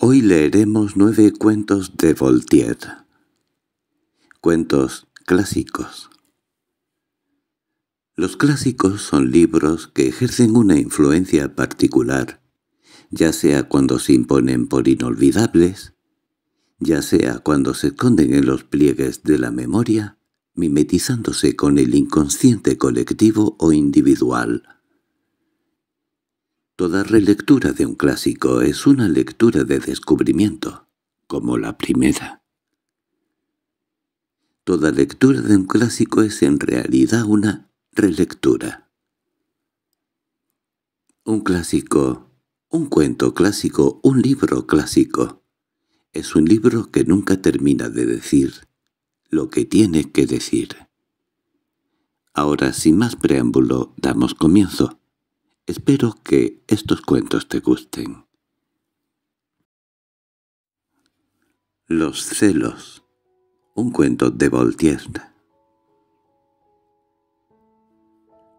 Hoy leeremos nueve cuentos de Voltaire. Cuentos clásicos. Los clásicos son libros que ejercen una influencia particular, ya sea cuando se imponen por inolvidables, ya sea cuando se esconden en los pliegues de la memoria, mimetizándose con el inconsciente colectivo o individual. Toda relectura de un clásico es una lectura de descubrimiento, como la primera. Toda lectura de un clásico es en realidad una relectura. Un clásico, un cuento clásico, un libro clásico. Es un libro que nunca termina de decir lo que tiene que decir. Ahora, sin más preámbulo, damos comienzo. Espero que estos cuentos te gusten. Los celos. Un cuento de Voltaire.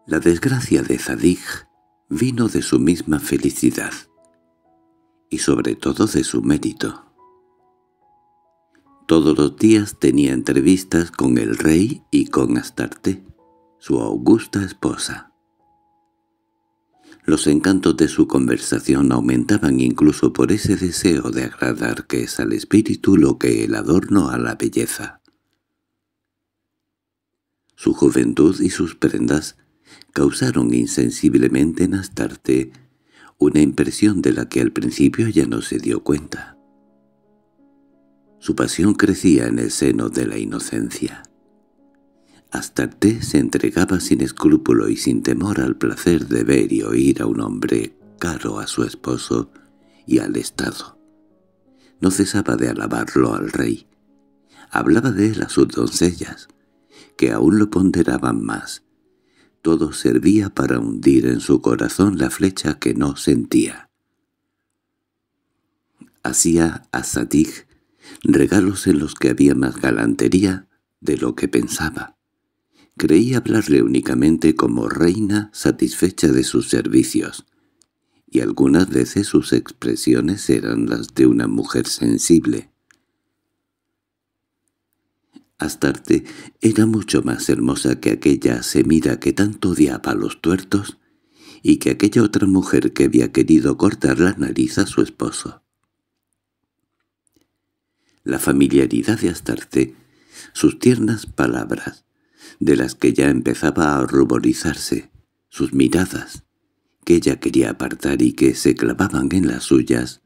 La desgracia de Zadig vino de su misma felicidad y sobre todo de su mérito. Todos los días tenía entrevistas con el rey y con Astarte, su augusta esposa. Los encantos de su conversación aumentaban incluso por ese deseo de agradar que es al espíritu lo que el adorno a la belleza. Su juventud y sus prendas causaron insensiblemente en Astarte una impresión de la que al principio ya no se dio cuenta. Su pasión crecía en el seno de la inocencia. Astarte se entregaba sin escrúpulo y sin temor al placer de ver y oír a un hombre caro a su esposo y al Estado. No cesaba de alabarlo al rey. Hablaba de él a sus doncellas, que aún lo ponderaban más. Todo servía para hundir en su corazón la flecha que no sentía. Hacía a Sadig regalos en los que había más galantería de lo que pensaba. Creí hablarle únicamente como reina satisfecha de sus servicios, y algunas veces sus expresiones eran las de una mujer sensible. Astarte era mucho más hermosa que aquella semira que tanto odiaba a los tuertos y que aquella otra mujer que había querido cortar la nariz a su esposo. La familiaridad de Astarte, sus tiernas palabras, de las que ya empezaba a ruborizarse, sus miradas, que ella quería apartar y que se clavaban en las suyas,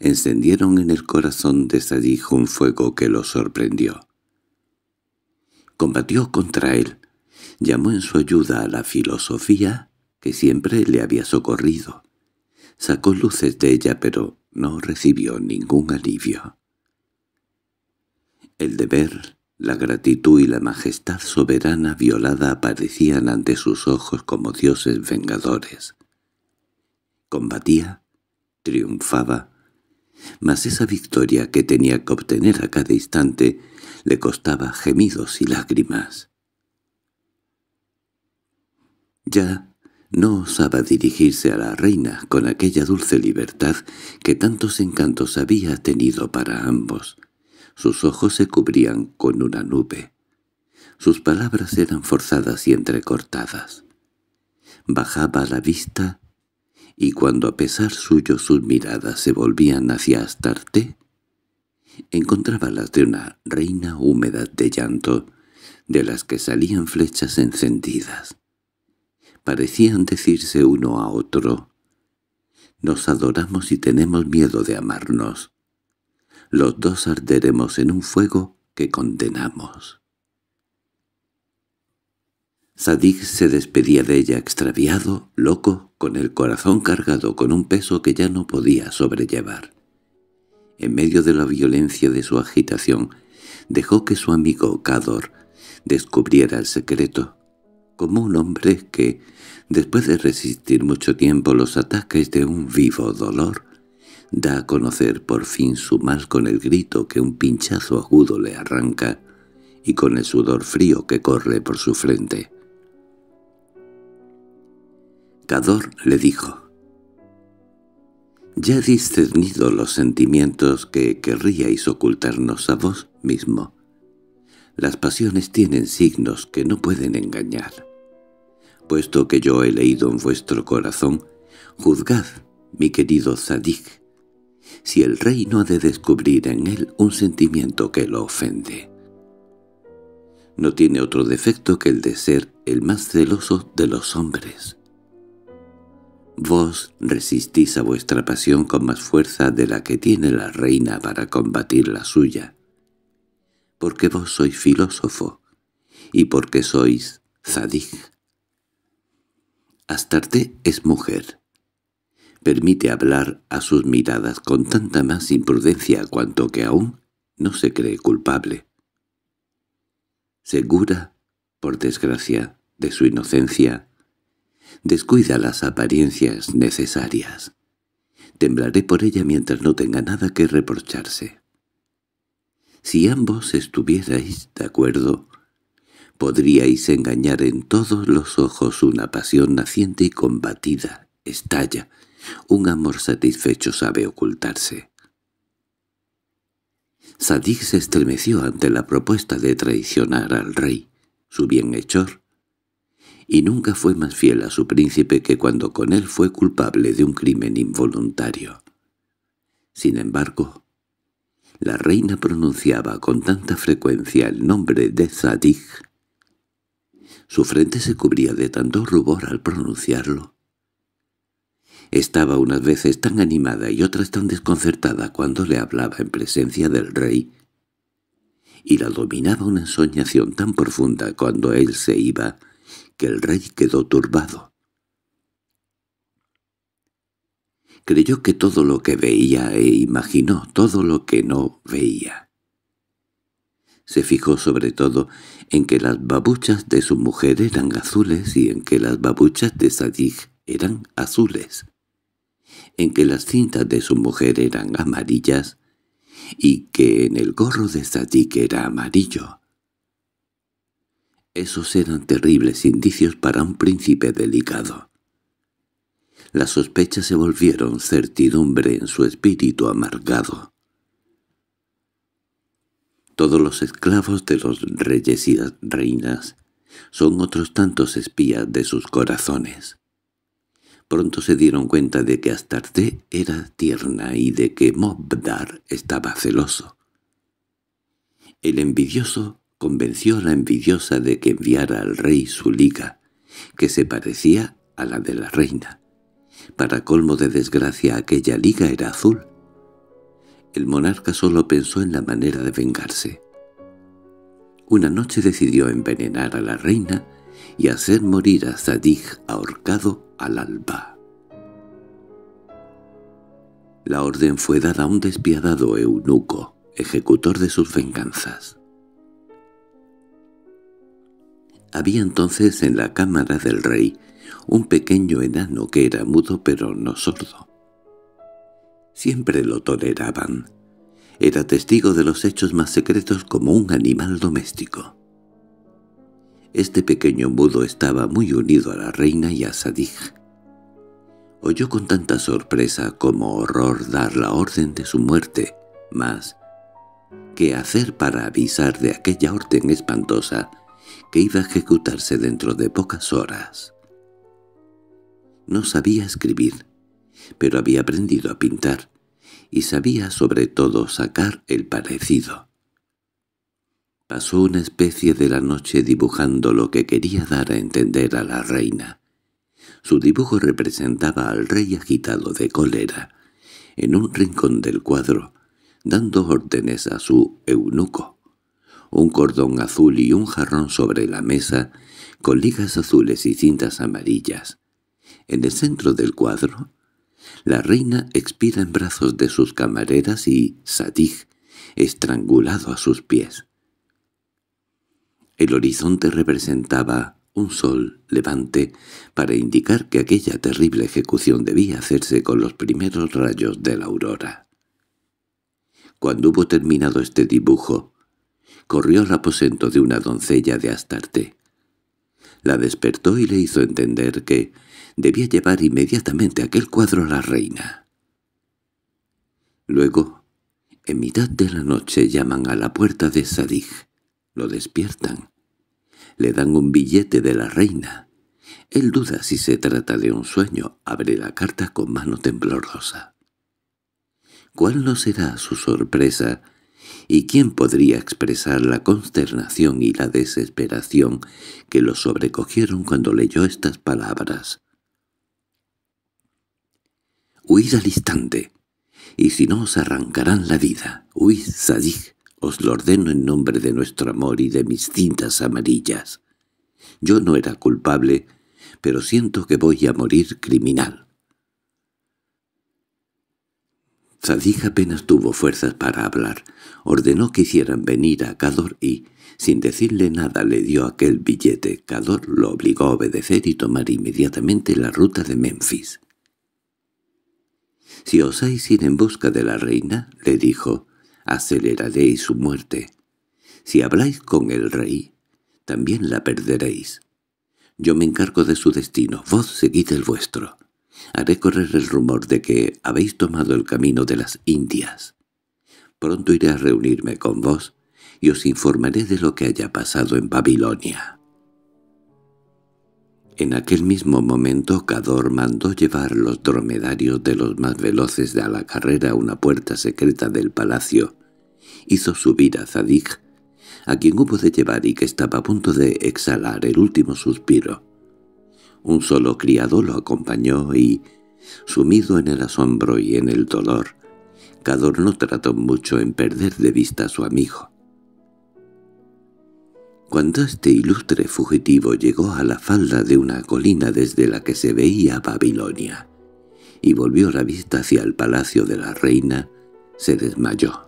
encendieron en el corazón de Sadijo un fuego que lo sorprendió. Combatió contra él, llamó en su ayuda a la filosofía que siempre le había socorrido. Sacó luces de ella, pero no recibió ningún alivio. El deber la gratitud y la majestad soberana violada aparecían ante sus ojos como dioses vengadores. Combatía, triunfaba, mas esa victoria que tenía que obtener a cada instante le costaba gemidos y lágrimas. Ya no osaba dirigirse a la reina con aquella dulce libertad que tantos encantos había tenido para ambos. Sus ojos se cubrían con una nube. Sus palabras eran forzadas y entrecortadas. Bajaba la vista, y cuando a pesar suyo sus miradas se volvían hacia Astarte, encontraba las de una reina húmeda de llanto, de las que salían flechas encendidas. Parecían decirse uno a otro, «Nos adoramos y tenemos miedo de amarnos» los dos arderemos en un fuego que condenamos. Sadik se despedía de ella extraviado, loco, con el corazón cargado con un peso que ya no podía sobrellevar. En medio de la violencia de su agitación, dejó que su amigo Cador descubriera el secreto, como un hombre que, después de resistir mucho tiempo los ataques de un vivo dolor, da a conocer por fin su mal con el grito que un pinchazo agudo le arranca y con el sudor frío que corre por su frente. Cador le dijo, «Ya he discernido los sentimientos que querríais ocultarnos a vos mismo. Las pasiones tienen signos que no pueden engañar. Puesto que yo he leído en vuestro corazón, juzgad, mi querido Zadig, si el rey no ha de descubrir en él un sentimiento que lo ofende. No tiene otro defecto que el de ser el más celoso de los hombres. Vos resistís a vuestra pasión con más fuerza de la que tiene la reina para combatir la suya, porque vos sois filósofo, y porque sois zadig. Astarte es mujer, permite hablar a sus miradas con tanta más imprudencia cuanto que aún no se cree culpable. Segura, por desgracia, de su inocencia, descuida las apariencias necesarias. Temblaré por ella mientras no tenga nada que reprocharse. Si ambos estuvierais de acuerdo, podríais engañar en todos los ojos una pasión naciente y combatida, estalla, un amor satisfecho sabe ocultarse. Sadig se estremeció ante la propuesta de traicionar al rey, su bienhechor, y nunca fue más fiel a su príncipe que cuando con él fue culpable de un crimen involuntario. Sin embargo, la reina pronunciaba con tanta frecuencia el nombre de Zadig. Su frente se cubría de tanto rubor al pronunciarlo estaba unas veces tan animada y otras tan desconcertada cuando le hablaba en presencia del rey, y la dominaba una ensoñación tan profunda cuando él se iba, que el rey quedó turbado. Creyó que todo lo que veía e imaginó todo lo que no veía. Se fijó sobre todo en que las babuchas de su mujer eran azules y en que las babuchas de Sadig eran azules en que las cintas de su mujer eran amarillas y que en el gorro de Zadik era amarillo. Esos eran terribles indicios para un príncipe delicado. Las sospechas se volvieron certidumbre en su espíritu amargado. Todos los esclavos de los reyes y las reinas son otros tantos espías de sus corazones. Pronto se dieron cuenta de que Astarte era tierna y de que Mobdar estaba celoso. El envidioso convenció a la envidiosa de que enviara al rey su liga, que se parecía a la de la reina. Para colmo de desgracia aquella liga era azul. El monarca solo pensó en la manera de vengarse. Una noche decidió envenenar a la reina y hacer morir a Zadig ahorcado al alba. La orden fue dada a un despiadado eunuco, ejecutor de sus venganzas. Había entonces en la cámara del rey un pequeño enano que era mudo pero no sordo. Siempre lo toleraban. Era testigo de los hechos más secretos como un animal doméstico. Este pequeño mudo estaba muy unido a la reina y a Sadig. Oyó con tanta sorpresa como horror dar la orden de su muerte, más ¿qué hacer para avisar de aquella orden espantosa que iba a ejecutarse dentro de pocas horas? No sabía escribir, pero había aprendido a pintar y sabía sobre todo sacar el parecido. Pasó una especie de la noche dibujando lo que quería dar a entender a la reina. Su dibujo representaba al rey agitado de cólera, en un rincón del cuadro, dando órdenes a su eunuco. Un cordón azul y un jarrón sobre la mesa, con ligas azules y cintas amarillas. En el centro del cuadro, la reina expira en brazos de sus camareras y Sadig, estrangulado a sus pies. El horizonte representaba un sol levante para indicar que aquella terrible ejecución debía hacerse con los primeros rayos de la aurora. Cuando hubo terminado este dibujo, corrió al aposento de una doncella de Astarte. La despertó y le hizo entender que debía llevar inmediatamente aquel cuadro a la reina. Luego, en mitad de la noche llaman a la puerta de Sadig. Lo despiertan. Le dan un billete de la reina. Él duda si se trata de un sueño. Abre la carta con mano temblorosa. ¿Cuál no será su sorpresa? ¿Y quién podría expresar la consternación y la desesperación que lo sobrecogieron cuando leyó estas palabras? Huid al instante, y si no os arrancarán la vida. Huid, Zadig. Os lo ordeno en nombre de nuestro amor y de mis cintas amarillas. Yo no era culpable, pero siento que voy a morir criminal. Zadig apenas tuvo fuerzas para hablar. Ordenó que hicieran venir a Cador y, sin decirle nada, le dio aquel billete. Cador lo obligó a obedecer y tomar inmediatamente la ruta de Memphis. «Si osáis ir en busca de la reina», le dijo, aceleraréis su muerte. Si habláis con el rey, también la perderéis. Yo me encargo de su destino, vos seguid el vuestro. Haré correr el rumor de que habéis tomado el camino de las Indias. Pronto iré a reunirme con vos y os informaré de lo que haya pasado en Babilonia». En aquel mismo momento Cador mandó llevar los dromedarios de los más veloces de a la carrera a una puerta secreta del palacio. Hizo subir a Zadig, a quien hubo de llevar y que estaba a punto de exhalar el último suspiro. Un solo criado lo acompañó y, sumido en el asombro y en el dolor, Cador no trató mucho en perder de vista a su amigo. Cuando este ilustre fugitivo llegó a la falda de una colina desde la que se veía Babilonia y volvió la vista hacia el palacio de la reina, se desmayó.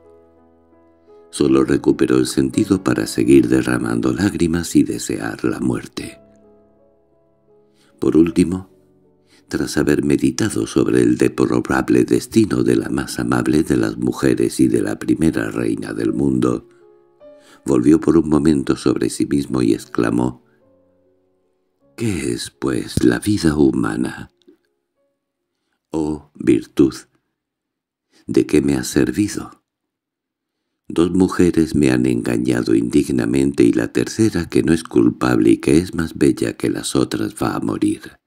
Solo recuperó el sentido para seguir derramando lágrimas y desear la muerte. Por último, tras haber meditado sobre el deprobable destino de la más amable de las mujeres y de la primera reina del mundo, volvió por un momento sobre sí mismo y exclamó, «¿Qué es, pues, la vida humana? Oh, virtud, ¿de qué me ha servido? Dos mujeres me han engañado indignamente y la tercera, que no es culpable y que es más bella que las otras, va a morir».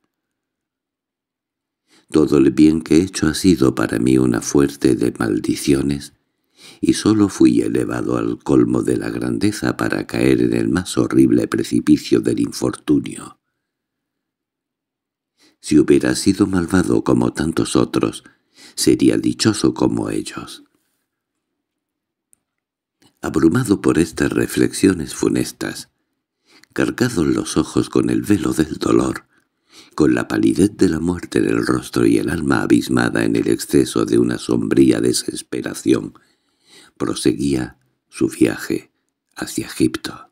Todo el bien que he hecho ha sido para mí una fuerte de maldiciones, y solo fui elevado al colmo de la grandeza para caer en el más horrible precipicio del infortunio. Si hubiera sido malvado como tantos otros, sería dichoso como ellos. Abrumado por estas reflexiones funestas, cargados los ojos con el velo del dolor, con la palidez de la muerte en el rostro y el alma abismada en el exceso de una sombría desesperación, proseguía su viaje hacia Egipto.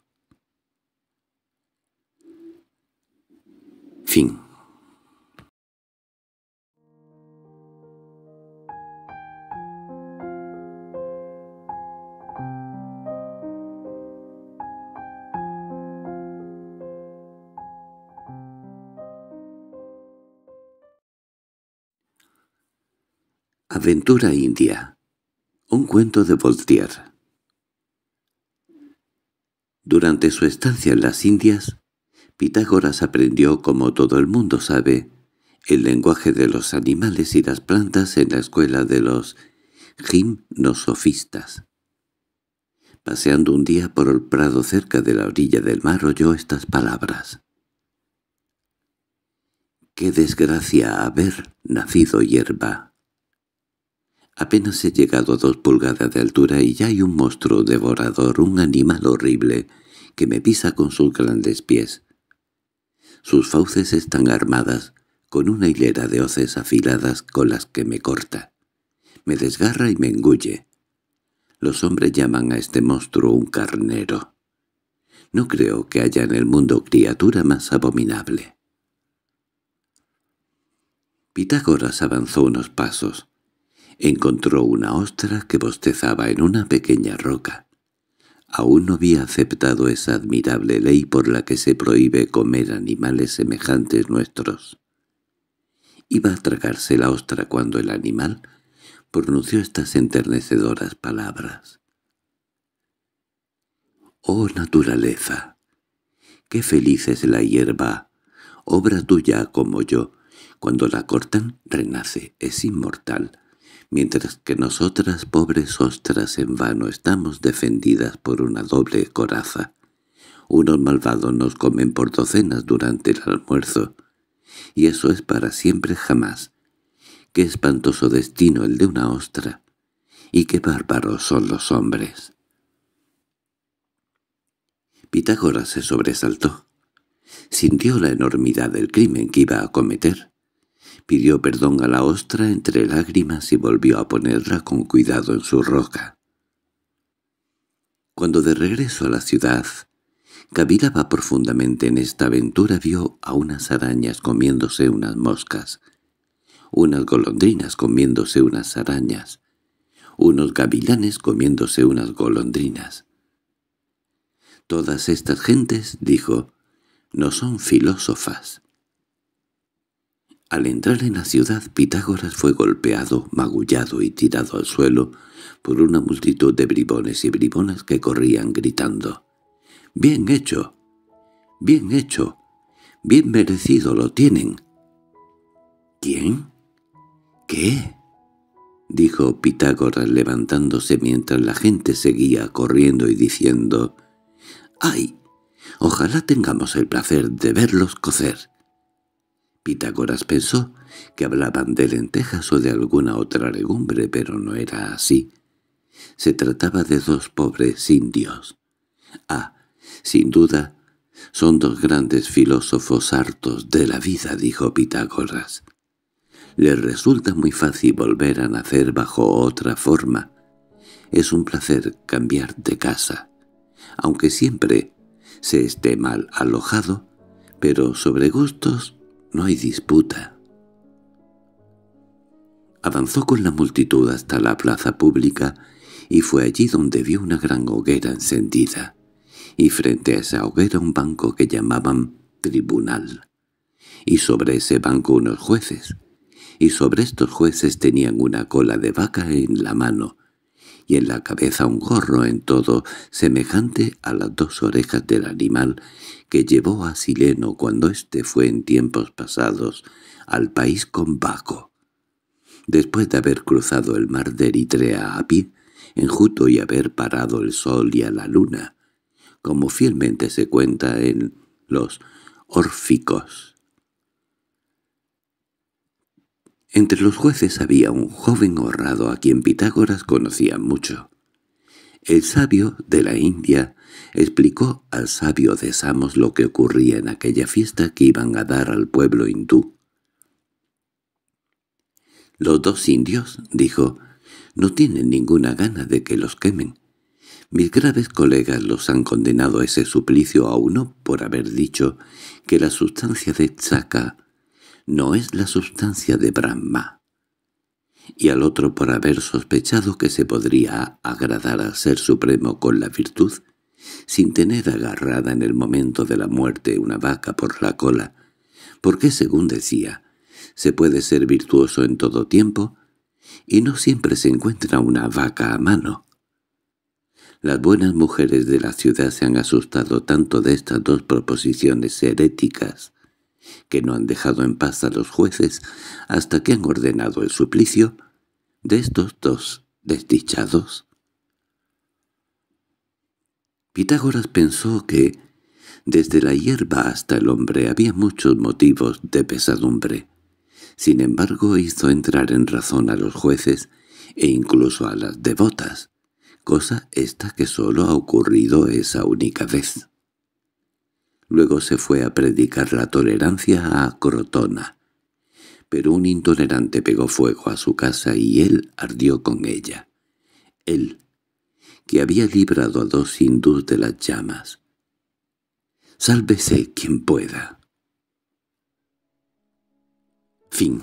Fin Aventura India un cuento de Voltaire Durante su estancia en las Indias, Pitágoras aprendió, como todo el mundo sabe, el lenguaje de los animales y las plantas en la escuela de los gimnosofistas. Paseando un día por el prado cerca de la orilla del mar oyó estas palabras. «¡Qué desgracia haber nacido hierba!» Apenas he llegado a dos pulgadas de altura y ya hay un monstruo devorador, un animal horrible, que me pisa con sus grandes pies. Sus fauces están armadas, con una hilera de hoces afiladas con las que me corta. Me desgarra y me engulle. Los hombres llaman a este monstruo un carnero. No creo que haya en el mundo criatura más abominable. Pitágoras avanzó unos pasos. Encontró una ostra que bostezaba en una pequeña roca. Aún no había aceptado esa admirable ley por la que se prohíbe comer animales semejantes nuestros. Iba a tragarse la ostra cuando el animal pronunció estas enternecedoras palabras. «Oh naturaleza, qué feliz es la hierba, obra tuya como yo, cuando la cortan renace, es inmortal, mientras que nosotras pobres ostras en vano estamos defendidas por una doble coraza. Unos malvados nos comen por docenas durante el almuerzo, y eso es para siempre jamás. Qué espantoso destino el de una ostra, y qué bárbaros son los hombres. Pitágoras se sobresaltó. Sintió la enormidad del crimen que iba a cometer pidió perdón a la ostra entre lágrimas y volvió a ponerla con cuidado en su roca. Cuando de regreso a la ciudad, cavilaba profundamente en esta aventura, vio a unas arañas comiéndose unas moscas, unas golondrinas comiéndose unas arañas, unos gavilanes comiéndose unas golondrinas. Todas estas gentes, dijo, no son filósofas, al entrar en la ciudad, Pitágoras fue golpeado, magullado y tirado al suelo por una multitud de bribones y bribonas que corrían gritando. «¡Bien hecho! ¡Bien hecho! ¡Bien merecido lo tienen!» «¿Quién? ¿Qué?» dijo Pitágoras levantándose mientras la gente seguía corriendo y diciendo «¡Ay! Ojalá tengamos el placer de verlos cocer». Pitágoras pensó que hablaban de lentejas o de alguna otra legumbre, pero no era así. Se trataba de dos pobres indios. Ah, sin duda, son dos grandes filósofos hartos de la vida, dijo Pitágoras. Les resulta muy fácil volver a nacer bajo otra forma. Es un placer cambiar de casa. Aunque siempre se esté mal alojado, pero sobre gustos no hay disputa. Avanzó con la multitud hasta la plaza pública y fue allí donde vio una gran hoguera encendida, y frente a esa hoguera un banco que llamaban tribunal, y sobre ese banco unos jueces, y sobre estos jueces tenían una cola de vaca en la mano, y en la cabeza un gorro en todo, semejante a las dos orejas del animal que llevó a Sileno cuando éste fue en tiempos pasados al país con Baco. Después de haber cruzado el mar de Eritrea a pie, enjuto y haber parado el sol y a la luna, como fielmente se cuenta en los órficos Entre los jueces había un joven honrado a quien Pitágoras conocía mucho. El sabio de la India explicó al sabio de Samos lo que ocurría en aquella fiesta que iban a dar al pueblo hindú. «Los dos indios», dijo, «no tienen ninguna gana de que los quemen. Mis graves colegas los han condenado a ese suplicio a uno por haber dicho que la sustancia de Tzaka no es la sustancia de Brahma, y al otro por haber sospechado que se podría agradar al Ser Supremo con la virtud, sin tener agarrada en el momento de la muerte una vaca por la cola, porque, según decía, se puede ser virtuoso en todo tiempo, y no siempre se encuentra una vaca a mano. Las buenas mujeres de la ciudad se han asustado tanto de estas dos proposiciones heréticas que no han dejado en paz a los jueces hasta que han ordenado el suplicio de estos dos desdichados? Pitágoras pensó que, desde la hierba hasta el hombre, había muchos motivos de pesadumbre. Sin embargo, hizo entrar en razón a los jueces e incluso a las devotas, cosa esta que solo ha ocurrido esa única vez. Luego se fue a predicar la tolerancia a Crotona. Pero un intolerante pegó fuego a su casa y él ardió con ella. Él, que había librado a dos hindús de las llamas. Sálvese quien pueda. Fin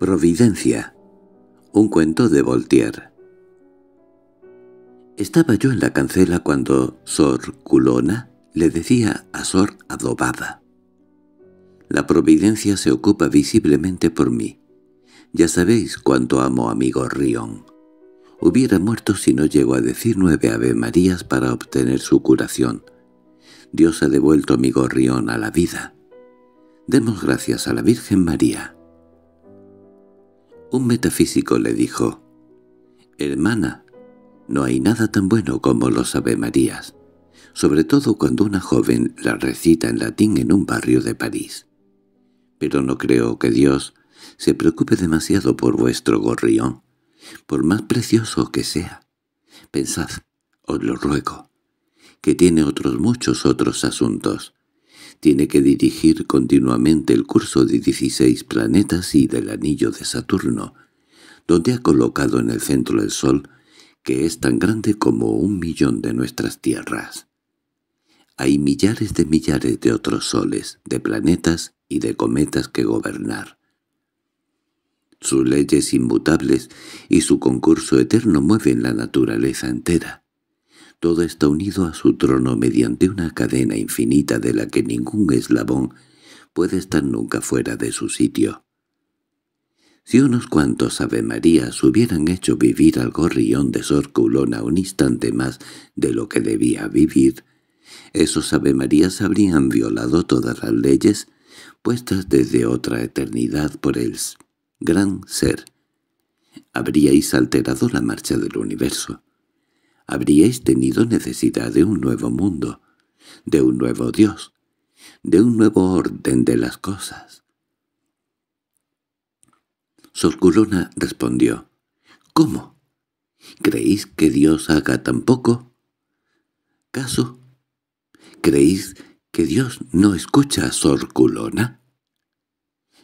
Providencia. Un cuento de Voltaire. Estaba yo en la cancela cuando Sor Culona le decía a Sor Adobada. La providencia se ocupa visiblemente por mí. Ya sabéis cuánto amo a mi gorrión. Hubiera muerto si no llego a decir nueve Ave Marías para obtener su curación. Dios ha devuelto a mi gorrión a la vida. Demos gracias a la Virgen María. Un metafísico le dijo, «Hermana, no hay nada tan bueno como los Marías, sobre todo cuando una joven la recita en latín en un barrio de París. Pero no creo que Dios se preocupe demasiado por vuestro gorrión, por más precioso que sea. Pensad, os lo ruego, que tiene otros muchos otros asuntos, tiene que dirigir continuamente el curso de 16 planetas y del anillo de Saturno, donde ha colocado en el centro el Sol, que es tan grande como un millón de nuestras tierras. Hay millares de millares de otros soles, de planetas y de cometas que gobernar. Sus leyes inmutables y su concurso eterno mueven la naturaleza entera. Todo está unido a su trono mediante una cadena infinita de la que ningún eslabón puede estar nunca fuera de su sitio. Si unos cuantos avemarías hubieran hecho vivir al gorrión de Sorculona un instante más de lo que debía vivir, esos avemarías habrían violado todas las leyes puestas desde otra eternidad por el gran ser. Habríais alterado la marcha del universo habríais tenido necesidad de un nuevo mundo, de un nuevo Dios, de un nuevo orden de las cosas. Sorculona respondió, «¿Cómo? ¿Creéis que Dios haga tan poco? ¿Caso? ¿Creéis que Dios no escucha a Sorculona?»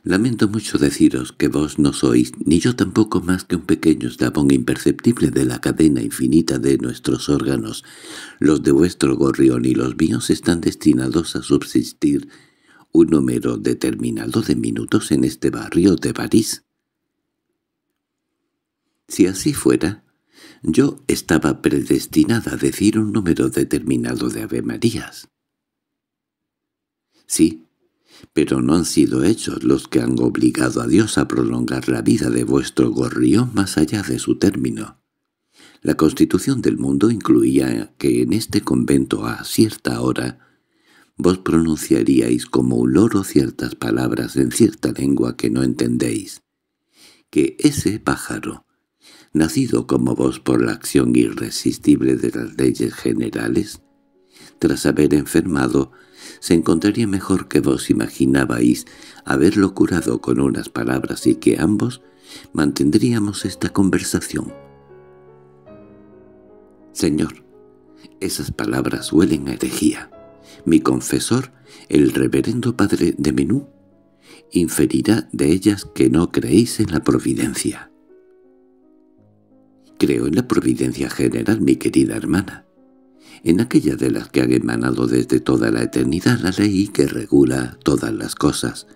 Lamento mucho deciros que vos no sois, ni yo tampoco más que un pequeño eslabón imperceptible de la cadena infinita de nuestros órganos. Los de vuestro gorrión y los míos están destinados a subsistir un número determinado de minutos en este barrio de París. Si así fuera, yo estaba predestinada a decir un número determinado de Ave Marías. Sí, pero no han sido hechos los que han obligado a Dios a prolongar la vida de vuestro gorrión más allá de su término. La constitución del mundo incluía que en este convento a cierta hora vos pronunciaríais como un loro ciertas palabras en cierta lengua que no entendéis. Que ese pájaro, nacido como vos por la acción irresistible de las leyes generales, tras haber enfermado, se encontraría mejor que vos imaginabais haberlo curado con unas palabras y que ambos mantendríamos esta conversación. Señor, esas palabras huelen a herejía. Mi confesor, el reverendo padre de Menú, inferirá de ellas que no creéis en la providencia. Creo en la providencia general, mi querida hermana en aquella de las que han emanado desde toda la eternidad la ley que regula todas las cosas,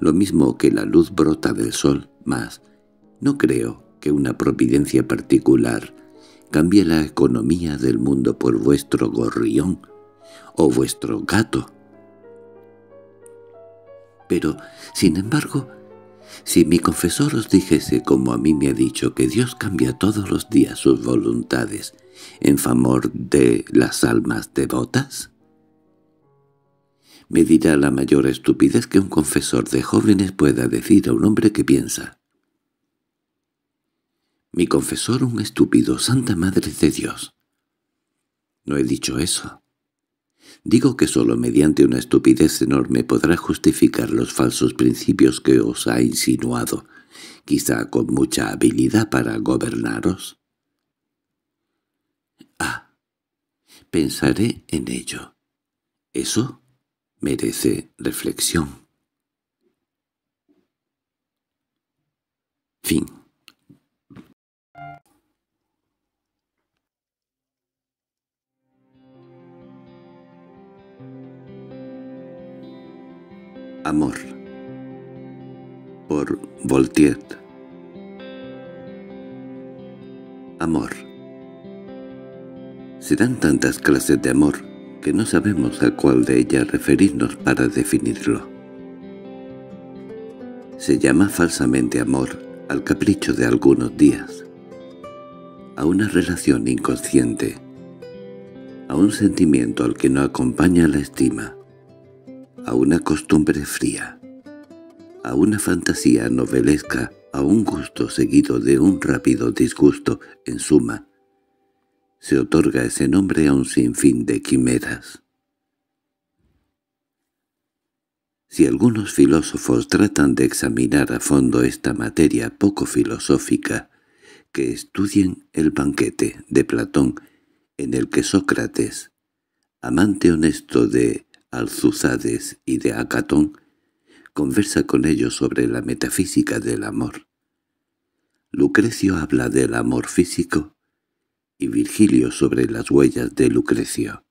lo mismo que la luz brota del sol, más no creo que una providencia particular cambie la economía del mundo por vuestro gorrión o vuestro gato. Pero, sin embargo, si mi confesor os dijese, como a mí me ha dicho, que Dios cambia todos los días sus voluntades en favor de las almas devotas, me dirá la mayor estupidez que un confesor de jóvenes pueda decir a un hombre que piensa. Mi confesor un estúpido, santa madre de Dios. No he dicho eso. Digo que solo mediante una estupidez enorme podrá justificar los falsos principios que os ha insinuado, quizá con mucha habilidad para gobernaros. Ah, pensaré en ello. Eso merece reflexión. Fin Amor por Voltaire Amor Se dan tantas clases de amor que no sabemos a cuál de ellas referirnos para definirlo. Se llama falsamente amor al capricho de algunos días, a una relación inconsciente, a un sentimiento al que no acompaña la estima, a una costumbre fría, a una fantasía novelesca, a un gusto seguido de un rápido disgusto, en suma. Se otorga ese nombre a un sinfín de quimeras. Si algunos filósofos tratan de examinar a fondo esta materia poco filosófica, que estudien el banquete de Platón, en el que Sócrates, amante honesto de Alzuzades y de Acatón, conversa con ellos sobre la metafísica del amor. Lucrecio habla del amor físico y Virgilio sobre las huellas de Lucrecio.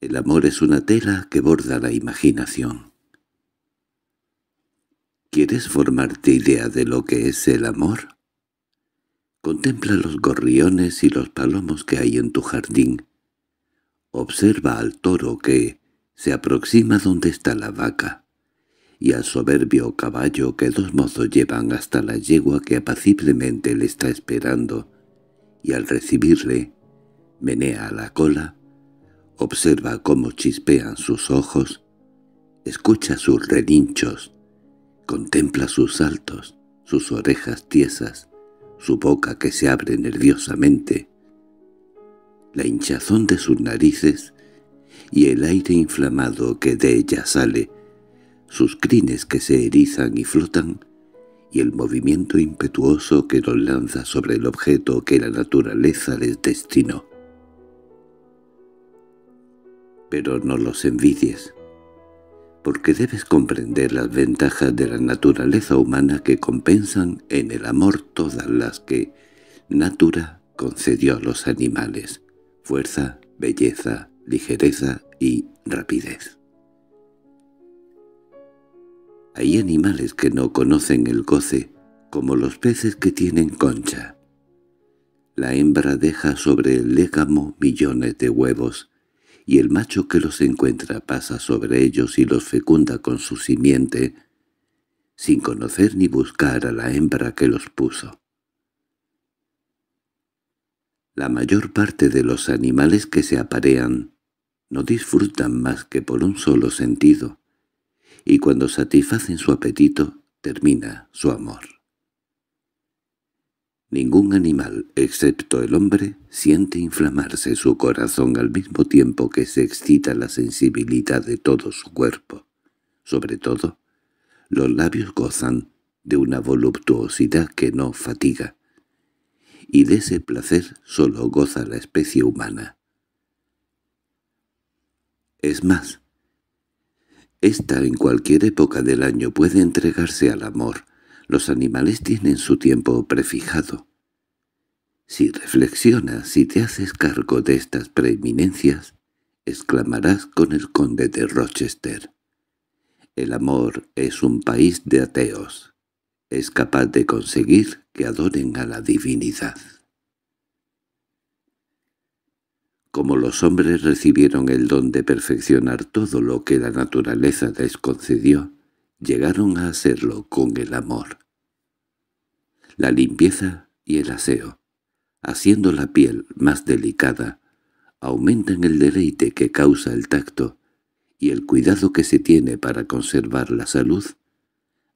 El amor es una tela que borda la imaginación. ¿Quieres formarte idea de lo que es el amor? Contempla los gorriones y los palomos que hay en tu jardín, Observa al toro que se aproxima donde está la vaca, y al soberbio caballo que dos mozos llevan hasta la yegua que apaciblemente le está esperando, y al recibirle, menea la cola, observa cómo chispean sus ojos, escucha sus relinchos, contempla sus saltos, sus orejas tiesas, su boca que se abre nerviosamente, la hinchazón de sus narices y el aire inflamado que de ella sale, sus crines que se erizan y flotan, y el movimiento impetuoso que los lanza sobre el objeto que la naturaleza les destinó. Pero no los envidies, porque debes comprender las ventajas de la naturaleza humana que compensan en el amor todas las que natura concedió a los animales fuerza, belleza, ligereza y rapidez. Hay animales que no conocen el goce, como los peces que tienen concha. La hembra deja sobre el légamo millones de huevos, y el macho que los encuentra pasa sobre ellos y los fecunda con su simiente, sin conocer ni buscar a la hembra que los puso. La mayor parte de los animales que se aparean no disfrutan más que por un solo sentido, y cuando satisfacen su apetito termina su amor. Ningún animal, excepto el hombre, siente inflamarse su corazón al mismo tiempo que se excita la sensibilidad de todo su cuerpo. Sobre todo, los labios gozan de una voluptuosidad que no fatiga y de ese placer solo goza la especie humana. Es más, esta en cualquier época del año puede entregarse al amor. Los animales tienen su tiempo prefijado. Si reflexionas, y te haces cargo de estas preeminencias, exclamarás con el conde de Rochester. El amor es un país de ateos es capaz de conseguir que adoren a la divinidad. Como los hombres recibieron el don de perfeccionar todo lo que la naturaleza les concedió, llegaron a hacerlo con el amor. La limpieza y el aseo, haciendo la piel más delicada, aumentan el deleite que causa el tacto, y el cuidado que se tiene para conservar la salud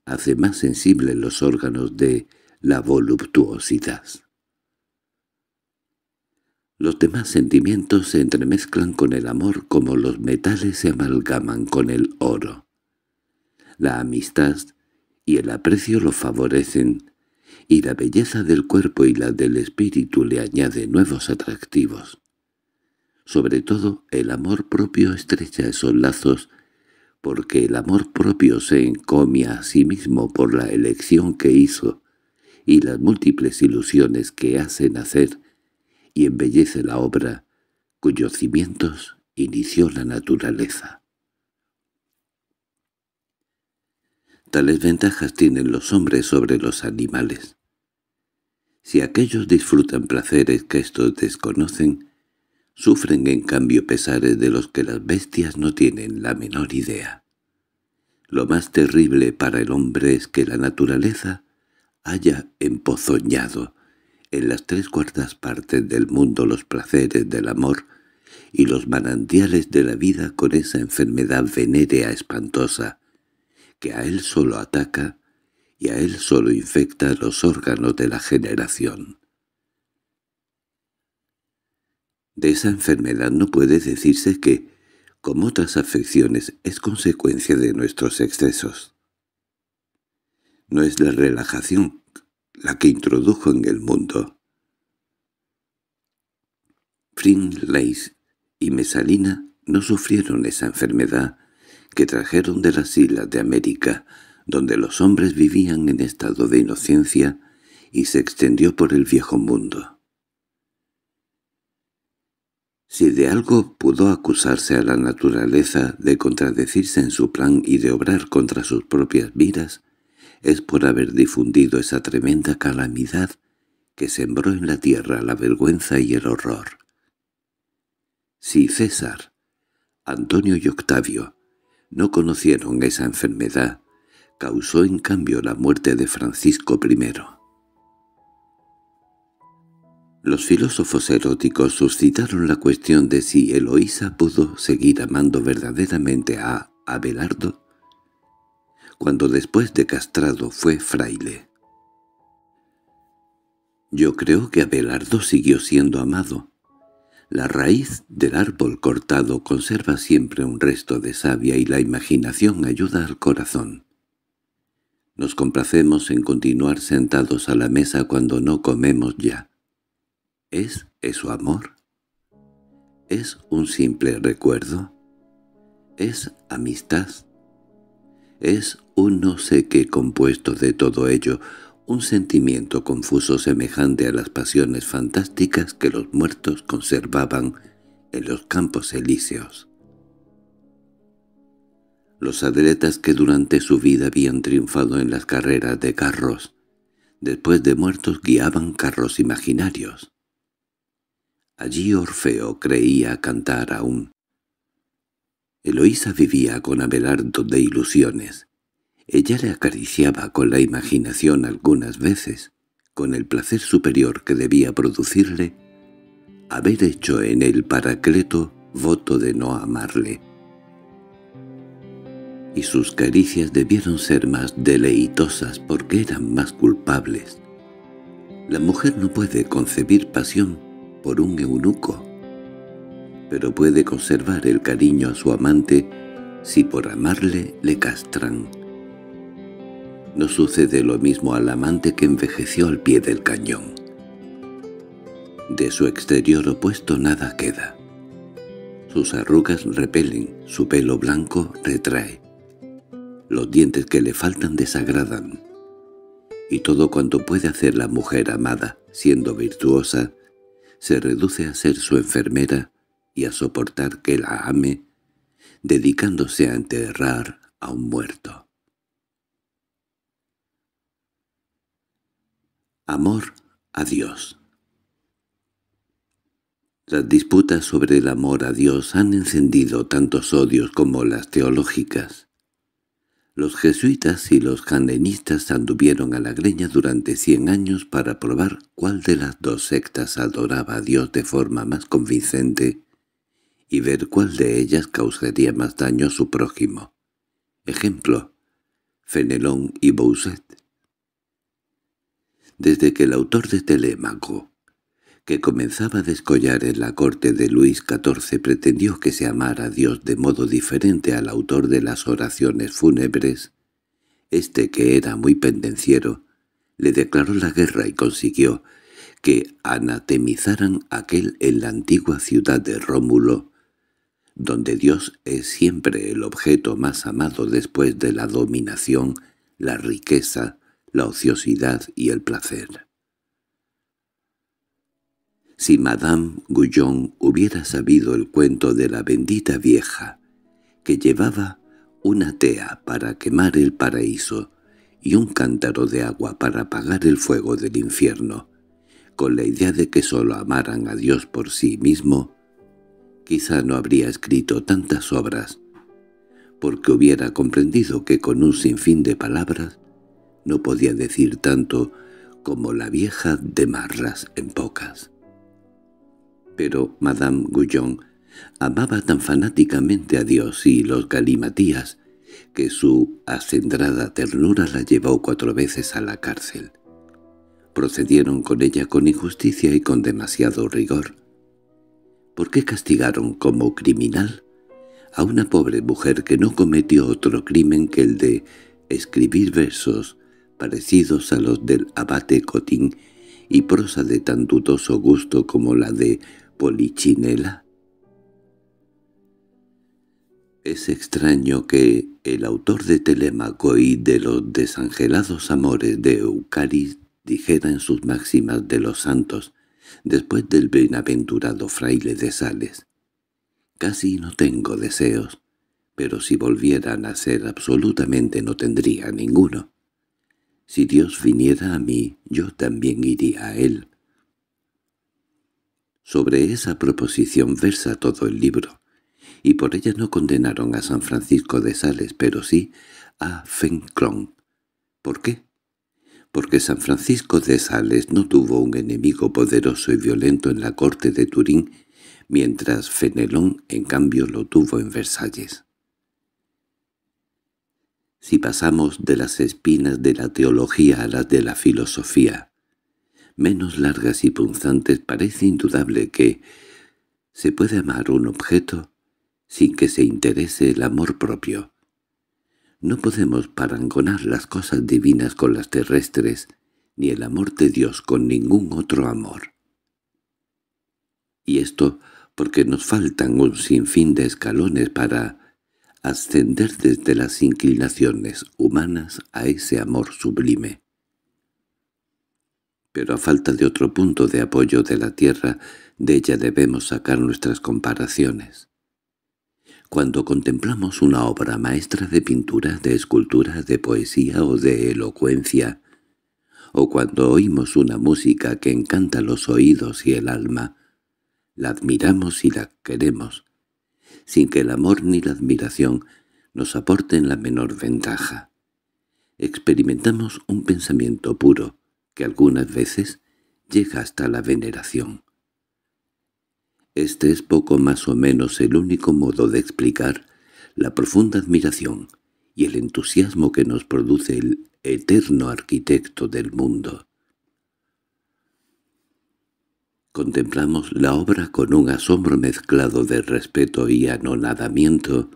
hace más sensibles los órganos de la voluptuosidad. Los demás sentimientos se entremezclan con el amor como los metales se amalgaman con el oro. La amistad y el aprecio lo favorecen, y la belleza del cuerpo y la del espíritu le añade nuevos atractivos. Sobre todo el amor propio estrecha esos lazos porque el amor propio se encomia a sí mismo por la elección que hizo y las múltiples ilusiones que hace nacer y embellece la obra cuyos cimientos inició la naturaleza. Tales ventajas tienen los hombres sobre los animales. Si aquellos disfrutan placeres que estos desconocen, Sufren en cambio pesares de los que las bestias no tienen la menor idea. Lo más terrible para el hombre es que la naturaleza haya empozoñado en las tres cuartas partes del mundo los placeres del amor y los manantiales de la vida con esa enfermedad venérea espantosa, que a él solo ataca y a él solo infecta los órganos de la generación. De esa enfermedad no puede decirse que, como otras afecciones, es consecuencia de nuestros excesos. No es la relajación la que introdujo en el mundo. LACE y Mesalina no sufrieron esa enfermedad que trajeron de las islas de América, donde los hombres vivían en estado de inocencia y se extendió por el viejo mundo. Si de algo pudo acusarse a la naturaleza de contradecirse en su plan y de obrar contra sus propias vidas, es por haber difundido esa tremenda calamidad que sembró en la tierra la vergüenza y el horror. Si César, Antonio y Octavio no conocieron esa enfermedad, causó en cambio la muerte de Francisco I. Los filósofos eróticos suscitaron la cuestión de si Eloísa pudo seguir amando verdaderamente a Abelardo cuando después de castrado fue fraile. Yo creo que Abelardo siguió siendo amado. La raíz del árbol cortado conserva siempre un resto de savia y la imaginación ayuda al corazón. Nos complacemos en continuar sentados a la mesa cuando no comemos ya. ¿Es eso amor? ¿Es un simple recuerdo? ¿Es amistad? Es un no sé qué compuesto de todo ello, un sentimiento confuso semejante a las pasiones fantásticas que los muertos conservaban en los campos elíseos. Los atletas que durante su vida habían triunfado en las carreras de carros, después de muertos guiaban carros imaginarios. Allí Orfeo creía cantar aún. Eloísa vivía con Abelardo de ilusiones. Ella le acariciaba con la imaginación algunas veces, con el placer superior que debía producirle, haber hecho en el paracleto voto de no amarle. Y sus caricias debieron ser más deleitosas porque eran más culpables. La mujer no puede concebir pasión por un eunuco, pero puede conservar el cariño a su amante si por amarle le castran. No sucede lo mismo al amante que envejeció al pie del cañón. De su exterior opuesto nada queda. Sus arrugas repelen, su pelo blanco retrae. Los dientes que le faltan desagradan. Y todo cuanto puede hacer la mujer amada, siendo virtuosa, se reduce a ser su enfermera y a soportar que la ame, dedicándose a enterrar a un muerto. Amor a Dios Las disputas sobre el amor a Dios han encendido tantos odios como las teológicas. Los jesuitas y los candenistas anduvieron a la greña durante cien años para probar cuál de las dos sectas adoraba a Dios de forma más convincente y ver cuál de ellas causaría más daño a su prójimo. Ejemplo, Fenelón y Bossuet. Desde que el autor de Telémaco que comenzaba a descollar en la corte de Luis XIV pretendió que se amara a Dios de modo diferente al autor de las oraciones fúnebres, este que era muy pendenciero, le declaró la guerra y consiguió que anatemizaran aquel en la antigua ciudad de Rómulo, donde Dios es siempre el objeto más amado después de la dominación, la riqueza, la ociosidad y el placer. Si Madame Guyon hubiera sabido el cuento de la bendita vieja, que llevaba una tea para quemar el paraíso y un cántaro de agua para apagar el fuego del infierno, con la idea de que sólo amaran a Dios por sí mismo, quizá no habría escrito tantas obras, porque hubiera comprendido que con un sinfín de palabras no podía decir tanto como la vieja de Marras en pocas pero Madame Guyon amaba tan fanáticamente a Dios y los galimatías que su acendrada ternura la llevó cuatro veces a la cárcel. Procedieron con ella con injusticia y con demasiado rigor. ¿Por qué castigaron como criminal a una pobre mujer que no cometió otro crimen que el de escribir versos parecidos a los del abate Cotín y prosa de tan dudoso gusto como la de polichinela. Es extraño que el autor de Telémaco y de los desangelados amores de Eucaris dijera en sus máximas de los santos, después del bienaventurado fraile de Sales. Casi no tengo deseos, pero si volviera a nacer absolutamente no tendría ninguno. Si Dios viniera a mí, yo también iría a Él. Sobre esa proposición versa todo el libro, y por ella no condenaron a San Francisco de Sales, pero sí a Fenclon. ¿Por qué? Porque San Francisco de Sales no tuvo un enemigo poderoso y violento en la corte de Turín, mientras Fenelón en cambio lo tuvo en Versalles. Si pasamos de las espinas de la teología a las de la filosofía, menos largas y punzantes parece indudable que se puede amar un objeto sin que se interese el amor propio. No podemos parangonar las cosas divinas con las terrestres, ni el amor de Dios con ningún otro amor. Y esto porque nos faltan un sinfín de escalones para ascender desde las inclinaciones humanas a ese amor sublime pero a falta de otro punto de apoyo de la Tierra, de ella debemos sacar nuestras comparaciones. Cuando contemplamos una obra maestra de pintura, de escultura, de poesía o de elocuencia, o cuando oímos una música que encanta los oídos y el alma, la admiramos y la queremos, sin que el amor ni la admiración nos aporten la menor ventaja. Experimentamos un pensamiento puro, que algunas veces llega hasta la veneración. Este es poco más o menos el único modo de explicar la profunda admiración y el entusiasmo que nos produce el eterno arquitecto del mundo. Contemplamos la obra con un asombro mezclado de respeto y anonadamiento,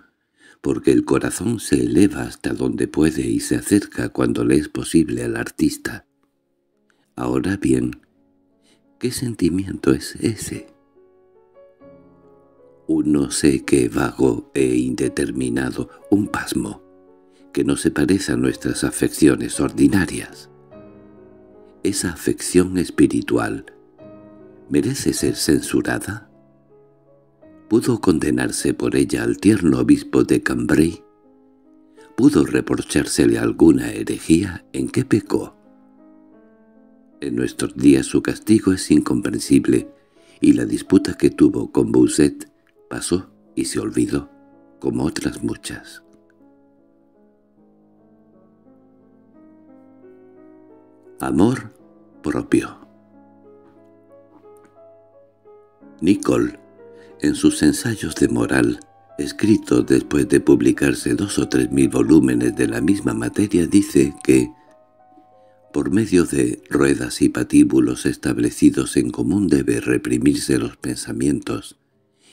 porque el corazón se eleva hasta donde puede y se acerca cuando le es posible al artista. Ahora bien, ¿qué sentimiento es ese? Uno sé qué vago e indeterminado, un pasmo, que no se parece a nuestras afecciones ordinarias. Esa afección espiritual, ¿merece ser censurada? ¿Pudo condenarse por ella al tierno obispo de Cambrai? ¿Pudo reprochársele alguna herejía en qué pecó? En nuestros días su castigo es incomprensible, y la disputa que tuvo con Bouset pasó y se olvidó, como otras muchas. Amor propio Nicole, en sus ensayos de moral, escrito después de publicarse dos o tres mil volúmenes de la misma materia, dice que por medio de ruedas y patíbulos establecidos en común debe reprimirse los pensamientos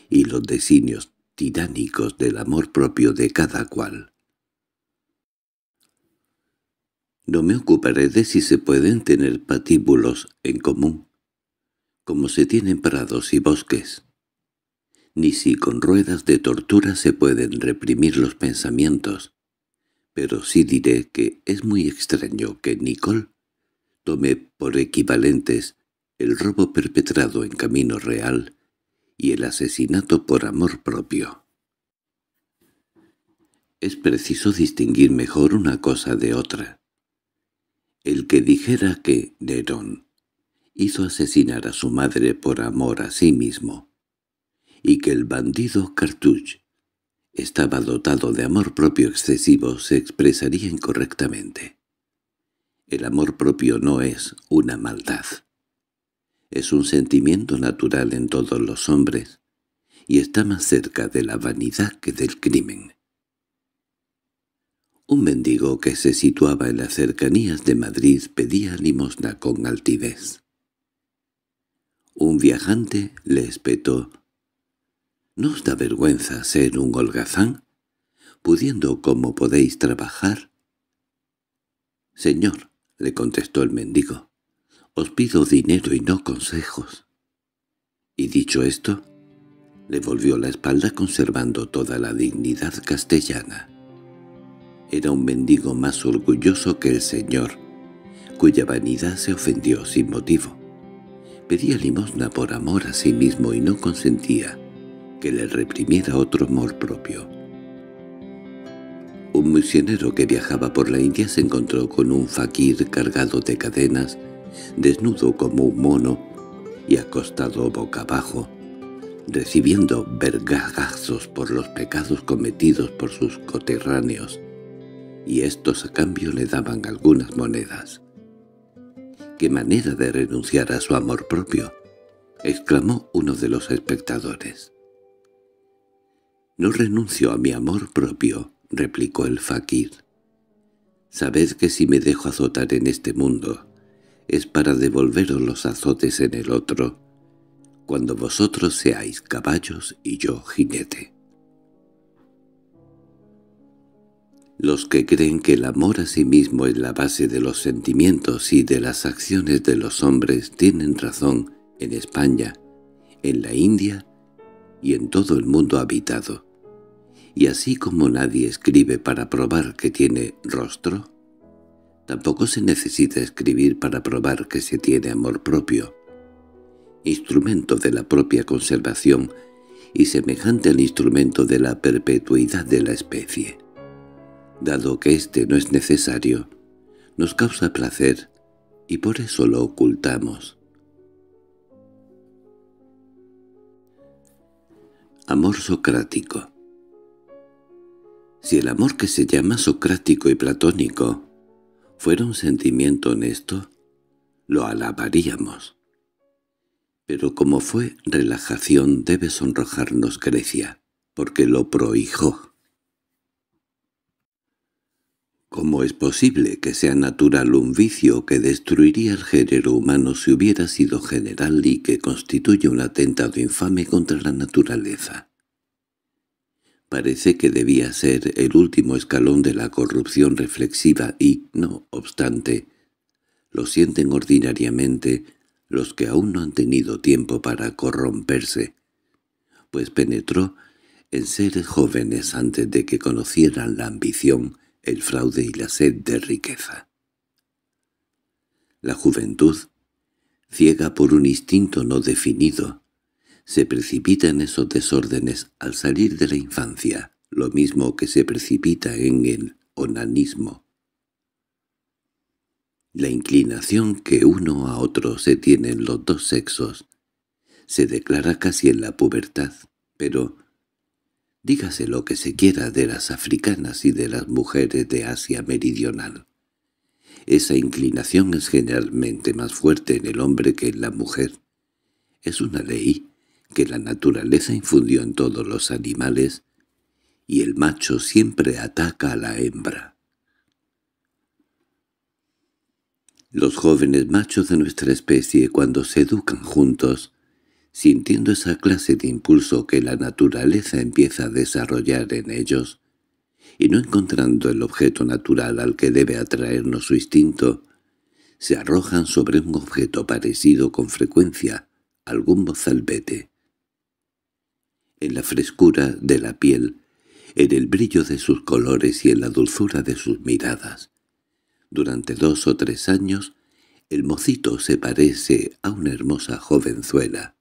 y los designios tiránicos del amor propio de cada cual. No me ocuparé de si se pueden tener patíbulos en común, como se tienen prados y bosques, ni si con ruedas de tortura se pueden reprimir los pensamientos, pero sí diré que es muy extraño que Nicole tome por equivalentes el robo perpetrado en camino real y el asesinato por amor propio. Es preciso distinguir mejor una cosa de otra. El que dijera que Nerón hizo asesinar a su madre por amor a sí mismo, y que el bandido Cartouche estaba dotado de amor propio excesivo, se expresaría incorrectamente. El amor propio no es una maldad. Es un sentimiento natural en todos los hombres, y está más cerca de la vanidad que del crimen. Un mendigo que se situaba en las cercanías de Madrid pedía limosna con altivez. Un viajante le espetó ¿No os da vergüenza ser un holgazán? ¿Pudiendo como podéis trabajar? Señor, le contestó el mendigo, os pido dinero y no consejos. Y dicho esto, le volvió la espalda conservando toda la dignidad castellana. Era un mendigo más orgulloso que el señor, cuya vanidad se ofendió sin motivo. Pedía limosna por amor a sí mismo y no consentía que le reprimiera otro amor propio. Un misionero que viajaba por la India se encontró con un fakir cargado de cadenas, desnudo como un mono y acostado boca abajo, recibiendo vergagazos por los pecados cometidos por sus coterráneos, y estos a cambio le daban algunas monedas. —¡Qué manera de renunciar a su amor propio! —exclamó uno de los espectadores. No renuncio a mi amor propio, replicó el Fakir. Sabed que si me dejo azotar en este mundo, es para devolveros los azotes en el otro, cuando vosotros seáis caballos y yo jinete. Los que creen que el amor a sí mismo es la base de los sentimientos y de las acciones de los hombres tienen razón en España, en la India y en todo el mundo habitado. Y así como nadie escribe para probar que tiene rostro, tampoco se necesita escribir para probar que se tiene amor propio, instrumento de la propia conservación y semejante al instrumento de la perpetuidad de la especie. Dado que éste no es necesario, nos causa placer y por eso lo ocultamos. Amor socrático si el amor que se llama socrático y platónico fuera un sentimiento honesto, lo alabaríamos. Pero como fue relajación debe sonrojarnos Grecia, porque lo prohijó. ¿Cómo es posible que sea natural un vicio que destruiría el género humano si hubiera sido general y que constituye un atentado infame contra la naturaleza? Parece que debía ser el último escalón de la corrupción reflexiva y, no obstante, lo sienten ordinariamente los que aún no han tenido tiempo para corromperse, pues penetró en seres jóvenes antes de que conocieran la ambición, el fraude y la sed de riqueza. La juventud, ciega por un instinto no definido, se precipita en esos desórdenes al salir de la infancia, lo mismo que se precipita en el onanismo. La inclinación que uno a otro se tiene en los dos sexos se declara casi en la pubertad, pero dígase lo que se quiera de las africanas y de las mujeres de Asia meridional. Esa inclinación es generalmente más fuerte en el hombre que en la mujer. Es una ley que la naturaleza infundió en todos los animales, y el macho siempre ataca a la hembra. Los jóvenes machos de nuestra especie, cuando se educan juntos, sintiendo esa clase de impulso que la naturaleza empieza a desarrollar en ellos, y no encontrando el objeto natural al que debe atraernos su instinto, se arrojan sobre un objeto parecido con frecuencia, algún mozalbete en la frescura de la piel, en el brillo de sus colores y en la dulzura de sus miradas. Durante dos o tres años, el mocito se parece a una hermosa jovenzuela.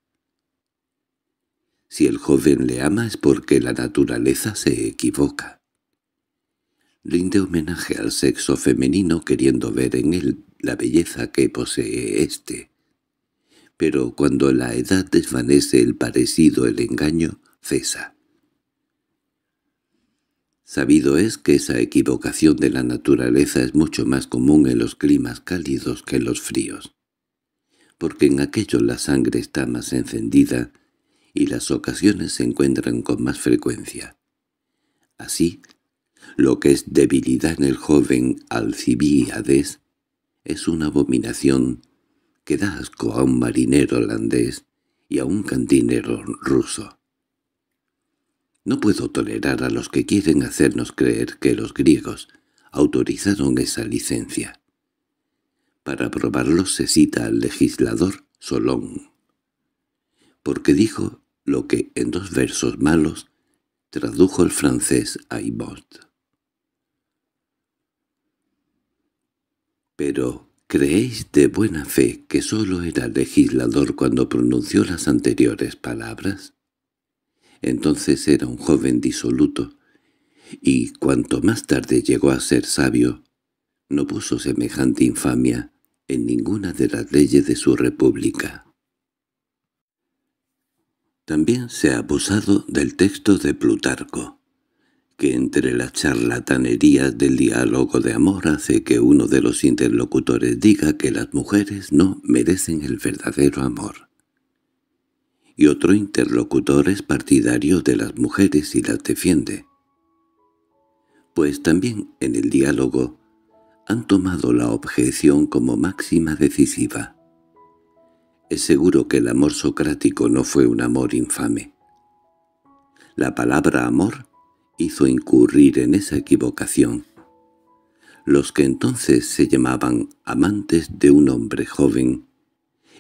Si el joven le ama es porque la naturaleza se equivoca. Rinde homenaje al sexo femenino queriendo ver en él la belleza que posee éste. Pero cuando la edad desvanece el parecido, el engaño, cesa. Sabido es que esa equivocación de la naturaleza es mucho más común en los climas cálidos que en los fríos, porque en aquello la sangre está más encendida y las ocasiones se encuentran con más frecuencia. Así, lo que es debilidad en el joven Alcibíades es una abominación que da asco a un marinero holandés y a un cantinero ruso. No puedo tolerar a los que quieren hacernos creer que los griegos autorizaron esa licencia. Para probarlo se cita al legislador Solón, porque dijo lo que en dos versos malos tradujo el francés Imod. Pero, ¿creéis de buena fe que solo era legislador cuando pronunció las anteriores palabras? entonces era un joven disoluto, y cuanto más tarde llegó a ser sabio, no puso semejante infamia en ninguna de las leyes de su república. También se ha abusado del texto de Plutarco, que entre las charlatanerías del diálogo de amor hace que uno de los interlocutores diga que las mujeres no merecen el verdadero amor y otro interlocutor es partidario de las mujeres y las defiende. Pues también en el diálogo han tomado la objeción como máxima decisiva. Es seguro que el amor socrático no fue un amor infame. La palabra amor hizo incurrir en esa equivocación. Los que entonces se llamaban amantes de un hombre joven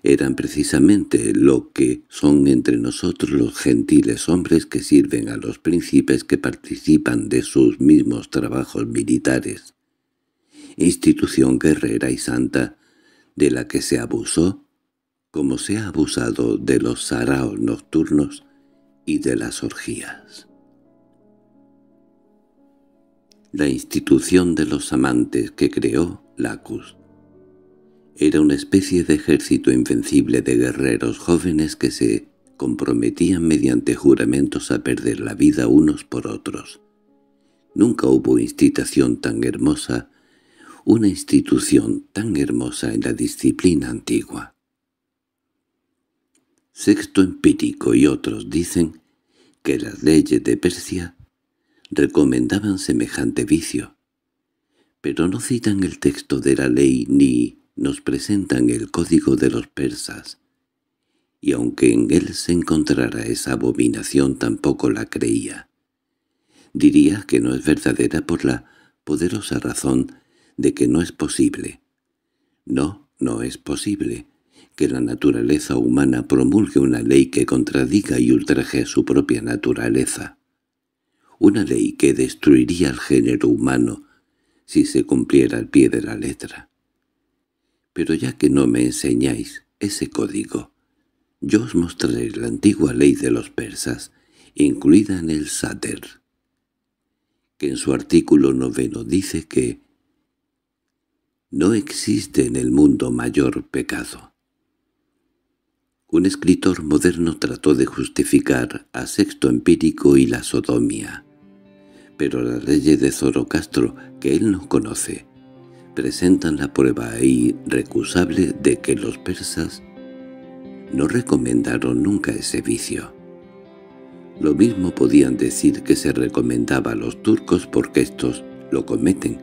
eran precisamente lo que son entre nosotros los gentiles hombres que sirven a los príncipes que participan de sus mismos trabajos militares. Institución guerrera y santa, de la que se abusó, como se ha abusado de los saraos nocturnos y de las orgías. La institución de los amantes que creó Lacus era una especie de ejército invencible de guerreros jóvenes que se comprometían mediante juramentos a perder la vida unos por otros. Nunca hubo institución tan hermosa, una institución tan hermosa en la disciplina antigua. Sexto Empírico y otros dicen que las leyes de Persia recomendaban semejante vicio, pero no citan el texto de la ley ni nos presentan el código de los persas, y aunque en él se encontrara esa abominación tampoco la creía. Diría que no es verdadera por la poderosa razón de que no es posible. No, no es posible que la naturaleza humana promulgue una ley que contradiga y ultraje a su propia naturaleza. Una ley que destruiría al género humano si se cumpliera al pie de la letra. Pero ya que no me enseñáis ese código, yo os mostraré la antigua ley de los persas, incluida en el Sáter, que en su artículo noveno dice que no existe en el mundo mayor pecado. Un escritor moderno trató de justificar a Sexto Empírico y la sodomía, pero la ley de Zoroastro, que él no conoce, presentan la prueba irrecusable de que los persas no recomendaron nunca ese vicio. Lo mismo podían decir que se recomendaba a los turcos porque estos lo cometen,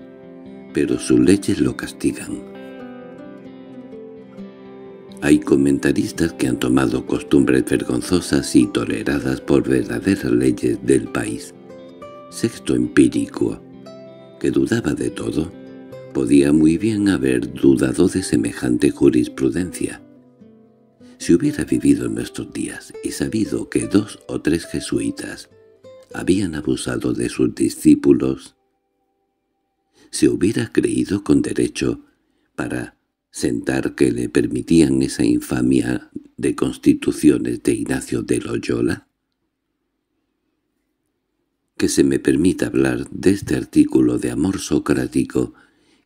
pero sus leyes lo castigan. Hay comentaristas que han tomado costumbres vergonzosas y toleradas por verdaderas leyes del país. Sexto empírico, que dudaba de todo, Podía muy bien haber dudado de semejante jurisprudencia. Si hubiera vivido en nuestros días y sabido que dos o tres jesuitas habían abusado de sus discípulos, se hubiera creído con derecho para sentar que le permitían esa infamia de constituciones de Ignacio de Loyola? Que se me permita hablar de este artículo de amor socrático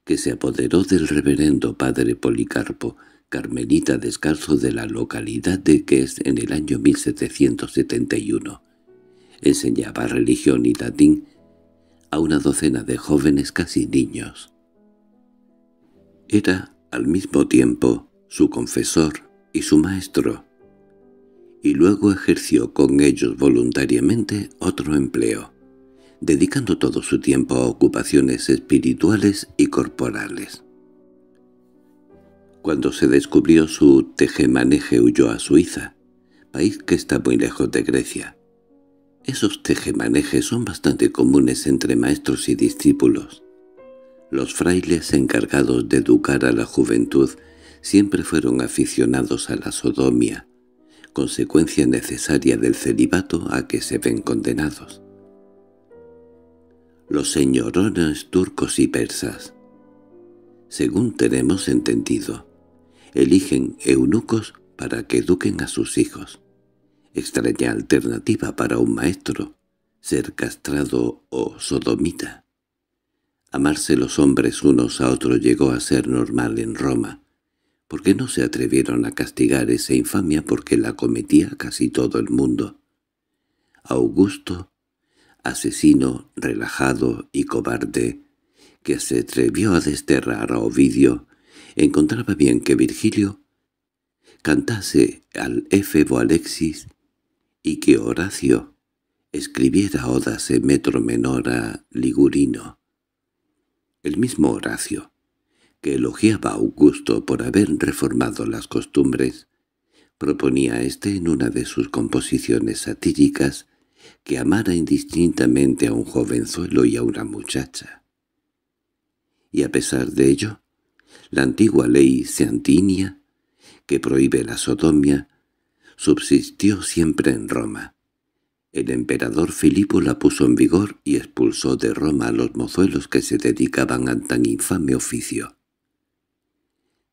que se apoderó del reverendo padre Policarpo, carmelita descalzo de la localidad de es en el año 1771. Enseñaba religión y latín a una docena de jóvenes casi niños. Era, al mismo tiempo, su confesor y su maestro, y luego ejerció con ellos voluntariamente otro empleo dedicando todo su tiempo a ocupaciones espirituales y corporales. Cuando se descubrió su tejemaneje huyó a Suiza, país que está muy lejos de Grecia. Esos tejemanejes son bastante comunes entre maestros y discípulos. Los frailes encargados de educar a la juventud siempre fueron aficionados a la sodomía, consecuencia necesaria del celibato a que se ven condenados los señorones turcos y persas. Según tenemos entendido, eligen eunucos para que eduquen a sus hijos. Extraña alternativa para un maestro, ser castrado o sodomita. Amarse los hombres unos a otros llegó a ser normal en Roma, porque no se atrevieron a castigar esa infamia porque la cometía casi todo el mundo. Augusto asesino, relajado y cobarde, que se atrevió a desterrar a Ovidio, encontraba bien que Virgilio cantase al Efebo Alexis y que Horacio escribiera odas en metro menor a Ligurino. El mismo Horacio, que elogiaba a Augusto por haber reformado las costumbres, proponía este éste en una de sus composiciones satíricas que amara indistintamente a un jovenzuelo y a una muchacha. Y a pesar de ello, la antigua ley seantinia, que prohíbe la sodomia, subsistió siempre en Roma. El emperador Filipo la puso en vigor y expulsó de Roma a los mozuelos que se dedicaban a tan infame oficio.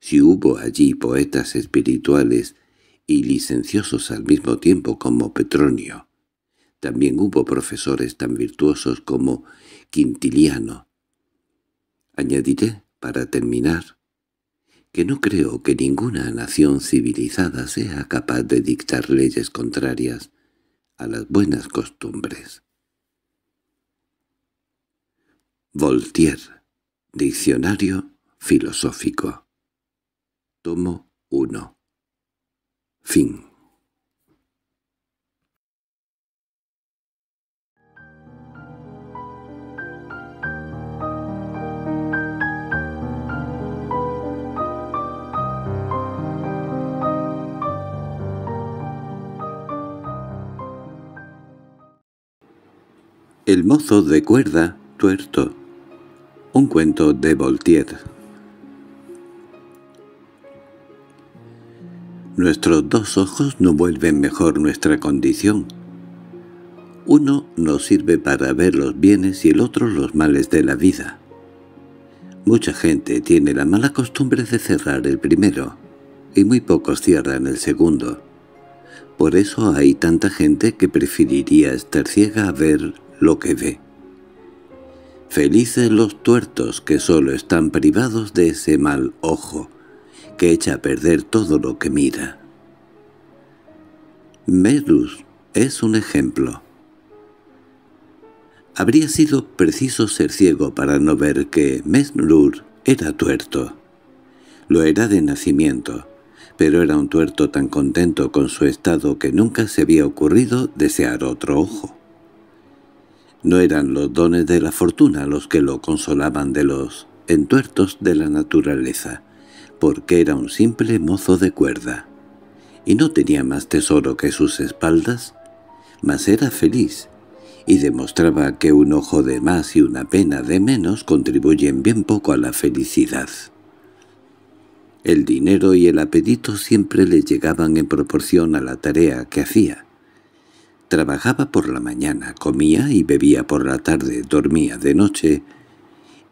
Si hubo allí poetas espirituales y licenciosos al mismo tiempo como Petronio, también hubo profesores tan virtuosos como Quintiliano. Añadiré, para terminar, que no creo que ninguna nación civilizada sea capaz de dictar leyes contrarias a las buenas costumbres. Voltaire, Diccionario Filosófico Tomo 1 Fin El mozo de cuerda tuerto. Un cuento de Voltaire. Nuestros dos ojos no vuelven mejor nuestra condición. Uno nos sirve para ver los bienes y el otro los males de la vida. Mucha gente tiene la mala costumbre de cerrar el primero, y muy pocos cierran el segundo. Por eso hay tanta gente que preferiría estar ciega a ver lo que ve. Felices los tuertos que solo están privados de ese mal ojo, que echa a perder todo lo que mira. Merus es un ejemplo. Habría sido preciso ser ciego para no ver que Mesrur era tuerto. Lo era de nacimiento pero era un tuerto tan contento con su estado que nunca se había ocurrido desear otro ojo. No eran los dones de la fortuna los que lo consolaban de los entuertos de la naturaleza, porque era un simple mozo de cuerda, y no tenía más tesoro que sus espaldas, mas era feliz, y demostraba que un ojo de más y una pena de menos contribuyen bien poco a la felicidad. El dinero y el apetito siempre le llegaban en proporción a la tarea que hacía. Trabajaba por la mañana, comía y bebía por la tarde, dormía de noche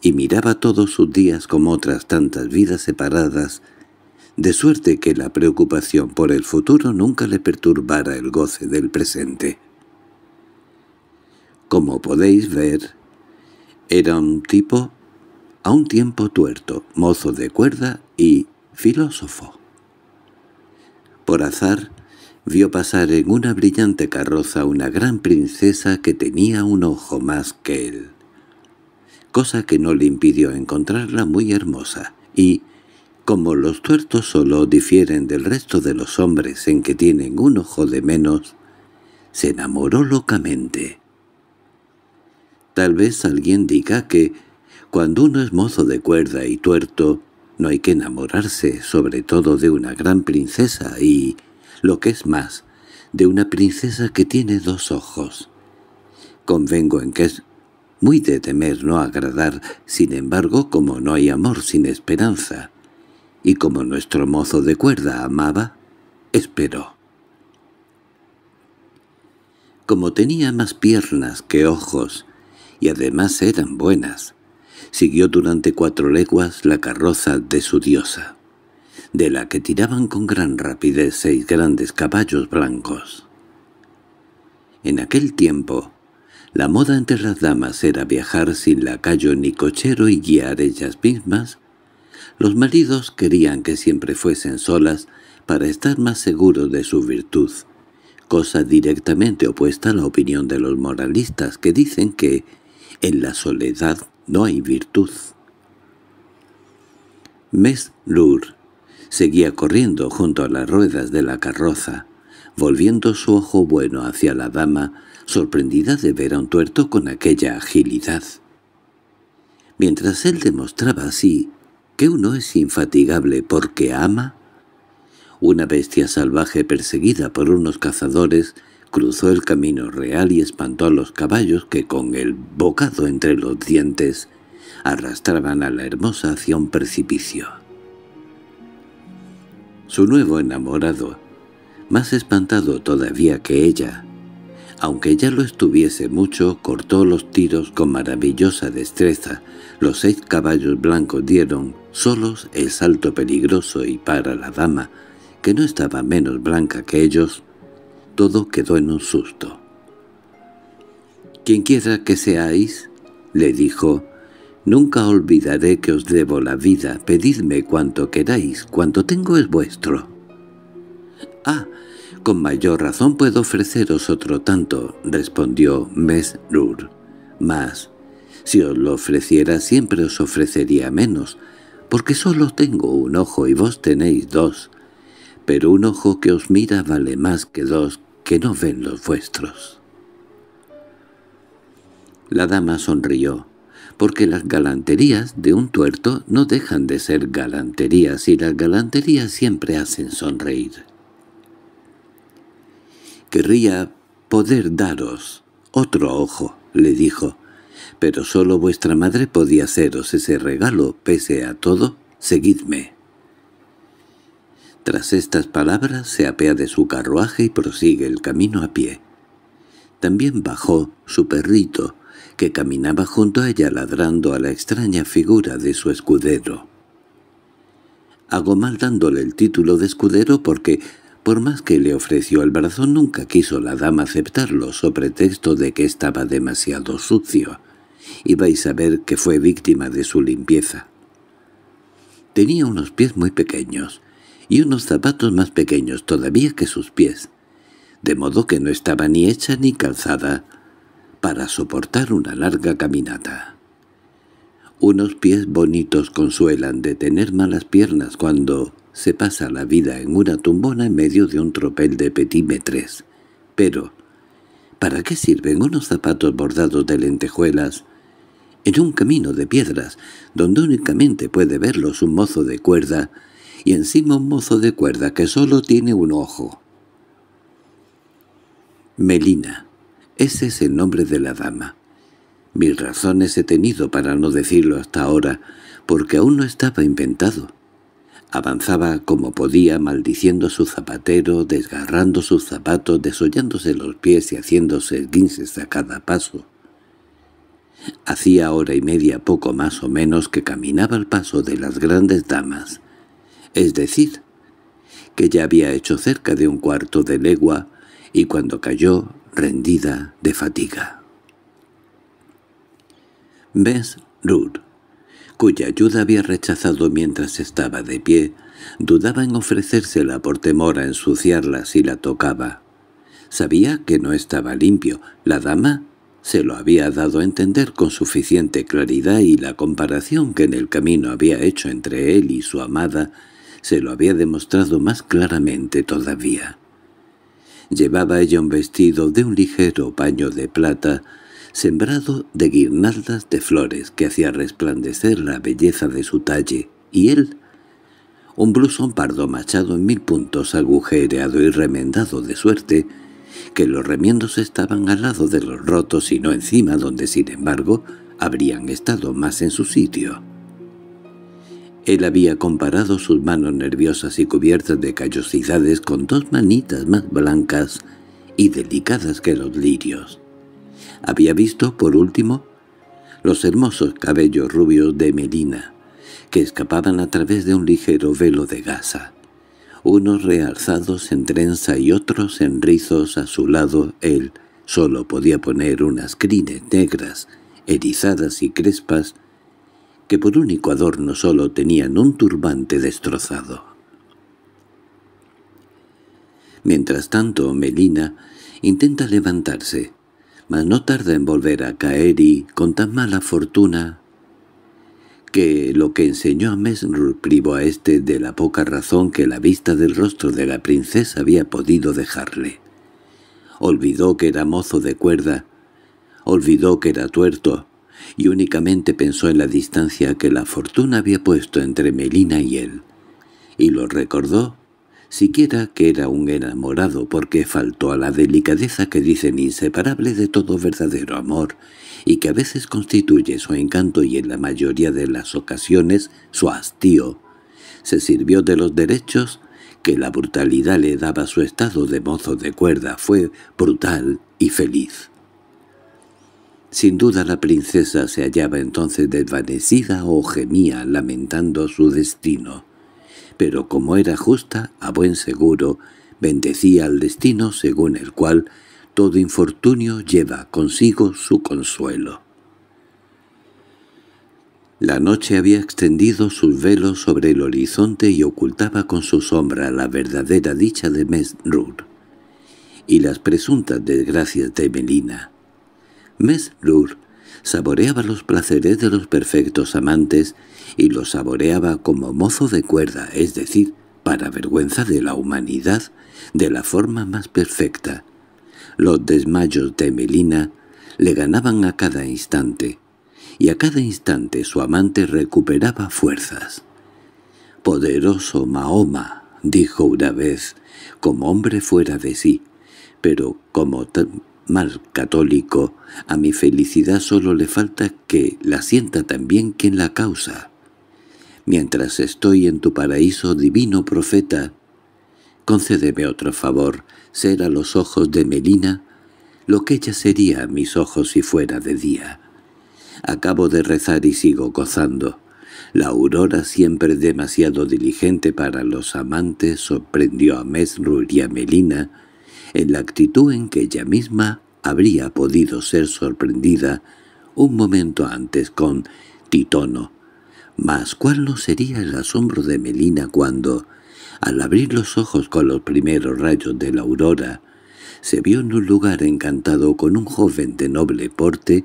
y miraba todos sus días como otras tantas vidas separadas, de suerte que la preocupación por el futuro nunca le perturbara el goce del presente. Como podéis ver, era un tipo a un tiempo tuerto, mozo de cuerda y filósofo. Por azar, vio pasar en una brillante carroza una gran princesa que tenía un ojo más que él, cosa que no le impidió encontrarla muy hermosa, y, como los tuertos solo difieren del resto de los hombres en que tienen un ojo de menos, se enamoró locamente. Tal vez alguien diga que, cuando uno es mozo de cuerda y tuerto, no hay que enamorarse, sobre todo de una gran princesa y, lo que es más, de una princesa que tiene dos ojos. Convengo en que es muy de temer no agradar, sin embargo, como no hay amor sin esperanza. Y como nuestro mozo de cuerda amaba, esperó. Como tenía más piernas que ojos, y además eran buenas, siguió durante cuatro leguas la carroza de su diosa, de la que tiraban con gran rapidez seis grandes caballos blancos. En aquel tiempo, la moda entre las damas era viajar sin lacayo ni cochero y guiar ellas mismas. Los maridos querían que siempre fuesen solas para estar más seguros de su virtud, cosa directamente opuesta a la opinión de los moralistas que dicen que en la soledad no hay virtud. Lur seguía corriendo junto a las ruedas de la carroza, volviendo su ojo bueno hacia la dama, sorprendida de ver a un tuerto con aquella agilidad. Mientras él demostraba así que uno es infatigable porque ama, una bestia salvaje perseguida por unos cazadores cruzó el camino real y espantó a los caballos que con el bocado entre los dientes arrastraban a la hermosa hacia un precipicio. Su nuevo enamorado, más espantado todavía que ella, aunque ya lo estuviese mucho, cortó los tiros con maravillosa destreza. Los seis caballos blancos dieron solos el salto peligroso y para la dama, que no estaba menos blanca que ellos, todo quedó en un susto. «Quien quiera que seáis», le dijo, «nunca olvidaré que os debo la vida. Pedidme cuanto queráis. Cuanto tengo es vuestro». «Ah, con mayor razón puedo ofreceros otro tanto», respondió Mesrur. «Mas, si os lo ofreciera siempre os ofrecería menos, porque solo tengo un ojo y vos tenéis dos pero un ojo que os mira vale más que dos que no ven los vuestros. La dama sonrió, porque las galanterías de un tuerto no dejan de ser galanterías y las galanterías siempre hacen sonreír. «Querría poder daros otro ojo», le dijo, «pero solo vuestra madre podía haceros ese regalo, pese a todo, seguidme». Tras estas palabras se apea de su carruaje y prosigue el camino a pie. También bajó su perrito, que caminaba junto a ella ladrando a la extraña figura de su escudero. Hago mal dándole el título de escudero porque, por más que le ofreció el brazo, nunca quiso la dama aceptarlo so pretexto de que estaba demasiado sucio. Y vais a ver que fue víctima de su limpieza. Tenía unos pies muy pequeños, y unos zapatos más pequeños todavía que sus pies, de modo que no estaba ni hecha ni calzada para soportar una larga caminata. Unos pies bonitos consuelan de tener malas piernas cuando se pasa la vida en una tumbona en medio de un tropel de petímetres. Pero, ¿para qué sirven unos zapatos bordados de lentejuelas en un camino de piedras donde únicamente puede verlos un mozo de cuerda y encima un mozo de cuerda que solo tiene un ojo. Melina. Ese es el nombre de la dama. Mil razones he tenido para no decirlo hasta ahora, porque aún no estaba inventado. Avanzaba como podía, maldiciendo a su zapatero, desgarrando sus zapatos, desollándose los pies y haciéndose guinces a cada paso. Hacía hora y media poco más o menos que caminaba al paso de las grandes damas es decir, que ya había hecho cerca de un cuarto de legua y cuando cayó rendida de fatiga. Bess Rur, cuya ayuda había rechazado mientras estaba de pie, dudaba en ofrecérsela por temor a ensuciarla si la tocaba. Sabía que no estaba limpio. La dama se lo había dado a entender con suficiente claridad y la comparación que en el camino había hecho entre él y su amada se lo había demostrado más claramente todavía. Llevaba ella un vestido de un ligero paño de plata, sembrado de guirnaldas de flores que hacía resplandecer la belleza de su talle, y él, un blusón pardo machado en mil puntos agujereado y remendado de suerte, que los remiendos estaban al lado de los rotos y no encima donde, sin embargo, habrían estado más en su sitio. Él había comparado sus manos nerviosas y cubiertas de callosidades con dos manitas más blancas y delicadas que los lirios. Había visto, por último, los hermosos cabellos rubios de Melina, que escapaban a través de un ligero velo de gasa, unos realzados en trenza y otros en rizos a su lado él solo podía poner unas crines negras, erizadas y crespas, que por único adorno solo tenían un turbante destrozado. Mientras tanto, Melina intenta levantarse, mas no tarda en volver a caer y, con tan mala fortuna, que lo que enseñó a Mesrur privó a éste de la poca razón que la vista del rostro de la princesa había podido dejarle. Olvidó que era mozo de cuerda, olvidó que era tuerto, y únicamente pensó en la distancia que la fortuna había puesto entre Melina y él, y lo recordó, siquiera que era un enamorado porque faltó a la delicadeza que dicen inseparable de todo verdadero amor y que a veces constituye su encanto y en la mayoría de las ocasiones su hastío. Se sirvió de los derechos que la brutalidad le daba a su estado de mozo de cuerda, fue brutal y feliz. Sin duda la princesa se hallaba entonces desvanecida o gemía lamentando su destino. Pero como era justa, a buen seguro, bendecía al destino según el cual todo infortunio lleva consigo su consuelo. La noche había extendido sus velos sobre el horizonte y ocultaba con su sombra la verdadera dicha de Mesrur y las presuntas desgracias de Melina. Mesrur saboreaba los placeres de los perfectos amantes y los saboreaba como mozo de cuerda, es decir, para vergüenza de la humanidad, de la forma más perfecta. Los desmayos de Melina le ganaban a cada instante, y a cada instante su amante recuperaba fuerzas. «Poderoso Mahoma», dijo una vez, como hombre fuera de sí, pero como mal católico, a mi felicidad solo le falta que la sienta también quien la causa. Mientras estoy en tu paraíso, divino profeta, concédeme otro favor, ser a los ojos de Melina lo que ella sería a mis ojos si fuera de día. Acabo de rezar y sigo gozando. La aurora, siempre demasiado diligente para los amantes, sorprendió a Mesrur y a Melina, en la actitud en que ella misma habría podido ser sorprendida un momento antes con Titono. Mas cuál no sería el asombro de Melina cuando, al abrir los ojos con los primeros rayos de la aurora, se vio en un lugar encantado con un joven de noble porte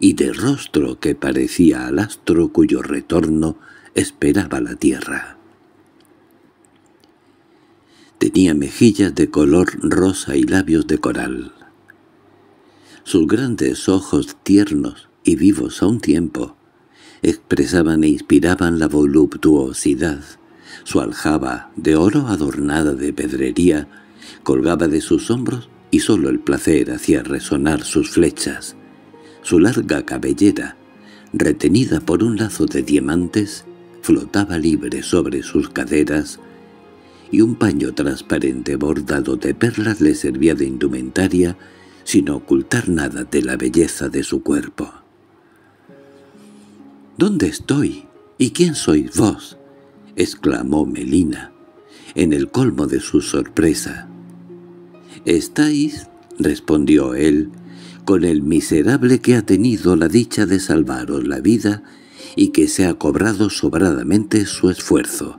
y de rostro que parecía al astro cuyo retorno esperaba la tierra. Tenía mejillas de color rosa y labios de coral. Sus grandes ojos tiernos y vivos a un tiempo expresaban e inspiraban la voluptuosidad. Su aljaba de oro adornada de pedrería colgaba de sus hombros y sólo el placer hacía resonar sus flechas. Su larga cabellera, retenida por un lazo de diamantes, flotaba libre sobre sus caderas y un paño transparente bordado de perlas le servía de indumentaria, sin ocultar nada de la belleza de su cuerpo. —¿Dónde estoy? ¿Y quién sois vos? —exclamó Melina, en el colmo de su sorpresa. —Estáis —respondió él—, con el miserable que ha tenido la dicha de salvaros la vida y que se ha cobrado sobradamente su esfuerzo.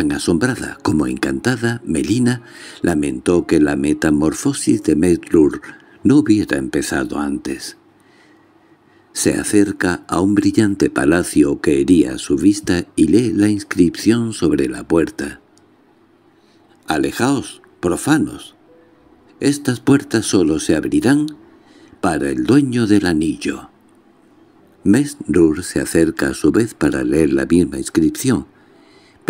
Tan asombrada como encantada, Melina lamentó que la metamorfosis de Mesrur no hubiera empezado antes. Se acerca a un brillante palacio que hería su vista y lee la inscripción sobre la puerta. «Alejaos, profanos. Estas puertas solo se abrirán para el dueño del anillo». Mesrur se acerca a su vez para leer la misma inscripción,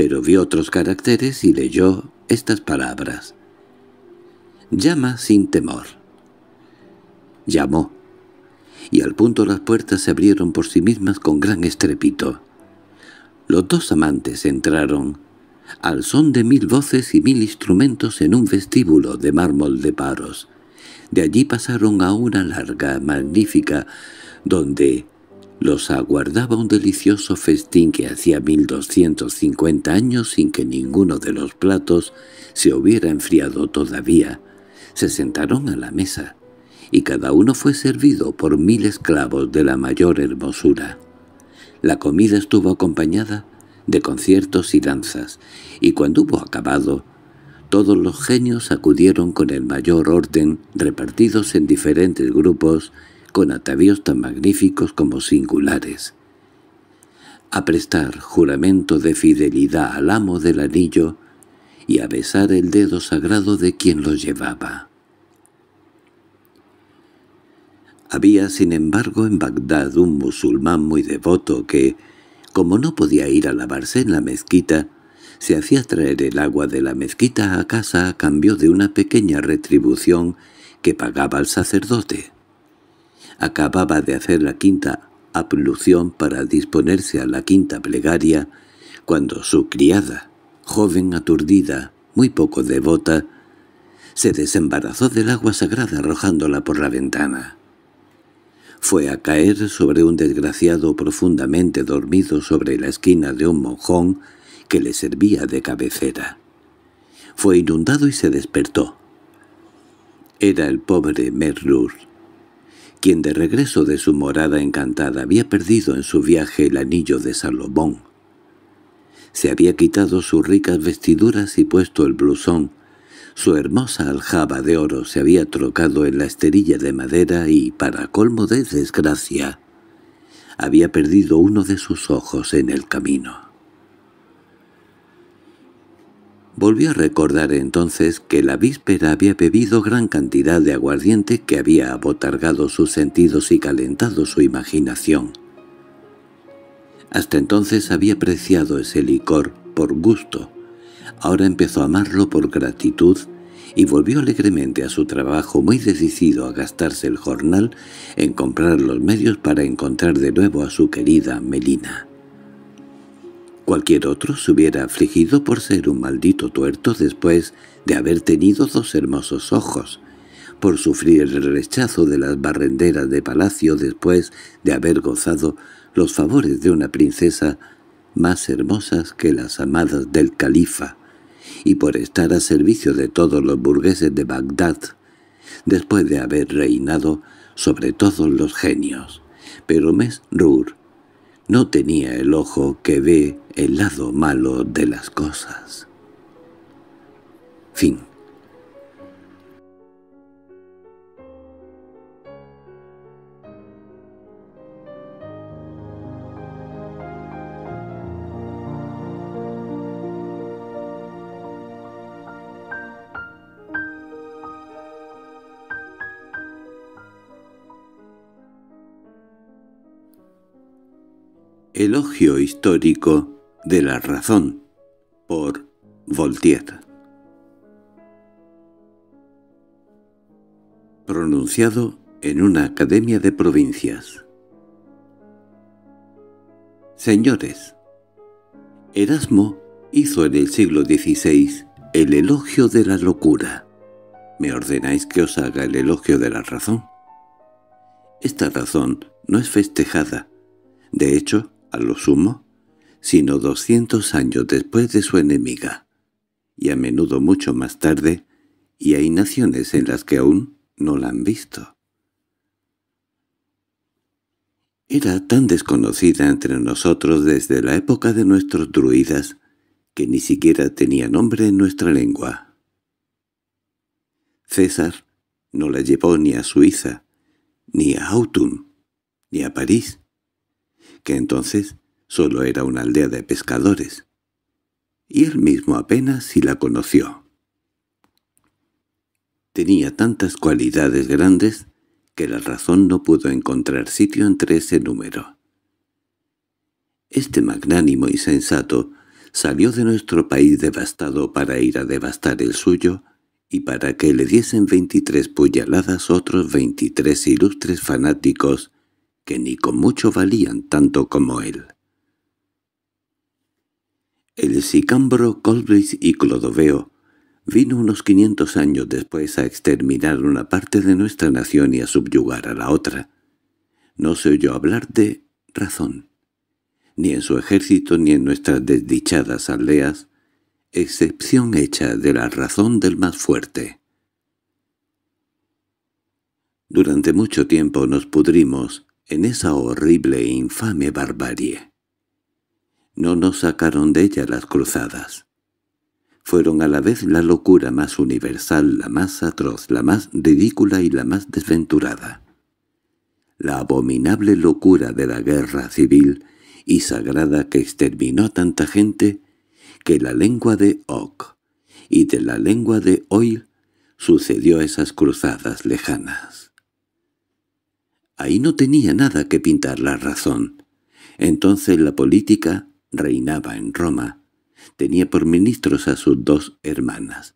pero vio otros caracteres y leyó estas palabras. Llama sin temor. Llamó, y al punto las puertas se abrieron por sí mismas con gran estrepito. Los dos amantes entraron, al son de mil voces y mil instrumentos en un vestíbulo de mármol de paros. De allí pasaron a una larga, magnífica, donde los aguardaba un delicioso festín que hacía 1250 años sin que ninguno de los platos se hubiera enfriado todavía. Se sentaron a la mesa, y cada uno fue servido por mil esclavos de la mayor hermosura. La comida estuvo acompañada de conciertos y danzas, y cuando hubo acabado, todos los genios acudieron con el mayor orden, repartidos en diferentes grupos, con atavíos tan magníficos como singulares. A prestar juramento de fidelidad al amo del anillo y a besar el dedo sagrado de quien lo llevaba. Había, sin embargo, en Bagdad un musulmán muy devoto que, como no podía ir a lavarse en la mezquita, se hacía traer el agua de la mezquita a casa a cambio de una pequeña retribución que pagaba al sacerdote acababa de hacer la quinta ablución para disponerse a la quinta plegaria, cuando su criada, joven aturdida, muy poco devota, se desembarazó del agua sagrada arrojándola por la ventana. Fue a caer sobre un desgraciado profundamente dormido sobre la esquina de un monjón que le servía de cabecera. Fue inundado y se despertó. Era el pobre Merlur, quien de regreso de su morada encantada había perdido en su viaje el anillo de Salomón. Se había quitado sus ricas vestiduras y puesto el blusón. Su hermosa aljaba de oro se había trocado en la esterilla de madera y, para colmo de desgracia, había perdido uno de sus ojos en el camino. Volvió a recordar entonces que la víspera había bebido gran cantidad de aguardiente que había abotargado sus sentidos y calentado su imaginación. Hasta entonces había apreciado ese licor por gusto. Ahora empezó a amarlo por gratitud y volvió alegremente a su trabajo muy decidido a gastarse el jornal en comprar los medios para encontrar de nuevo a su querida Melina. Cualquier otro se hubiera afligido por ser un maldito tuerto después de haber tenido dos hermosos ojos, por sufrir el rechazo de las barrenderas de palacio después de haber gozado los favores de una princesa más hermosas que las amadas del califa, y por estar a servicio de todos los burgueses de Bagdad, después de haber reinado sobre todos los genios. Pero Mesrur no tenía el ojo que ve el lado malo de las cosas. Fin Elogio histórico de la razón por Voltaire. Pronunciado en una academia de provincias. Señores, Erasmo hizo en el siglo XVI el elogio de la locura. ¿Me ordenáis que os haga el elogio de la razón? Esta razón no es festejada. De hecho, a lo sumo, sino 200 años después de su enemiga, y a menudo mucho más tarde, y hay naciones en las que aún no la han visto. Era tan desconocida entre nosotros desde la época de nuestros druidas que ni siquiera tenía nombre en nuestra lengua. César no la llevó ni a Suiza, ni a Autumn, ni a París, que entonces solo era una aldea de pescadores, y él mismo apenas si la conoció. Tenía tantas cualidades grandes que la razón no pudo encontrar sitio entre ese número. Este magnánimo y sensato salió de nuestro país devastado para ir a devastar el suyo y para que le diesen veintitrés puñaladas otros veintitrés ilustres fanáticos que ni con mucho valían tanto como él. El sicambro Colbridge y Clodoveo vino unos 500 años después a exterminar una parte de nuestra nación y a subyugar a la otra. No se oyó hablar de razón, ni en su ejército ni en nuestras desdichadas aldeas, excepción hecha de la razón del más fuerte. Durante mucho tiempo nos pudrimos, en esa horrible e infame barbarie. No nos sacaron de ella las cruzadas. Fueron a la vez la locura más universal, la más atroz, la más ridícula y la más desventurada. La abominable locura de la guerra civil y sagrada que exterminó a tanta gente que la lengua de Oc y de la lengua de Oil sucedió esas cruzadas lejanas. Ahí no tenía nada que pintar la razón. Entonces la política reinaba en Roma. Tenía por ministros a sus dos hermanas,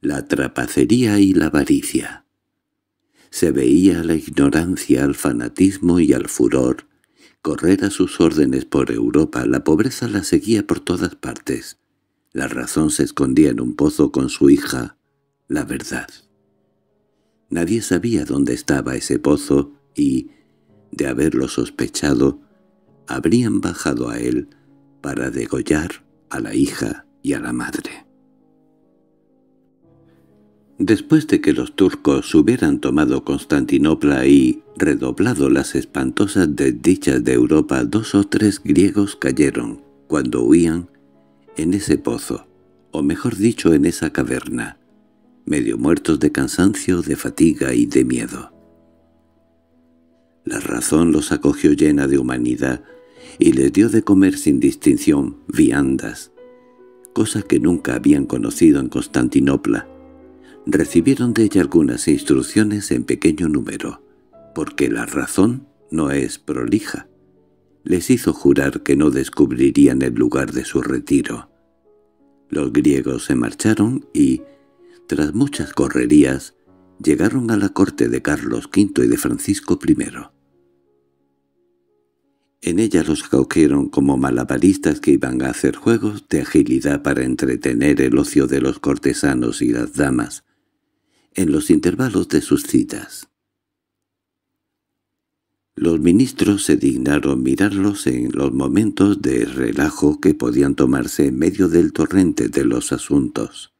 la trapacería y la avaricia. Se veía la ignorancia, al fanatismo y al furor. Correr a sus órdenes por Europa, la pobreza la seguía por todas partes. La razón se escondía en un pozo con su hija, la verdad. Nadie sabía dónde estaba ese pozo, y, de haberlo sospechado, habrían bajado a él para degollar a la hija y a la madre. Después de que los turcos hubieran tomado Constantinopla y redoblado las espantosas desdichas de Europa, dos o tres griegos cayeron, cuando huían, en ese pozo, o mejor dicho en esa caverna, medio muertos de cansancio, de fatiga y de miedo. La razón los acogió llena de humanidad y les dio de comer sin distinción viandas, cosa que nunca habían conocido en Constantinopla. Recibieron de ella algunas instrucciones en pequeño número, porque la razón no es prolija. Les hizo jurar que no descubrirían el lugar de su retiro. Los griegos se marcharon y, tras muchas correrías, llegaron a la corte de Carlos V y de Francisco I. En ella los caujeron como malabaristas que iban a hacer juegos de agilidad para entretener el ocio de los cortesanos y las damas, en los intervalos de sus citas. Los ministros se dignaron mirarlos en los momentos de relajo que podían tomarse en medio del torrente de los asuntos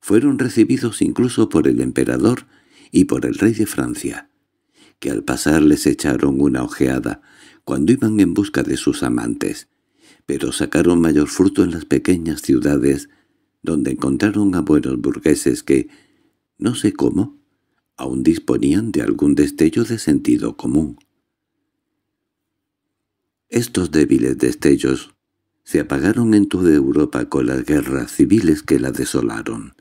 fueron recibidos incluso por el emperador y por el rey de Francia, que al pasar les echaron una ojeada cuando iban en busca de sus amantes, pero sacaron mayor fruto en las pequeñas ciudades donde encontraron a buenos burgueses que, no sé cómo, aún disponían de algún destello de sentido común. Estos débiles destellos se apagaron en toda Europa con las guerras civiles que la desolaron.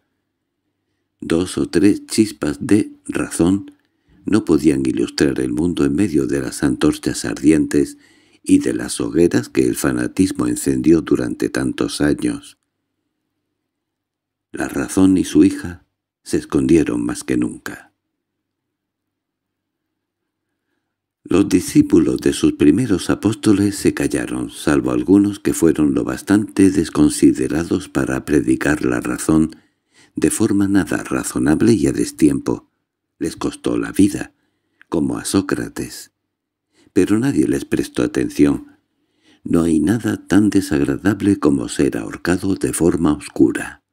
Dos o tres chispas de razón no podían ilustrar el mundo en medio de las antorchas ardientes y de las hogueras que el fanatismo encendió durante tantos años. La razón y su hija se escondieron más que nunca. Los discípulos de sus primeros apóstoles se callaron, salvo algunos que fueron lo bastante desconsiderados para predicar la razón de forma nada razonable y a destiempo. Les costó la vida, como a Sócrates. Pero nadie les prestó atención. No hay nada tan desagradable como ser ahorcado de forma oscura.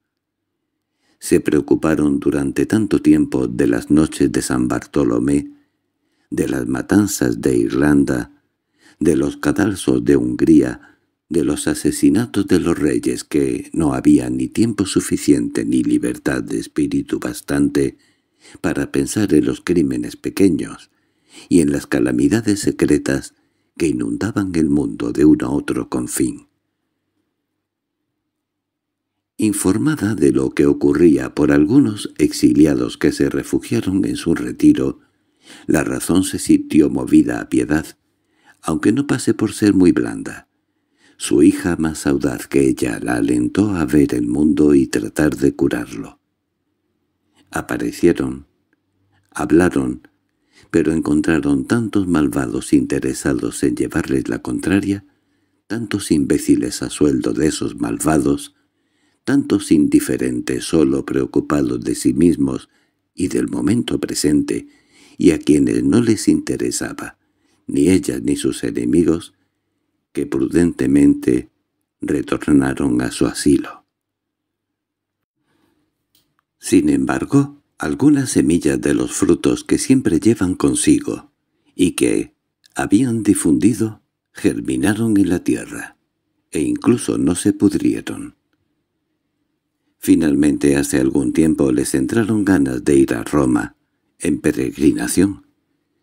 Se preocuparon durante tanto tiempo de las noches de San Bartolomé, de las matanzas de Irlanda, de los cadalsos de Hungría, de los asesinatos de los reyes que no había ni tiempo suficiente ni libertad de espíritu bastante para pensar en los crímenes pequeños y en las calamidades secretas que inundaban el mundo de uno a otro confín. Informada de lo que ocurría por algunos exiliados que se refugiaron en su retiro, la razón se sintió movida a piedad, aunque no pase por ser muy blanda. Su hija más audaz que ella la alentó a ver el mundo y tratar de curarlo. Aparecieron, hablaron, pero encontraron tantos malvados interesados en llevarles la contraria, tantos imbéciles a sueldo de esos malvados, tantos indiferentes solo preocupados de sí mismos y del momento presente, y a quienes no les interesaba, ni ellas ni sus enemigos, que prudentemente retornaron a su asilo. Sin embargo, algunas semillas de los frutos que siempre llevan consigo y que habían difundido germinaron en la tierra e incluso no se pudrieron. Finalmente hace algún tiempo les entraron ganas de ir a Roma, en peregrinación,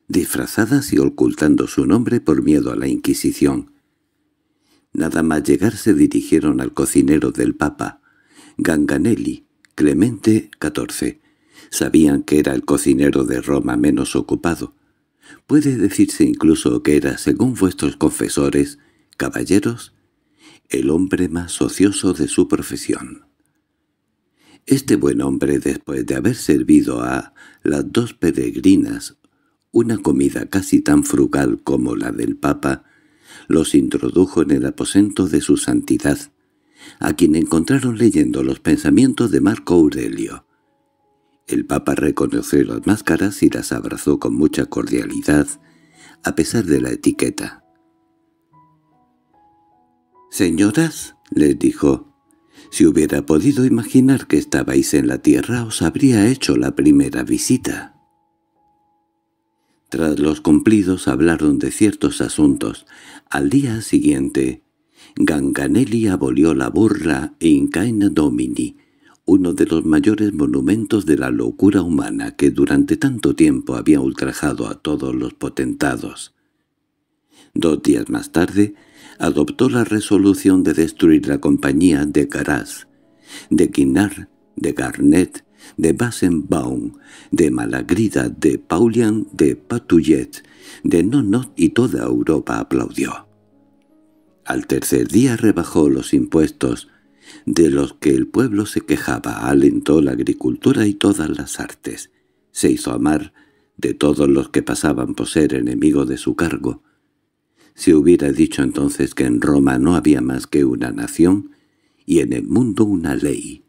disfrazadas y ocultando su nombre por miedo a la Inquisición, Nada más llegar se dirigieron al cocinero del papa, Ganganelli, Clemente XIV. Sabían que era el cocinero de Roma menos ocupado. Puede decirse incluso que era, según vuestros confesores, caballeros, el hombre más ocioso de su profesión. Este buen hombre, después de haber servido a las dos peregrinas una comida casi tan frugal como la del papa, los introdujo en el aposento de su santidad, a quien encontraron leyendo los pensamientos de Marco Aurelio. El papa reconoció las máscaras y las abrazó con mucha cordialidad, a pesar de la etiqueta. «Señoras», les dijo, «si hubiera podido imaginar que estabais en la tierra os habría hecho la primera visita». Tras los cumplidos hablaron de ciertos asuntos. Al día siguiente, Ganganelli abolió la burla e Domini, uno de los mayores monumentos de la locura humana que durante tanto tiempo había ultrajado a todos los potentados. Dos días más tarde, adoptó la resolución de destruir la compañía de Caraz, de Quinar, de Garnet, de Basenbaum, de Malagrida, de Paulian, de Patouillet, de Nonot y toda Europa aplaudió. Al tercer día rebajó los impuestos, de los que el pueblo se quejaba, alentó la agricultura y todas las artes. Se hizo amar de todos los que pasaban por ser enemigo de su cargo. Se hubiera dicho entonces que en Roma no había más que una nación y en el mundo una ley.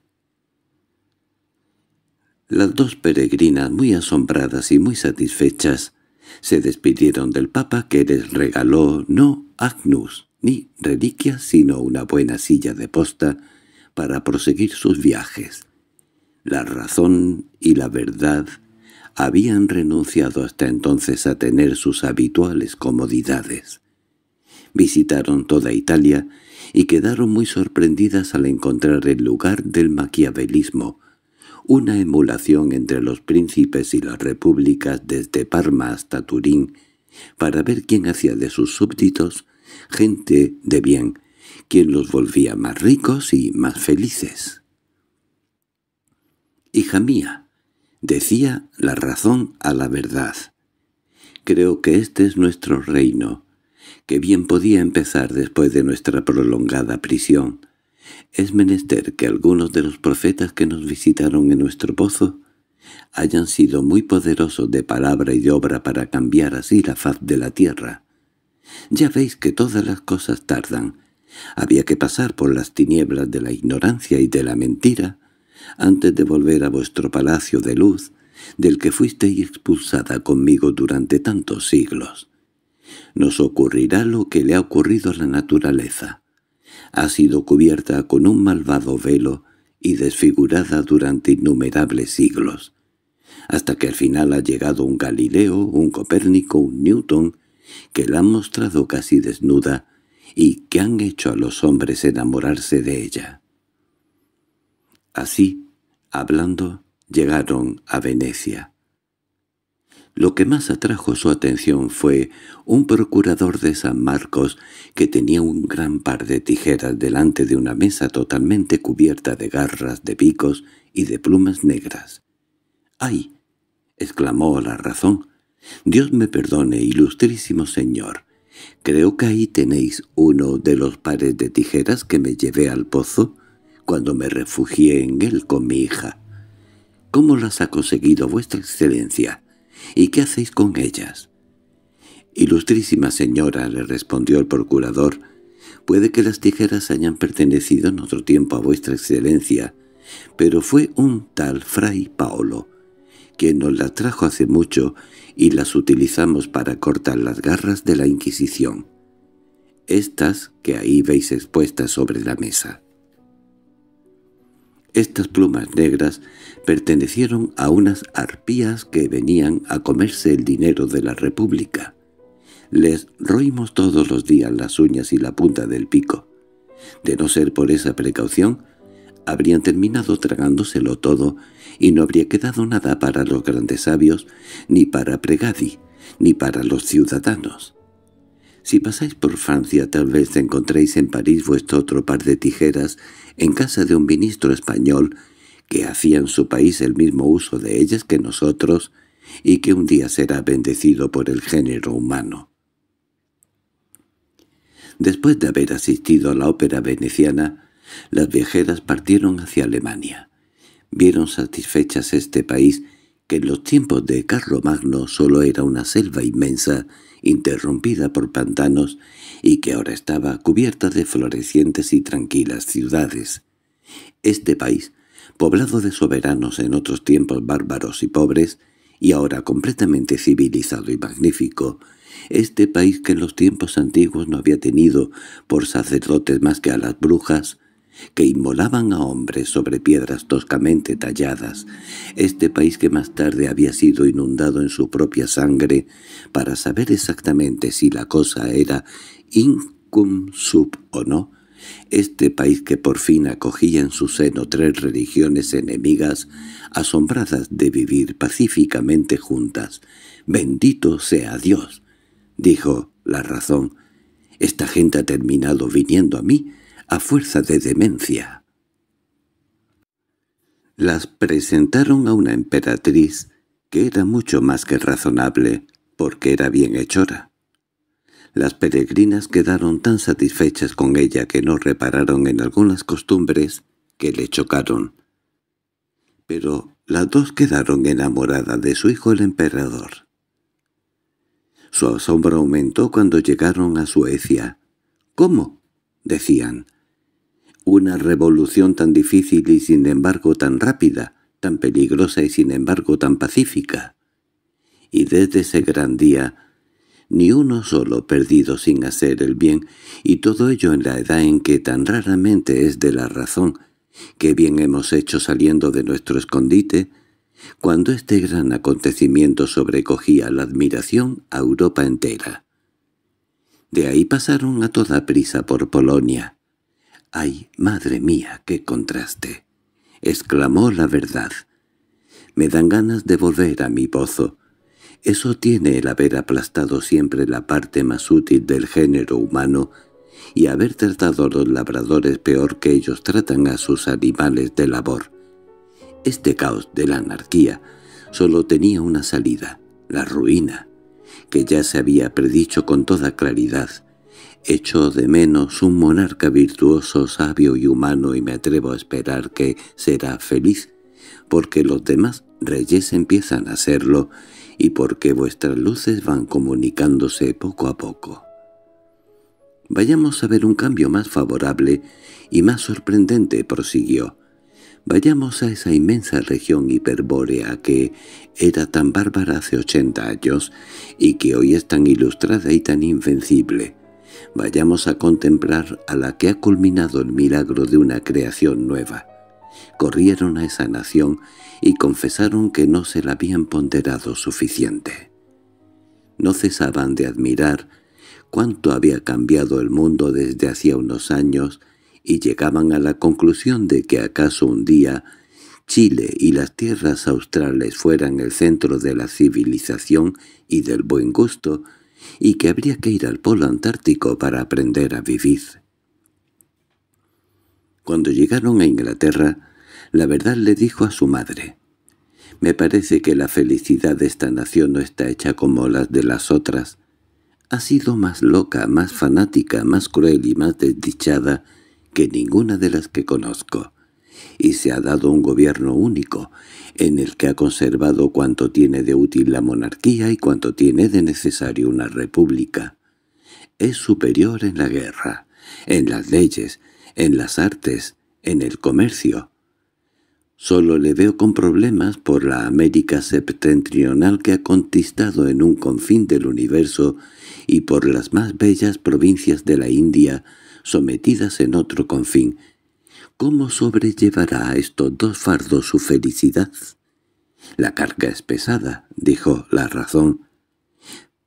Las dos peregrinas, muy asombradas y muy satisfechas, se despidieron del Papa que les regaló no agnus ni reliquias sino una buena silla de posta para proseguir sus viajes. La razón y la verdad habían renunciado hasta entonces a tener sus habituales comodidades. Visitaron toda Italia y quedaron muy sorprendidas al encontrar el lugar del maquiavelismo, una emulación entre los príncipes y las repúblicas desde Parma hasta Turín, para ver quién hacía de sus súbditos gente de bien, quién los volvía más ricos y más felices. «Hija mía», decía la razón a la verdad, «creo que este es nuestro reino, que bien podía empezar después de nuestra prolongada prisión». Es menester que algunos de los profetas que nos visitaron en nuestro pozo hayan sido muy poderosos de palabra y de obra para cambiar así la faz de la tierra. Ya veis que todas las cosas tardan. Había que pasar por las tinieblas de la ignorancia y de la mentira antes de volver a vuestro palacio de luz, del que fuisteis expulsada conmigo durante tantos siglos. Nos ocurrirá lo que le ha ocurrido a la naturaleza ha sido cubierta con un malvado velo y desfigurada durante innumerables siglos, hasta que al final ha llegado un Galileo, un Copérnico, un Newton, que la han mostrado casi desnuda y que han hecho a los hombres enamorarse de ella. Así, hablando, llegaron a Venecia. Lo que más atrajo su atención fue un procurador de San Marcos que tenía un gran par de tijeras delante de una mesa totalmente cubierta de garras, de picos y de plumas negras. —¡Ay! —exclamó la razón. —Dios me perdone, ilustrísimo señor. Creo que ahí tenéis uno de los pares de tijeras que me llevé al pozo cuando me refugié en él con mi hija. —¿Cómo las ha conseguido vuestra excelencia? ¿Y qué hacéis con ellas? Ilustrísima señora, le respondió el procurador, puede que las tijeras hayan pertenecido en otro tiempo a vuestra excelencia, pero fue un tal Fray Paolo, quien nos las trajo hace mucho y las utilizamos para cortar las garras de la Inquisición. Estas que ahí veis expuestas sobre la mesa. Estas plumas negras pertenecieron a unas arpías que venían a comerse el dinero de la República. Les roímos todos los días las uñas y la punta del pico. De no ser por esa precaución, habrían terminado tragándoselo todo y no habría quedado nada para los grandes sabios, ni para Pregadi, ni para los ciudadanos. Si pasáis por Francia tal vez encontréis en París vuestro otro par de tijeras en casa de un ministro español que hacía en su país el mismo uso de ellas que nosotros y que un día será bendecido por el género humano. Después de haber asistido a la ópera veneciana, las viajeras partieron hacia Alemania. Vieron satisfechas este país que en los tiempos de Carlomagno solo era una selva inmensa interrumpida por pantanos, y que ahora estaba cubierta de florecientes y tranquilas ciudades. Este país, poblado de soberanos en otros tiempos bárbaros y pobres, y ahora completamente civilizado y magnífico, este país que en los tiempos antiguos no había tenido por sacerdotes más que a las brujas, que inmolaban a hombres sobre piedras toscamente talladas, este país que más tarde había sido inundado en su propia sangre, para saber exactamente si la cosa era incum sub o no, este país que por fin acogía en su seno tres religiones enemigas, asombradas de vivir pacíficamente juntas. «¡Bendito sea Dios!» dijo la razón. «Esta gente ha terminado viniendo a mí a fuerza de demencia. Las presentaron a una emperatriz que era mucho más que razonable, porque era bien hechora. Las peregrinas quedaron tan satisfechas con ella que no repararon en algunas costumbres que le chocaron. Pero las dos quedaron enamoradas de su hijo el emperador. Su asombro aumentó cuando llegaron a Suecia. —¿Cómo? —decían. Una revolución tan difícil y sin embargo tan rápida, tan peligrosa y sin embargo tan pacífica. Y desde ese gran día, ni uno solo perdido sin hacer el bien, y todo ello en la edad en que tan raramente es de la razón, que bien hemos hecho saliendo de nuestro escondite, cuando este gran acontecimiento sobrecogía la admiración a Europa entera. De ahí pasaron a toda prisa por Polonia, —¡Ay, madre mía, qué contraste! —exclamó la verdad. —Me dan ganas de volver a mi pozo. Eso tiene el haber aplastado siempre la parte más útil del género humano y haber tratado a los labradores peor que ellos tratan a sus animales de labor. Este caos de la anarquía solo tenía una salida, la ruina, que ya se había predicho con toda claridad, Echo de menos un monarca virtuoso, sabio y humano y me atrevo a esperar que será feliz, porque los demás reyes empiezan a serlo y porque vuestras luces van comunicándose poco a poco. Vayamos a ver un cambio más favorable y más sorprendente, prosiguió. Vayamos a esa inmensa región hiperbórea que era tan bárbara hace ochenta años y que hoy es tan ilustrada y tan invencible vayamos a contemplar a la que ha culminado el milagro de una creación nueva. Corrieron a esa nación y confesaron que no se la habían ponderado suficiente. No cesaban de admirar cuánto había cambiado el mundo desde hacía unos años y llegaban a la conclusión de que acaso un día Chile y las tierras australes fueran el centro de la civilización y del buen gusto, y que habría que ir al polo antártico para aprender a vivir. Cuando llegaron a Inglaterra, la verdad le dijo a su madre, «Me parece que la felicidad de esta nación no está hecha como las de las otras. Ha sido más loca, más fanática, más cruel y más desdichada que ninguna de las que conozco y se ha dado un gobierno único, en el que ha conservado cuanto tiene de útil la monarquía y cuanto tiene de necesario una república. Es superior en la guerra, en las leyes, en las artes, en el comercio. Solo le veo con problemas por la América septentrional que ha conquistado en un confín del universo y por las más bellas provincias de la India sometidas en otro confín, ¿Cómo sobrellevará a estos dos fardos su felicidad? La carga es pesada, dijo la razón.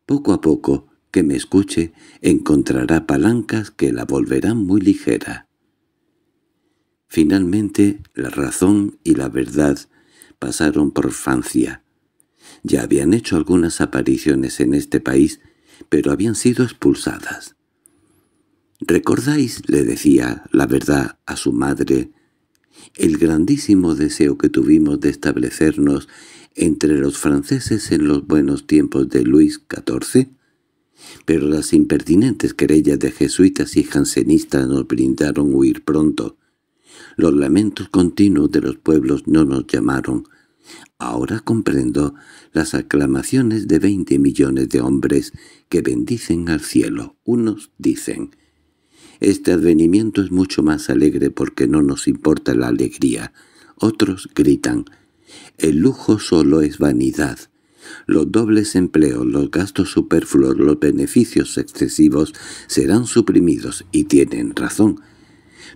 Poco a poco, que me escuche, encontrará palancas que la volverán muy ligera. Finalmente, la razón y la verdad pasaron por Francia. Ya habían hecho algunas apariciones en este país, pero habían sido expulsadas. —¿Recordáis? —le decía la verdad a su madre— el grandísimo deseo que tuvimos de establecernos entre los franceses en los buenos tiempos de Luis XIV? Pero las impertinentes querellas de jesuitas y jansenistas nos brindaron huir pronto. Los lamentos continuos de los pueblos no nos llamaron. Ahora comprendo las aclamaciones de veinte millones de hombres que bendicen al cielo. Unos dicen este advenimiento es mucho más alegre porque no nos importa la alegría. Otros gritan, el lujo solo es vanidad. Los dobles empleos, los gastos superfluos, los beneficios excesivos serán suprimidos y tienen razón.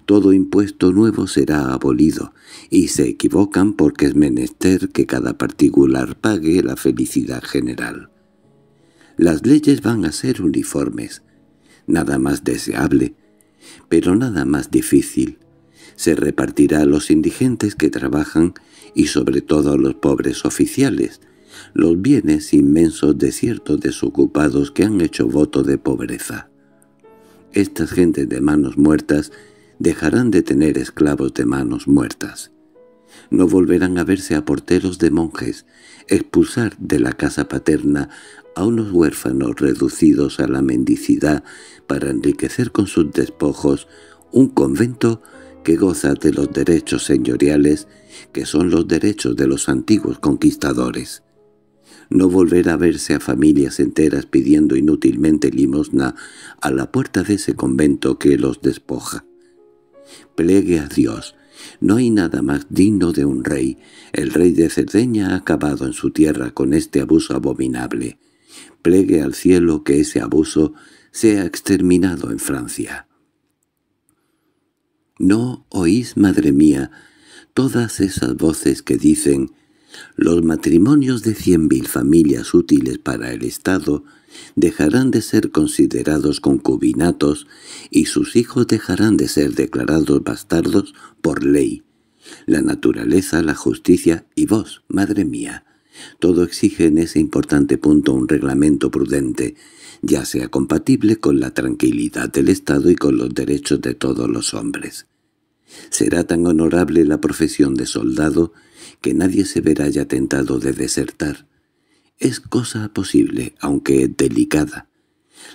Todo impuesto nuevo será abolido, y se equivocan porque es menester que cada particular pague la felicidad general. Las leyes van a ser uniformes, nada más deseable, pero nada más difícil. Se repartirá a los indigentes que trabajan y sobre todo a los pobres oficiales, los bienes inmensos de ciertos desocupados que han hecho voto de pobreza. Estas gentes de manos muertas dejarán de tener esclavos de manos muertas. No volverán a verse a porteros de monjes, expulsar de la casa paterna a unos huérfanos reducidos a la mendicidad para enriquecer con sus despojos un convento que goza de los derechos señoriales, que son los derechos de los antiguos conquistadores. No volver a verse a familias enteras pidiendo inútilmente limosna a la puerta de ese convento que los despoja. Plegue a Dios, no hay nada más digno de un rey. El rey de Cerdeña ha acabado en su tierra con este abuso abominable. Plegue al cielo que ese abuso ha exterminado en Francia. ¿No oís, madre mía, todas esas voces que dicen «Los matrimonios de cien mil familias útiles para el Estado dejarán de ser considerados concubinatos y sus hijos dejarán de ser declarados bastardos por ley». La naturaleza, la justicia y vos, madre mía, todo exige en ese importante punto un reglamento prudente, ya sea compatible con la tranquilidad del Estado y con los derechos de todos los hombres. Será tan honorable la profesión de soldado que nadie se verá ya tentado de desertar. Es cosa posible, aunque delicada.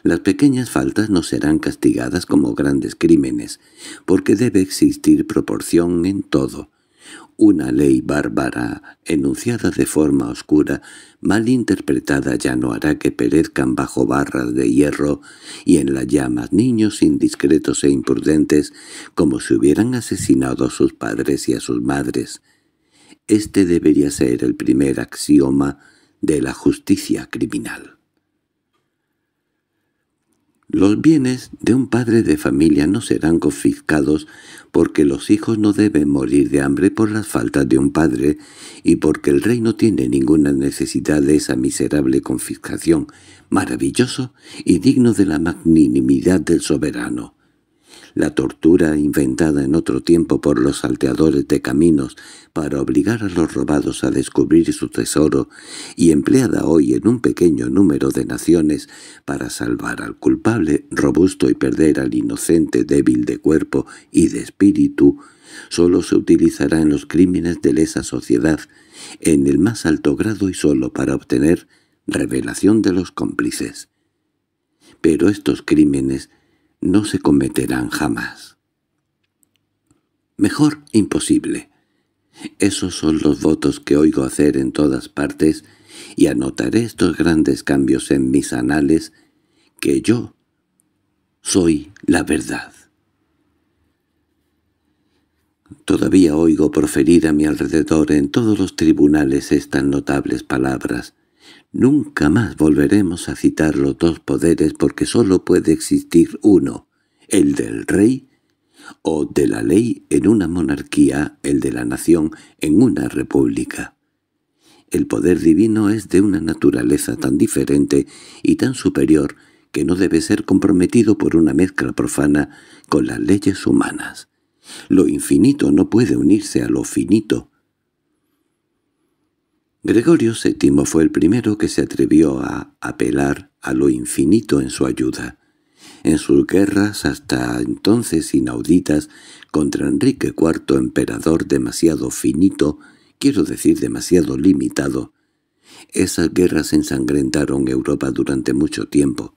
Las pequeñas faltas no serán castigadas como grandes crímenes, porque debe existir proporción en todo. Una ley bárbara, enunciada de forma oscura, mal interpretada ya no hará que perezcan bajo barras de hierro y en las llamas niños indiscretos e imprudentes como si hubieran asesinado a sus padres y a sus madres. Este debería ser el primer axioma de la justicia criminal. Los bienes de un padre de familia no serán confiscados porque los hijos no deben morir de hambre por las faltas de un padre y porque el rey no tiene ninguna necesidad de esa miserable confiscación, maravilloso y digno de la magnanimidad del soberano. La tortura inventada en otro tiempo por los salteadores de caminos para obligar a los robados a descubrir su tesoro y empleada hoy en un pequeño número de naciones para salvar al culpable robusto y perder al inocente débil de cuerpo y de espíritu, solo se utilizará en los crímenes de lesa sociedad en el más alto grado y solo para obtener revelación de los cómplices. Pero estos crímenes no se cometerán jamás. Mejor imposible. Esos son los votos que oigo hacer en todas partes y anotaré estos grandes cambios en mis anales que yo soy la verdad. Todavía oigo proferir a mi alrededor en todos los tribunales estas notables palabras, Nunca más volveremos a citar los dos poderes porque sólo puede existir uno, el del rey o de la ley en una monarquía, el de la nación en una república. El poder divino es de una naturaleza tan diferente y tan superior que no debe ser comprometido por una mezcla profana con las leyes humanas. Lo infinito no puede unirse a lo finito, Gregorio VII fue el primero que se atrevió a apelar a lo infinito en su ayuda. En sus guerras hasta entonces inauditas contra Enrique IV, emperador demasiado finito, quiero decir demasiado limitado, esas guerras ensangrentaron Europa durante mucho tiempo,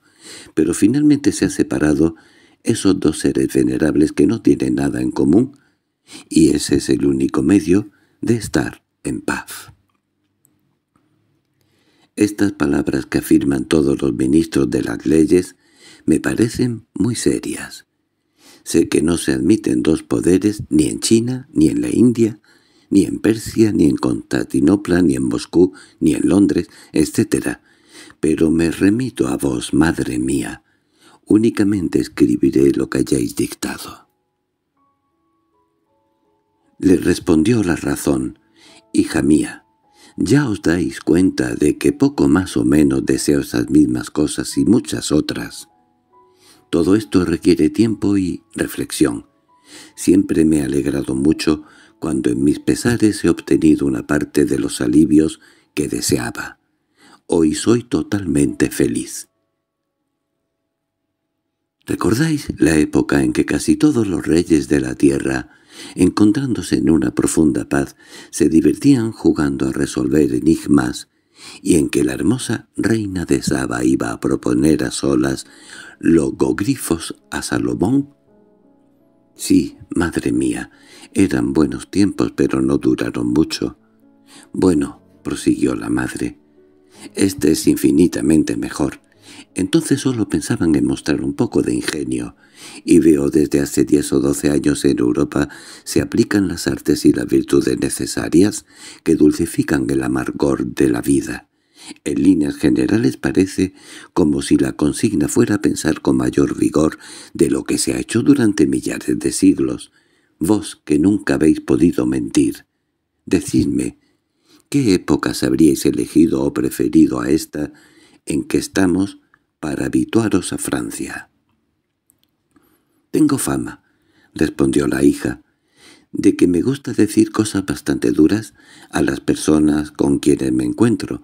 pero finalmente se han separado esos dos seres venerables que no tienen nada en común, y ese es el único medio de estar en paz. Estas palabras que afirman todos los ministros de las leyes me parecen muy serias. Sé que no se admiten dos poderes ni en China, ni en la India, ni en Persia, ni en Constantinopla, ni en Moscú, ni en Londres, etc. Pero me remito a vos, madre mía. Únicamente escribiré lo que hayáis dictado. Le respondió la razón. Hija mía, ya os dais cuenta de que poco más o menos deseo esas mismas cosas y muchas otras. Todo esto requiere tiempo y reflexión. Siempre me ha alegrado mucho cuando en mis pesares he obtenido una parte de los alivios que deseaba. Hoy soy totalmente feliz. ¿Recordáis la época en que casi todos los reyes de la tierra Encontrándose en una profunda paz, se divertían jugando a resolver enigmas, y en que la hermosa reina de Saba iba a proponer a solas logogrifos a Salomón? Sí, madre mía, eran buenos tiempos, pero no duraron mucho. Bueno, prosiguió la madre, este es infinitamente mejor. Entonces solo pensaban en mostrar un poco de ingenio, y veo desde hace diez o doce años en Europa se aplican las artes y las virtudes necesarias que dulcifican el amargor de la vida. En líneas generales parece como si la consigna fuera pensar con mayor vigor de lo que se ha hecho durante millares de siglos. Vos que nunca habéis podido mentir, decidme, ¿qué épocas habríais elegido o preferido a esta en que estamos para habituaros a Francia. —Tengo fama —respondió la hija—, de que me gusta decir cosas bastante duras a las personas con quienes me encuentro,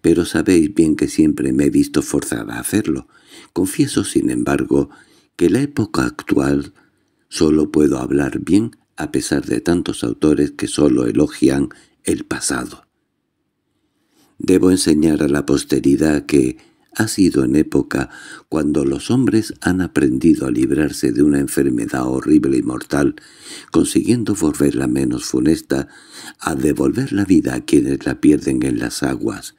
pero sabéis bien que siempre me he visto forzada a hacerlo. Confieso, sin embargo, que la época actual solo puedo hablar bien a pesar de tantos autores que solo elogian el pasado. Debo enseñar a la posteridad que ha sido en época cuando los hombres han aprendido a librarse de una enfermedad horrible y mortal, consiguiendo volverla menos funesta, a devolver la vida a quienes la pierden en las aguas,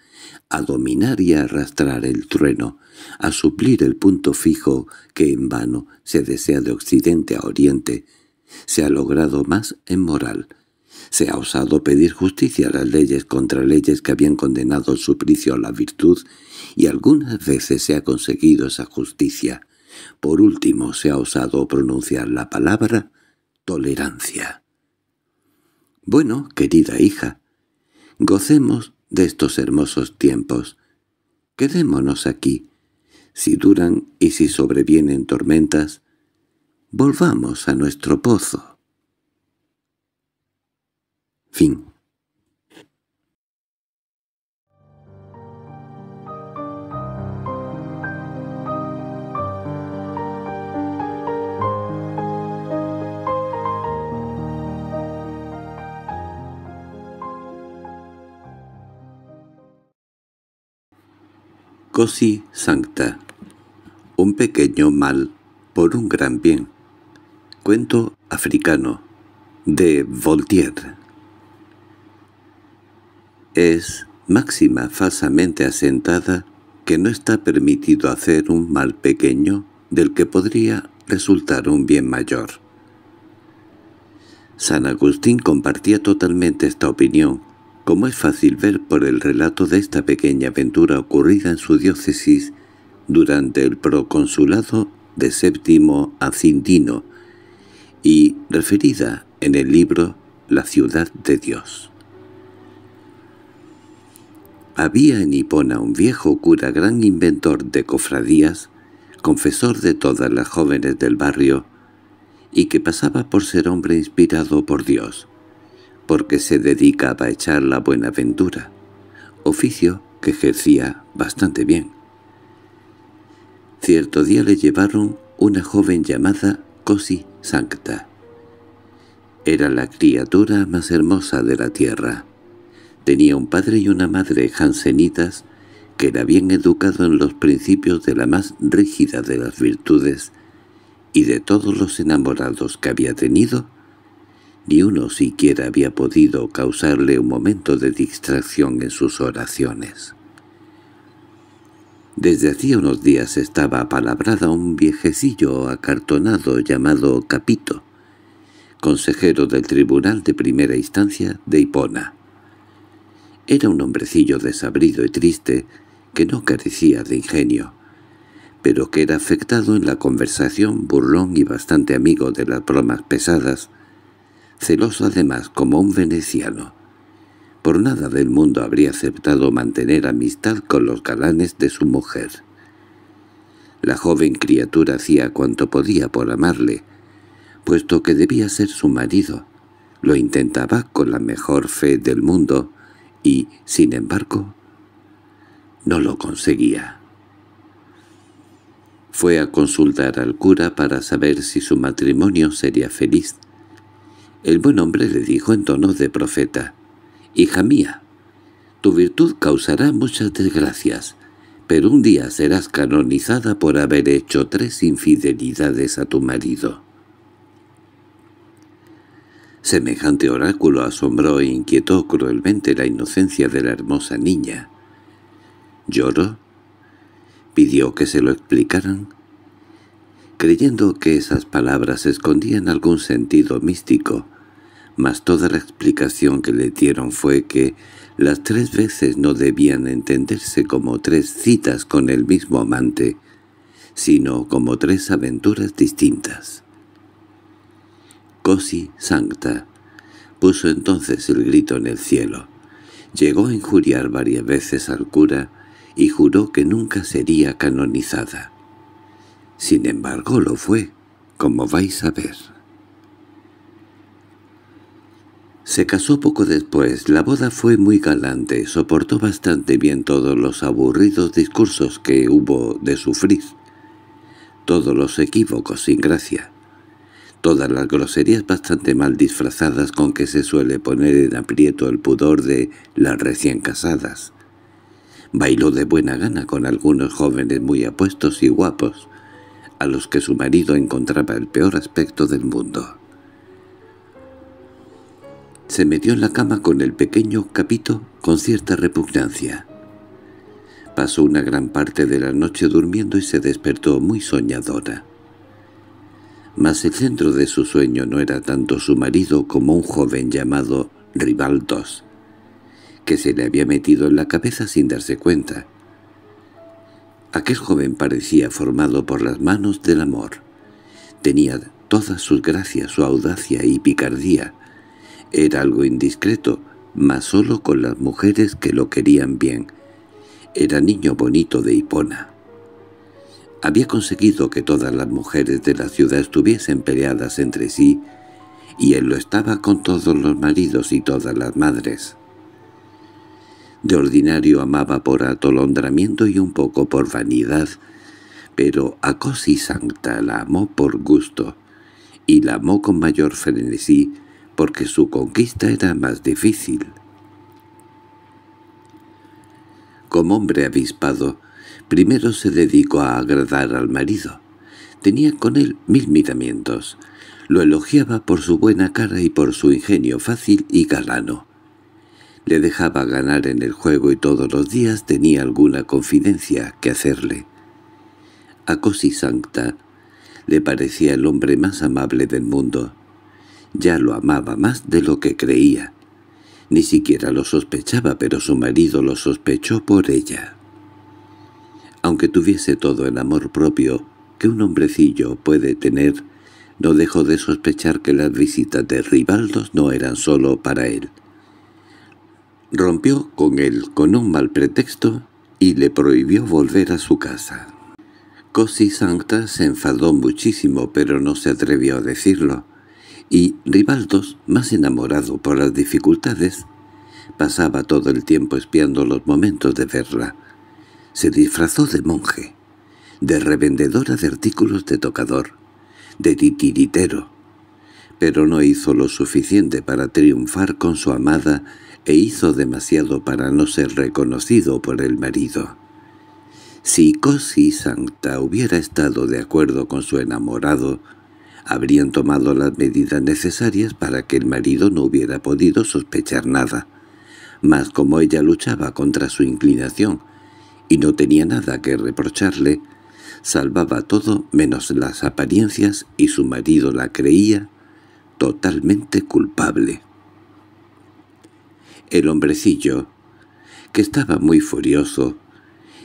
a dominar y arrastrar el trueno, a suplir el punto fijo que en vano se desea de occidente a oriente. Se ha logrado más en moral, se ha osado pedir justicia a las leyes contra leyes que habían condenado su suplicio a la virtud, y algunas veces se ha conseguido esa justicia. Por último, se ha osado pronunciar la palabra tolerancia. Bueno, querida hija, gocemos de estos hermosos tiempos. Quedémonos aquí. Si duran y si sobrevienen tormentas, volvamos a nuestro pozo. Fin. Cosi Sancta Un pequeño mal por un gran bien Cuento africano de Voltaire es máxima falsamente asentada que no está permitido hacer un mal pequeño del que podría resultar un bien mayor. San Agustín compartía totalmente esta opinión, como es fácil ver por el relato de esta pequeña aventura ocurrida en su diócesis durante el proconsulado de Séptimo Acindino y referida en el libro La ciudad de Dios. Había en Hipona un viejo cura gran inventor de cofradías, confesor de todas las jóvenes del barrio, y que pasaba por ser hombre inspirado por Dios, porque se dedicaba a echar la buena ventura, oficio que ejercía bastante bien. Cierto día le llevaron una joven llamada Cosi Sancta. Era la criatura más hermosa de la tierra. Tenía un padre y una madre jansenitas que la habían educado en los principios de la más rígida de las virtudes, y de todos los enamorados que había tenido, ni uno siquiera había podido causarle un momento de distracción en sus oraciones. Desde hacía unos días estaba apalabrada un viejecillo acartonado llamado Capito, consejero del Tribunal de Primera Instancia de Hipona. Era un hombrecillo desabrido y triste, que no carecía de ingenio, pero que era afectado en la conversación, burlón y bastante amigo de las bromas pesadas, celoso además como un veneciano. Por nada del mundo habría aceptado mantener amistad con los galanes de su mujer. La joven criatura hacía cuanto podía por amarle, puesto que debía ser su marido. Lo intentaba con la mejor fe del mundo, y, sin embargo, no lo conseguía. Fue a consultar al cura para saber si su matrimonio sería feliz. El buen hombre le dijo en tono de profeta, «Hija mía, tu virtud causará muchas desgracias, pero un día serás canonizada por haber hecho tres infidelidades a tu marido». Semejante oráculo asombró e inquietó cruelmente la inocencia de la hermosa niña. Lloró, pidió que se lo explicaran, creyendo que esas palabras escondían algún sentido místico, mas toda la explicación que le dieron fue que las tres veces no debían entenderse como tres citas con el mismo amante, sino como tres aventuras distintas. Cosi Sancta. Puso entonces el grito en el cielo. Llegó a injuriar varias veces al cura y juró que nunca sería canonizada. Sin embargo lo fue, como vais a ver. Se casó poco después, la boda fue muy galante, soportó bastante bien todos los aburridos discursos que hubo de sufrir, todos los equívocos sin gracia, todas las groserías bastante mal disfrazadas con que se suele poner en aprieto el pudor de las recién casadas. Bailó de buena gana con algunos jóvenes muy apuestos y guapos, a los que su marido encontraba el peor aspecto del mundo. Se metió en la cama con el pequeño capito con cierta repugnancia. Pasó una gran parte de la noche durmiendo y se despertó muy soñadora. Mas el centro de su sueño no era tanto su marido como un joven llamado Ribaldos, que se le había metido en la cabeza sin darse cuenta. Aquel joven parecía formado por las manos del amor. Tenía todas sus gracias, su audacia y picardía. Era algo indiscreto, mas solo con las mujeres que lo querían bien. Era niño bonito de Hipona. Había conseguido que todas las mujeres de la ciudad estuviesen peleadas entre sí, y él lo estaba con todos los maridos y todas las madres. De ordinario amaba por atolondramiento y un poco por vanidad, pero a Cosi Santa la amó por gusto, y la amó con mayor frenesí porque su conquista era más difícil. Como hombre avispado, Primero se dedicó a agradar al marido. Tenía con él mil miramientos. Lo elogiaba por su buena cara y por su ingenio fácil y galano. Le dejaba ganar en el juego y todos los días tenía alguna confidencia que hacerle. A Cosi Sancta le parecía el hombre más amable del mundo. Ya lo amaba más de lo que creía. Ni siquiera lo sospechaba, pero su marido lo sospechó por ella. Aunque tuviese todo el amor propio que un hombrecillo puede tener, no dejó de sospechar que las visitas de Ribaldos no eran solo para él. Rompió con él con un mal pretexto y le prohibió volver a su casa. Cosi Sancta se enfadó muchísimo, pero no se atrevió a decirlo, y Ribaldos, más enamorado por las dificultades, pasaba todo el tiempo espiando los momentos de verla, se disfrazó de monje, de revendedora de artículos de tocador, de titiritero, pero no hizo lo suficiente para triunfar con su amada e hizo demasiado para no ser reconocido por el marido. Si Cosi Santa hubiera estado de acuerdo con su enamorado, habrían tomado las medidas necesarias para que el marido no hubiera podido sospechar nada. Mas como ella luchaba contra su inclinación y no tenía nada que reprocharle, salvaba todo menos las apariencias y su marido la creía totalmente culpable. El hombrecillo, que estaba muy furioso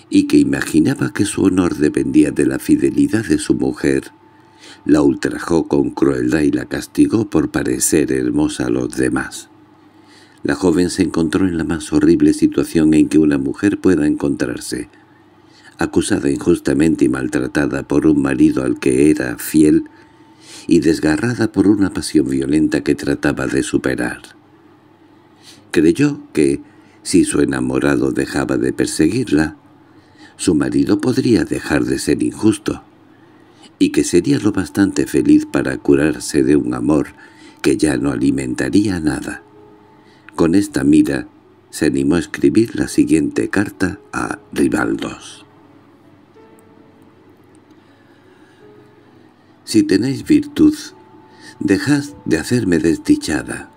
y que imaginaba que su honor dependía de la fidelidad de su mujer, la ultrajó con crueldad y la castigó por parecer hermosa a los demás. La joven se encontró en la más horrible situación en que una mujer pueda encontrarse. Acusada injustamente y maltratada por un marido al que era fiel, y desgarrada por una pasión violenta que trataba de superar. Creyó que, si su enamorado dejaba de perseguirla, su marido podría dejar de ser injusto, y que sería lo bastante feliz para curarse de un amor que ya no alimentaría nada. Con esta mira se animó a escribir la siguiente carta a Ribaldos. Si tenéis virtud, dejad de hacerme desdichada.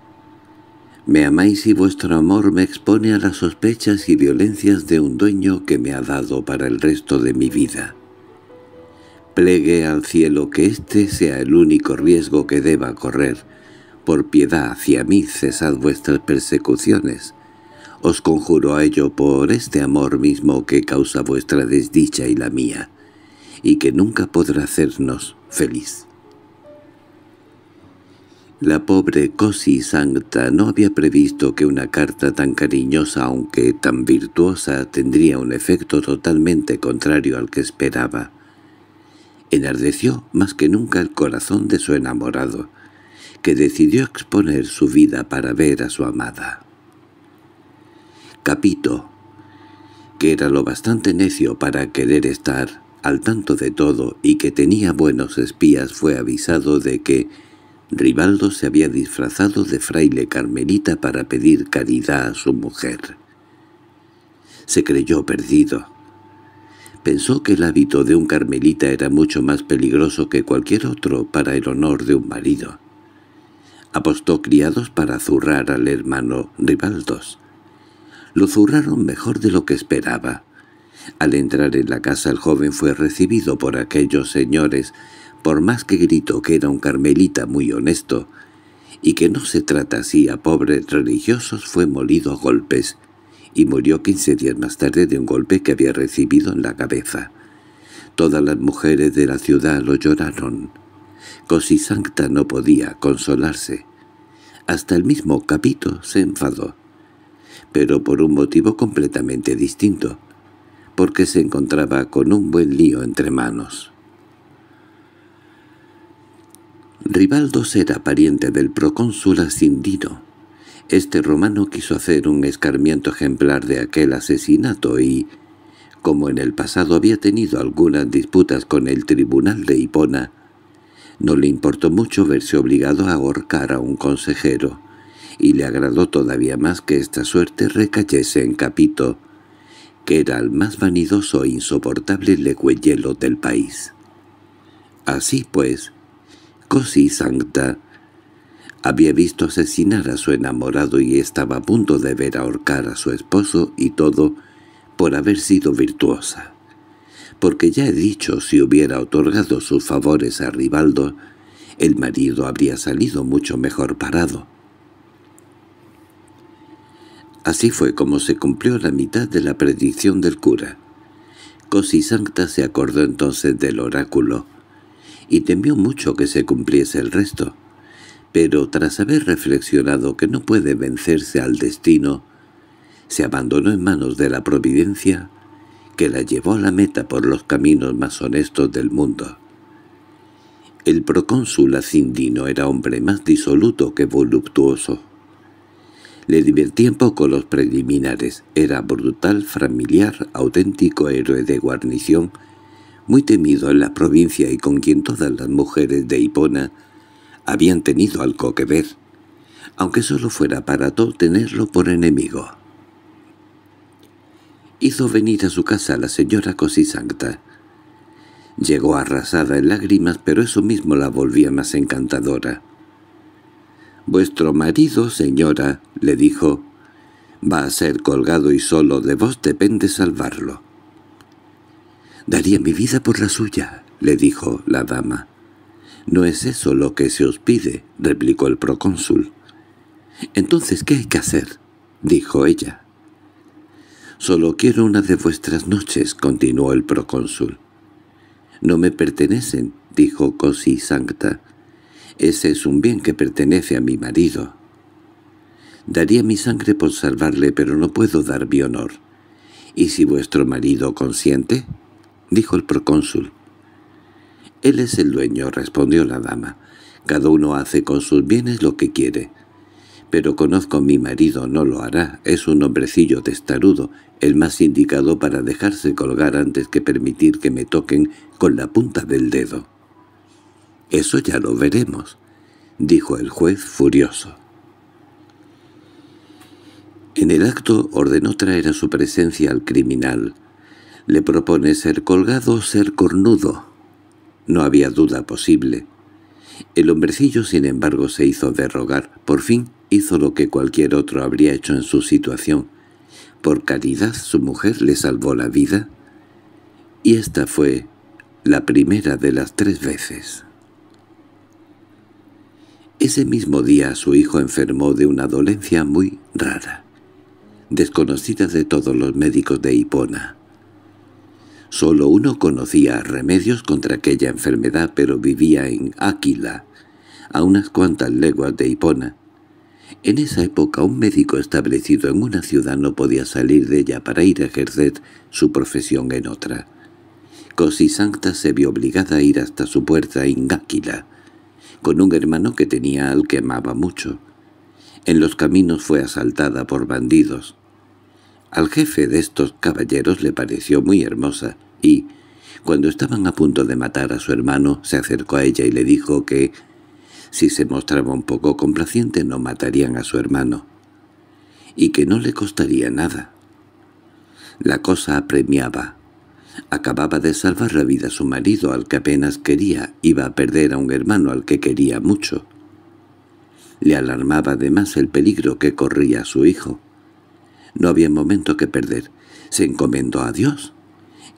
Me amáis y vuestro amor me expone a las sospechas y violencias de un dueño que me ha dado para el resto de mi vida. Plegue al cielo que este sea el único riesgo que deba correr, por piedad hacia mí cesad vuestras persecuciones. Os conjuro a ello por este amor mismo que causa vuestra desdicha y la mía, y que nunca podrá hacernos feliz. La pobre Cosi santa no había previsto que una carta tan cariñosa, aunque tan virtuosa, tendría un efecto totalmente contrario al que esperaba. Enardeció más que nunca el corazón de su enamorado, que decidió exponer su vida para ver a su amada. Capito, que era lo bastante necio para querer estar al tanto de todo y que tenía buenos espías, fue avisado de que Rivaldo se había disfrazado de fraile carmelita para pedir caridad a su mujer. Se creyó perdido. Pensó que el hábito de un carmelita era mucho más peligroso que cualquier otro para el honor de un marido apostó criados para zurrar al hermano Ribaldos. Lo zurraron mejor de lo que esperaba. Al entrar en la casa el joven fue recibido por aquellos señores, por más que gritó que era un carmelita muy honesto, y que no se trata así a pobres religiosos fue molido a golpes, y murió quince días más tarde de un golpe que había recibido en la cabeza. Todas las mujeres de la ciudad lo lloraron. Cosisancta no podía consolarse. Hasta el mismo Capito se enfadó, pero por un motivo completamente distinto, porque se encontraba con un buen lío entre manos. Ribaldos era pariente del procónsul Asindino. Este romano quiso hacer un escarmiento ejemplar de aquel asesinato y, como en el pasado había tenido algunas disputas con el tribunal de Hipona, no le importó mucho verse obligado a ahorcar a un consejero, y le agradó todavía más que esta suerte recayese en Capito, que era el más vanidoso e insoportable legüeyelo del país. Así pues, Cosi Sancta había visto asesinar a su enamorado y estaba a punto de ver ahorcar a su esposo y todo por haber sido virtuosa porque ya he dicho si hubiera otorgado sus favores a Rivaldo, el marido habría salido mucho mejor parado. Así fue como se cumplió la mitad de la predicción del cura. Santa se acordó entonces del oráculo, y temió mucho que se cumpliese el resto. Pero tras haber reflexionado que no puede vencerse al destino, se abandonó en manos de la providencia que la llevó a la meta por los caminos más honestos del mundo. El procónsul acindino era hombre más disoluto que voluptuoso. Le divertían poco los preliminares, era brutal, familiar, auténtico héroe de guarnición, muy temido en la provincia y con quien todas las mujeres de Hipona habían tenido algo que ver, aunque solo fuera para todo tenerlo por enemigo hizo venir a su casa la señora Santa. Llegó arrasada en lágrimas, pero eso mismo la volvía más encantadora. «Vuestro marido, señora», le dijo, «va a ser colgado y solo de vos depende salvarlo». «Daría mi vida por la suya», le dijo la dama. «No es eso lo que se os pide», replicó el procónsul. «Entonces, ¿qué hay que hacer?» dijo ella. Solo quiero una de vuestras noches, continuó el procónsul. No me pertenecen, dijo Cosi Sancta. Ese es un bien que pertenece a mi marido. Daría mi sangre por salvarle, pero no puedo dar mi honor. —¿Y si vuestro marido consiente? —dijo el procónsul. —Él es el dueño —respondió la dama. —Cada uno hace con sus bienes lo que quiere pero conozco a mi marido, no lo hará. Es un hombrecillo testarudo, el más indicado para dejarse colgar antes que permitir que me toquen con la punta del dedo. —Eso ya lo veremos —dijo el juez furioso. En el acto ordenó traer a su presencia al criminal. Le propone ser colgado o ser cornudo. No había duda posible. El hombrecillo, sin embargo, se hizo derrogar, Por fin hizo lo que cualquier otro habría hecho en su situación. Por caridad su mujer le salvó la vida, y esta fue la primera de las tres veces. Ese mismo día su hijo enfermó de una dolencia muy rara, desconocida de todos los médicos de Hipona. Solo uno conocía remedios contra aquella enfermedad, pero vivía en Áquila, a unas cuantas leguas de Hipona, en esa época un médico establecido en una ciudad no podía salir de ella para ir a ejercer su profesión en otra. Santa se vio obligada a ir hasta su puerta Ingáquila, con un hermano que tenía al que amaba mucho. En los caminos fue asaltada por bandidos. Al jefe de estos caballeros le pareció muy hermosa y, cuando estaban a punto de matar a su hermano, se acercó a ella y le dijo que si se mostraba un poco complaciente no matarían a su hermano, y que no le costaría nada. La cosa apremiaba. Acababa de salvar la vida a su marido al que apenas quería, iba a perder a un hermano al que quería mucho. Le alarmaba además el peligro que corría su hijo. No había momento que perder. Se encomendó a Dios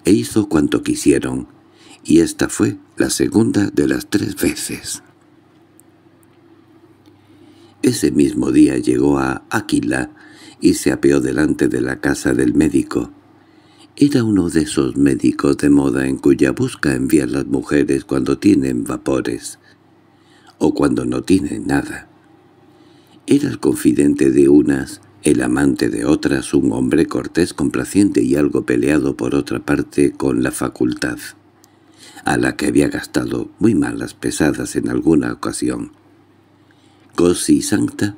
e hizo cuanto quisieron, y esta fue la segunda de las tres veces. Ese mismo día llegó a Aquila y se apeó delante de la casa del médico. Era uno de esos médicos de moda en cuya busca envían las mujeres cuando tienen vapores o cuando no tienen nada. Era el confidente de unas, el amante de otras, un hombre cortés complaciente y algo peleado por otra parte con la facultad, a la que había gastado muy malas pesadas en alguna ocasión. Cosi Santa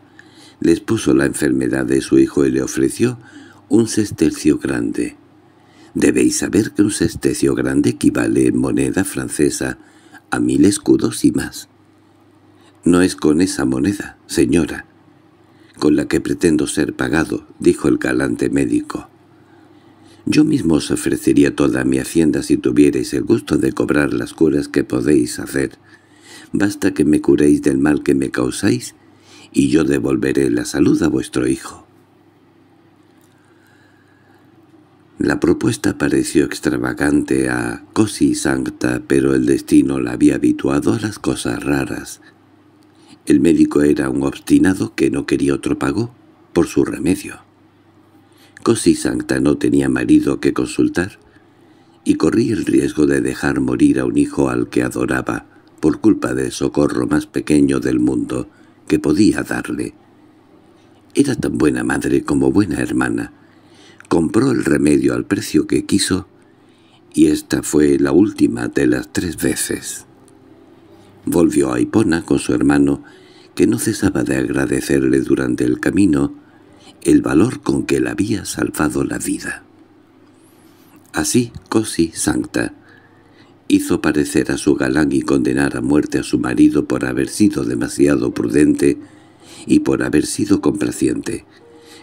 les puso la enfermedad de su hijo y le ofreció un sestercio grande. Debéis saber que un sestercio grande equivale en moneda francesa a mil escudos y más. No es con esa moneda, señora, con la que pretendo ser pagado, dijo el galante médico. Yo mismo os ofrecería toda mi hacienda si tuvierais el gusto de cobrar las curas que podéis hacer basta que me curéis del mal que me causáis, y yo devolveré la salud a vuestro hijo. La propuesta pareció extravagante a Cosi Sancta, pero el destino la había habituado a las cosas raras. El médico era un obstinado que no quería otro pago por su remedio. Cosi Sancta no tenía marido que consultar, y corría el riesgo de dejar morir a un hijo al que adoraba, por culpa del socorro más pequeño del mundo que podía darle. Era tan buena madre como buena hermana. Compró el remedio al precio que quiso y esta fue la última de las tres veces. Volvió a Hipona con su hermano, que no cesaba de agradecerle durante el camino el valor con que le había salvado la vida. Así Cosi santa hizo parecer a su galán y condenar a muerte a su marido por haber sido demasiado prudente y por haber sido complaciente.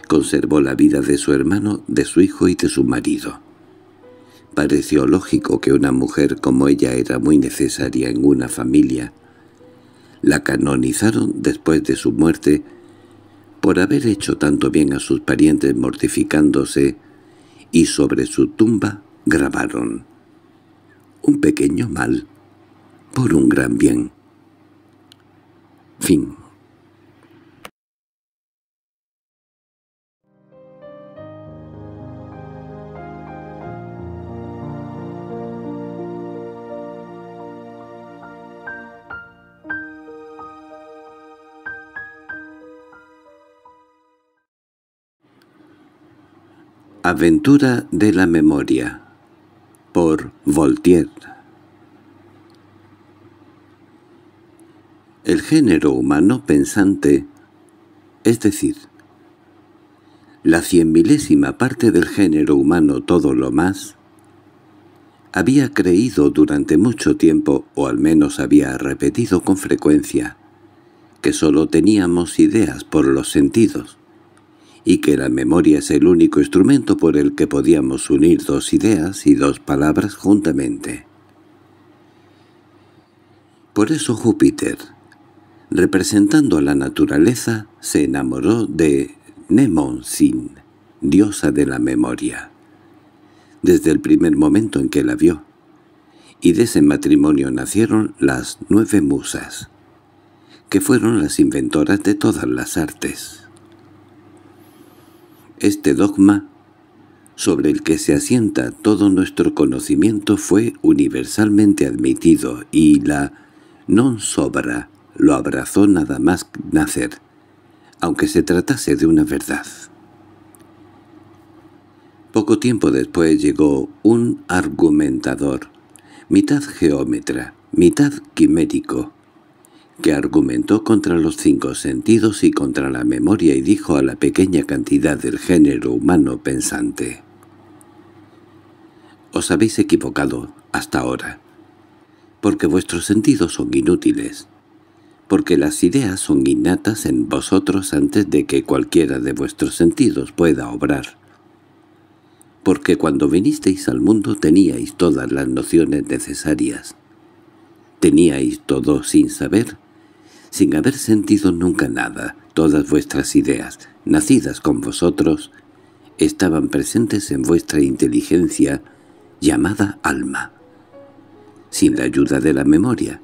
Conservó la vida de su hermano, de su hijo y de su marido. Pareció lógico que una mujer como ella era muy necesaria en una familia. La canonizaron después de su muerte por haber hecho tanto bien a sus parientes mortificándose y sobre su tumba grabaron un pequeño mal por un gran bien. Fin. Aventura de la memoria por Voltaire. El género humano pensante, es decir, la cien milésima parte del género humano todo lo más, había creído durante mucho tiempo, o al menos había repetido con frecuencia, que sólo teníamos ideas por los sentidos, y que la memoria es el único instrumento por el que podíamos unir dos ideas y dos palabras juntamente. Por eso Júpiter, representando a la naturaleza, se enamoró de Nemonsin, diosa de la memoria, desde el primer momento en que la vio, y de ese matrimonio nacieron las nueve musas, que fueron las inventoras de todas las artes. Este dogma, sobre el que se asienta todo nuestro conocimiento, fue universalmente admitido y la non sobra lo abrazó nada más nacer, aunque se tratase de una verdad. Poco tiempo después llegó un argumentador, mitad geómetra, mitad quimérico, que argumentó contra los cinco sentidos y contra la memoria y dijo a la pequeña cantidad del género humano pensante. Os habéis equivocado hasta ahora, porque vuestros sentidos son inútiles, porque las ideas son innatas en vosotros antes de que cualquiera de vuestros sentidos pueda obrar, porque cuando vinisteis al mundo teníais todas las nociones necesarias, teníais todo sin saber, sin haber sentido nunca nada, todas vuestras ideas, nacidas con vosotros, estaban presentes en vuestra inteligencia llamada alma, sin la ayuda de la memoria.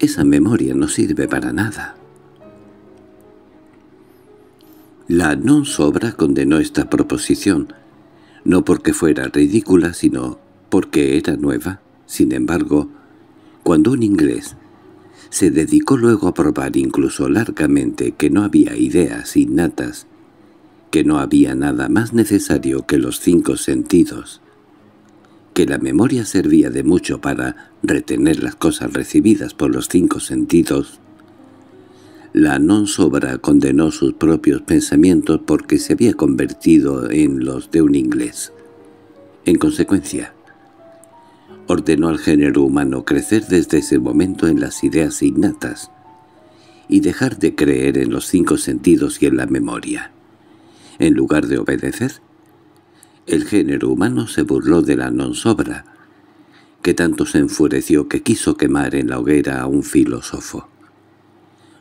Esa memoria no sirve para nada. La non sobra condenó esta proposición, no porque fuera ridícula, sino porque era nueva. Sin embargo, cuando un inglés se dedicó luego a probar incluso largamente que no había ideas innatas, que no había nada más necesario que los cinco sentidos, que la memoria servía de mucho para retener las cosas recibidas por los cinco sentidos la non sobra condenó sus propios pensamientos porque se había convertido en los de un inglés. En consecuencia, ordenó al género humano crecer desde ese momento en las ideas innatas y dejar de creer en los cinco sentidos y en la memoria. En lugar de obedecer, el género humano se burló de la non-sobra, que tanto se enfureció que quiso quemar en la hoguera a un filósofo.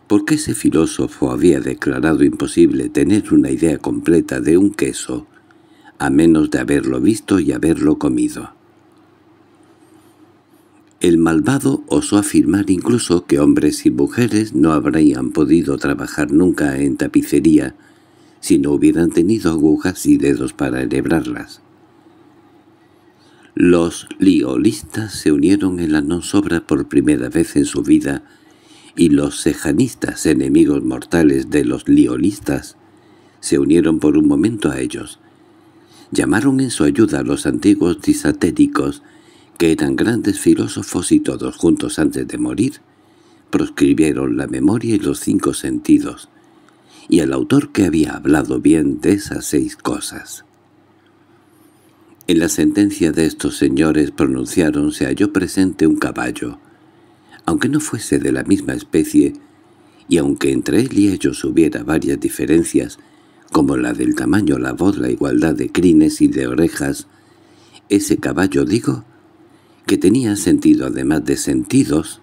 Porque ese filósofo había declarado imposible tener una idea completa de un queso, a menos de haberlo visto y haberlo comido. El malvado osó afirmar incluso que hombres y mujeres no habrían podido trabajar nunca en tapicería si no hubieran tenido agujas y dedos para enhebrarlas. Los liolistas se unieron en la nonsobra por primera vez en su vida y los sejanistas, enemigos mortales de los liolistas, se unieron por un momento a ellos. Llamaron en su ayuda a los antiguos disatéricos que eran grandes filósofos y todos juntos antes de morir, proscribieron la memoria y los cinco sentidos, y al autor que había hablado bien de esas seis cosas. En la sentencia de estos señores pronunciaron se halló presente un caballo, aunque no fuese de la misma especie, y aunque entre él y ellos hubiera varias diferencias, como la del tamaño, la voz, la igualdad de crines y de orejas, ese caballo, digo, que tenía sentido además de sentidos,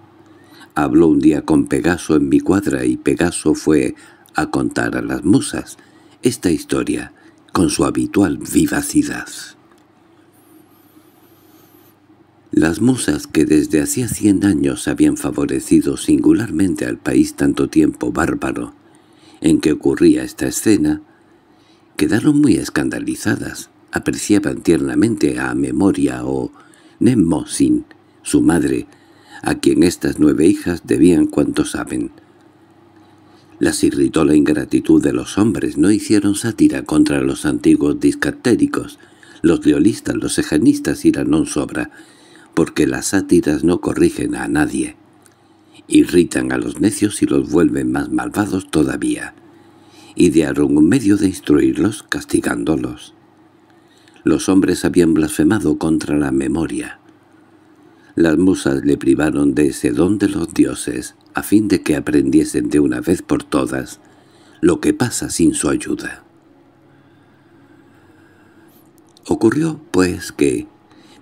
habló un día con Pegaso en mi cuadra y Pegaso fue a contar a las musas esta historia con su habitual vivacidad. Las musas que desde hacía cien años habían favorecido singularmente al país tanto tiempo bárbaro en que ocurría esta escena, quedaron muy escandalizadas, apreciaban tiernamente a memoria o Nemosin, su madre, a quien estas nueve hijas debían cuanto saben. Las irritó la ingratitud de los hombres, no hicieron sátira contra los antiguos discatéricos, los leolistas, los ejanistas y la non sobra, porque las sátiras no corrigen a nadie. Irritan a los necios y los vuelven más malvados todavía. Idearon un medio de instruirlos castigándolos. Los hombres habían blasfemado contra la memoria. Las musas le privaron de ese don de los dioses a fin de que aprendiesen de una vez por todas lo que pasa sin su ayuda. Ocurrió, pues, que,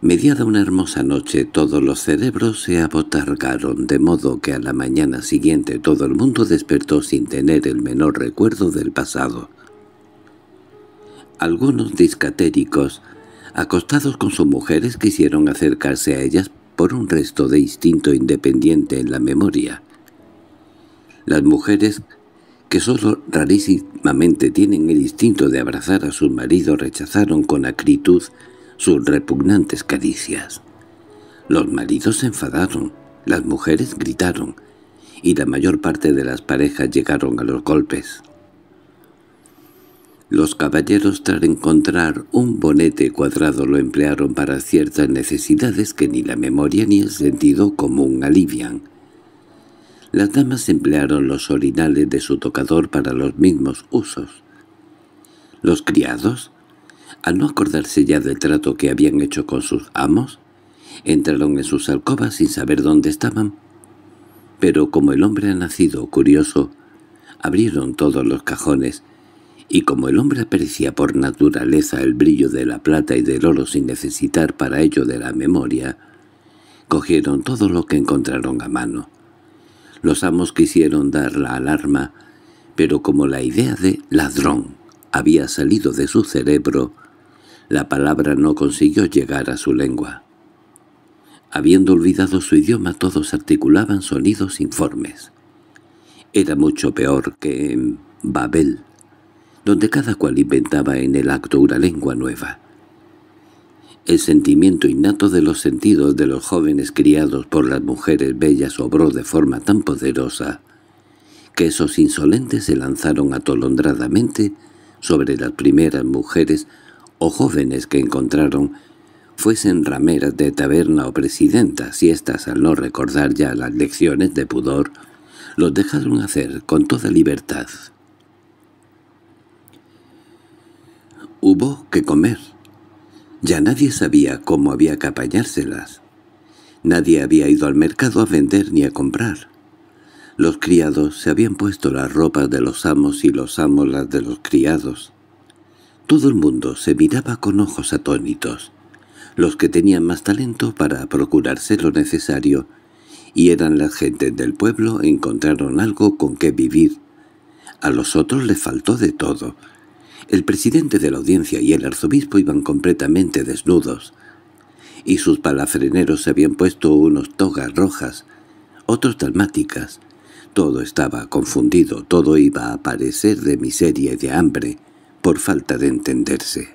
mediada una hermosa noche, todos los cerebros se abotargaron, de modo que a la mañana siguiente todo el mundo despertó sin tener el menor recuerdo del pasado. Algunos discatéricos, acostados con sus mujeres, quisieron acercarse a ellas por un resto de instinto independiente en la memoria. Las mujeres, que solo rarísimamente tienen el instinto de abrazar a sus maridos, rechazaron con acritud sus repugnantes caricias. Los maridos se enfadaron, las mujeres gritaron, y la mayor parte de las parejas llegaron a los golpes. Los caballeros tras encontrar un bonete cuadrado lo emplearon para ciertas necesidades que ni la memoria ni el sentido común alivian. Las damas emplearon los orinales de su tocador para los mismos usos. Los criados, al no acordarse ya del trato que habían hecho con sus amos, entraron en sus alcobas sin saber dónde estaban. Pero como el hombre ha nacido curioso, abrieron todos los cajones, y como el hombre aprecia por naturaleza el brillo de la plata y del oro sin necesitar para ello de la memoria, cogieron todo lo que encontraron a mano. Los amos quisieron dar la alarma, pero como la idea de «ladrón» había salido de su cerebro, la palabra no consiguió llegar a su lengua. Habiendo olvidado su idioma, todos articulaban sonidos informes. Era mucho peor que en Babel donde cada cual inventaba en el acto una lengua nueva. El sentimiento innato de los sentidos de los jóvenes criados por las mujeres bellas obró de forma tan poderosa que esos insolentes se lanzaron atolondradamente sobre las primeras mujeres o jóvenes que encontraron, fuesen rameras de taberna o presidentas, y éstas al no recordar ya las lecciones de pudor, los dejaron hacer con toda libertad. Hubo que comer. Ya nadie sabía cómo había que apañárselas. Nadie había ido al mercado a vender ni a comprar. Los criados se habían puesto las ropas de los amos y los amos las de los criados. Todo el mundo se miraba con ojos atónitos. Los que tenían más talento para procurarse lo necesario y eran las gentes del pueblo encontraron algo con que vivir. A los otros les faltó de todo, el presidente de la audiencia y el arzobispo iban completamente desnudos, y sus palafreneros se habían puesto unos togas rojas, otros dalmáticas. Todo estaba confundido, todo iba a parecer de miseria y de hambre, por falta de entenderse.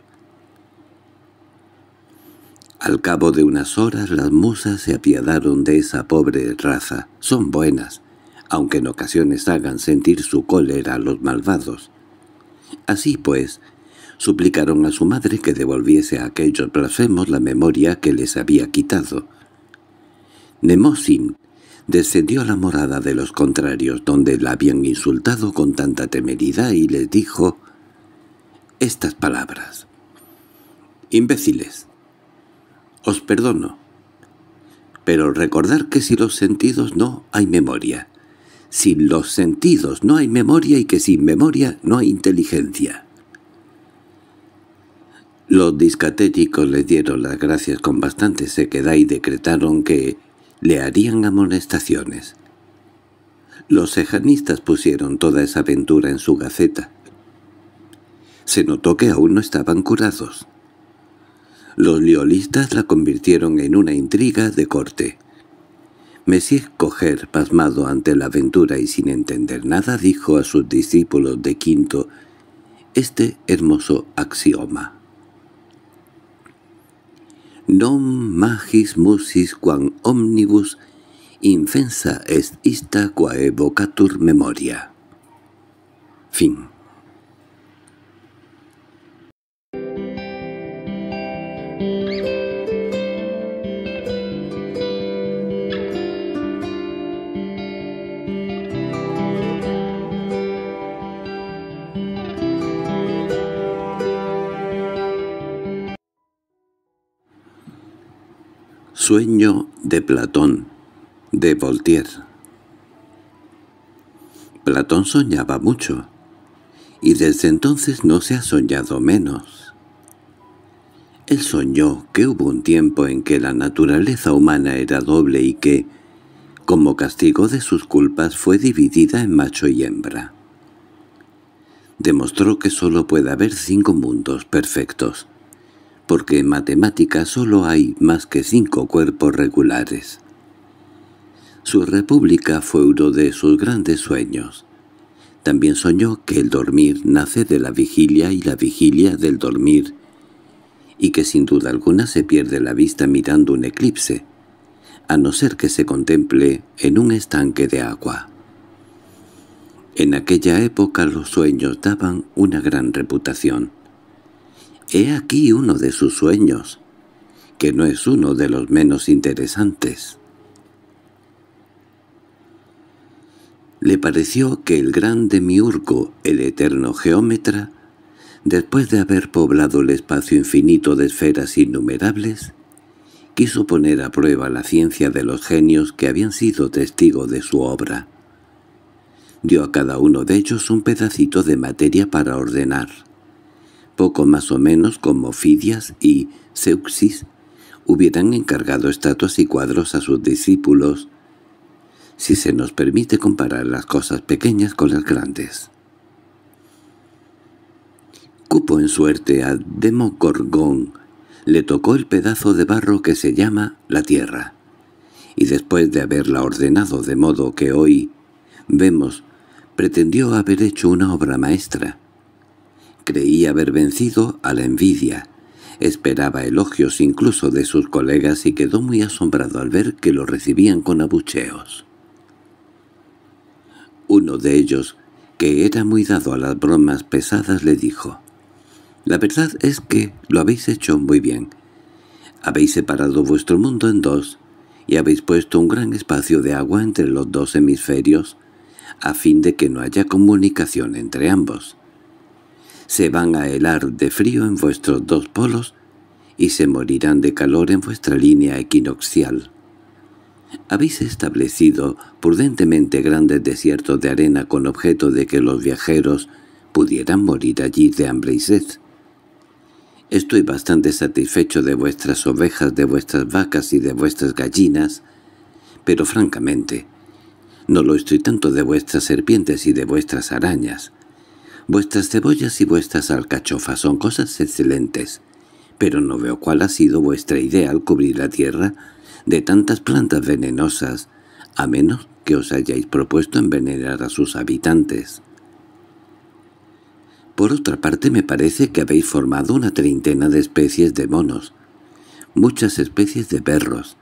Al cabo de unas horas las musas se apiadaron de esa pobre raza. Son buenas, aunque en ocasiones hagan sentir su cólera a los malvados. Así pues, suplicaron a su madre que devolviese a aquellos blasfemos la memoria que les había quitado. Nemosin descendió a la morada de los contrarios donde la habían insultado con tanta temeridad y les dijo estas palabras. «Imbéciles, os perdono, pero recordad que si los sentidos no hay memoria, sin los sentidos no hay memoria y que sin memoria no hay inteligencia. Los discatéticos le dieron las gracias con bastante sequedad y decretaron que le harían amonestaciones. Los sejanistas pusieron toda esa aventura en su gaceta. Se notó que aún no estaban curados. Los liolistas la convirtieron en una intriga de corte. Messie Coger, pasmado ante la aventura y sin entender nada, dijo a sus discípulos de Quinto este hermoso axioma. Non magis musis quam omnibus infensa est ista qua evocatur memoria. Fin. Sueño de Platón, de Voltaire. Platón soñaba mucho, y desde entonces no se ha soñado menos. Él soñó que hubo un tiempo en que la naturaleza humana era doble y que, como castigo de sus culpas, fue dividida en macho y hembra. Demostró que sólo puede haber cinco mundos perfectos, porque en matemática solo hay más que cinco cuerpos regulares. Su república fue uno de sus grandes sueños. También soñó que el dormir nace de la vigilia y la vigilia del dormir, y que sin duda alguna se pierde la vista mirando un eclipse, a no ser que se contemple en un estanque de agua. En aquella época los sueños daban una gran reputación. He aquí uno de sus sueños, que no es uno de los menos interesantes. Le pareció que el gran demiurgo, el eterno geómetra, después de haber poblado el espacio infinito de esferas innumerables, quiso poner a prueba la ciencia de los genios que habían sido testigo de su obra. Dio a cada uno de ellos un pedacito de materia para ordenar poco más o menos como Fidias y Zeuxis hubieran encargado estatuas y cuadros a sus discípulos, si se nos permite comparar las cosas pequeñas con las grandes. Cupo en suerte a Demogorgón, le tocó el pedazo de barro que se llama la tierra, y después de haberla ordenado de modo que hoy, vemos, pretendió haber hecho una obra maestra, Creía haber vencido a la envidia. Esperaba elogios incluso de sus colegas y quedó muy asombrado al ver que lo recibían con abucheos. Uno de ellos, que era muy dado a las bromas pesadas, le dijo, «La verdad es que lo habéis hecho muy bien. Habéis separado vuestro mundo en dos y habéis puesto un gran espacio de agua entre los dos hemisferios a fin de que no haya comunicación entre ambos se van a helar de frío en vuestros dos polos y se morirán de calor en vuestra línea equinoccial. Habéis establecido prudentemente grandes desiertos de arena con objeto de que los viajeros pudieran morir allí de hambre y sed. Estoy bastante satisfecho de vuestras ovejas, de vuestras vacas y de vuestras gallinas, pero francamente, no lo estoy tanto de vuestras serpientes y de vuestras arañas. Vuestras cebollas y vuestras alcachofas son cosas excelentes, pero no veo cuál ha sido vuestra idea al cubrir la tierra de tantas plantas venenosas, a menos que os hayáis propuesto envenenar a sus habitantes. Por otra parte me parece que habéis formado una treintena de especies de monos, muchas especies de perros,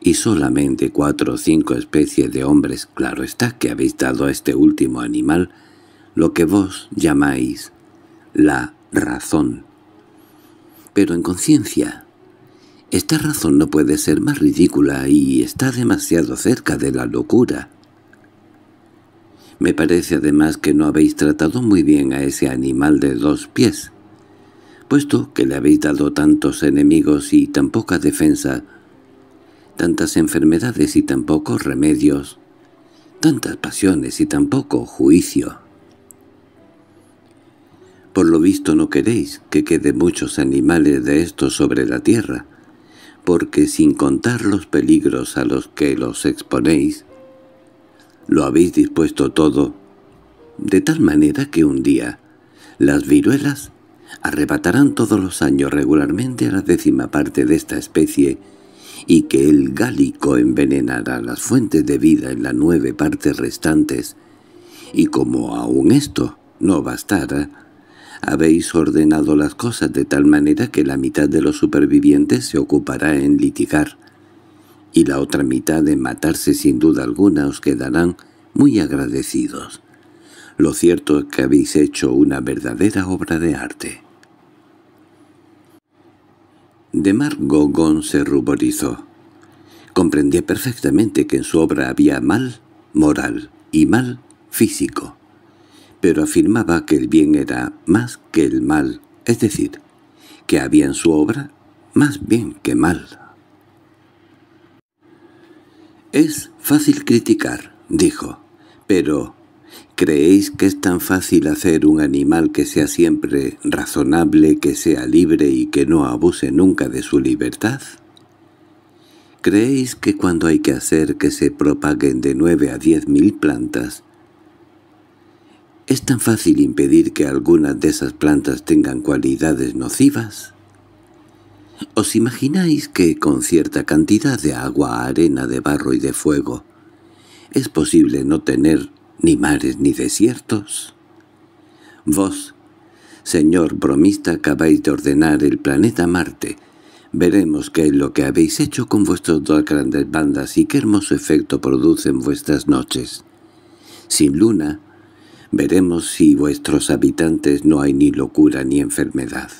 y solamente cuatro o cinco especies de hombres, claro está, que habéis dado a este último animal lo que vos llamáis la razón. Pero en conciencia, esta razón no puede ser más ridícula y está demasiado cerca de la locura. Me parece además que no habéis tratado muy bien a ese animal de dos pies, puesto que le habéis dado tantos enemigos y tan poca defensa, tantas enfermedades y tan pocos remedios, tantas pasiones y tan poco juicio. Por lo visto no queréis que quede muchos animales de estos sobre la tierra, porque sin contar los peligros a los que los exponéis, lo habéis dispuesto todo, de tal manera que un día las viruelas arrebatarán todos los años regularmente a la décima parte de esta especie y que el gálico envenenará las fuentes de vida en las nueve partes restantes, y como aún esto no bastará, habéis ordenado las cosas de tal manera que la mitad de los supervivientes se ocupará en litigar, y la otra mitad en matarse sin duda alguna os quedarán muy agradecidos. Lo cierto es que habéis hecho una verdadera obra de arte. De Gogón se ruborizó. Comprendía perfectamente que en su obra había mal moral y mal físico pero afirmaba que el bien era más que el mal, es decir, que había en su obra más bien que mal. «Es fácil criticar», dijo, «pero ¿creéis que es tan fácil hacer un animal que sea siempre razonable, que sea libre y que no abuse nunca de su libertad?» ¿Creéis que cuando hay que hacer que se propaguen de nueve a diez mil plantas, ¿Es tan fácil impedir que algunas de esas plantas tengan cualidades nocivas? ¿Os imagináis que con cierta cantidad de agua, arena, de barro y de fuego es posible no tener ni mares ni desiertos? Vos, señor bromista, acabáis de ordenar el planeta Marte. Veremos qué es lo que habéis hecho con vuestras dos grandes bandas y qué hermoso efecto producen vuestras noches. Sin luna, Veremos si vuestros habitantes no hay ni locura ni enfermedad.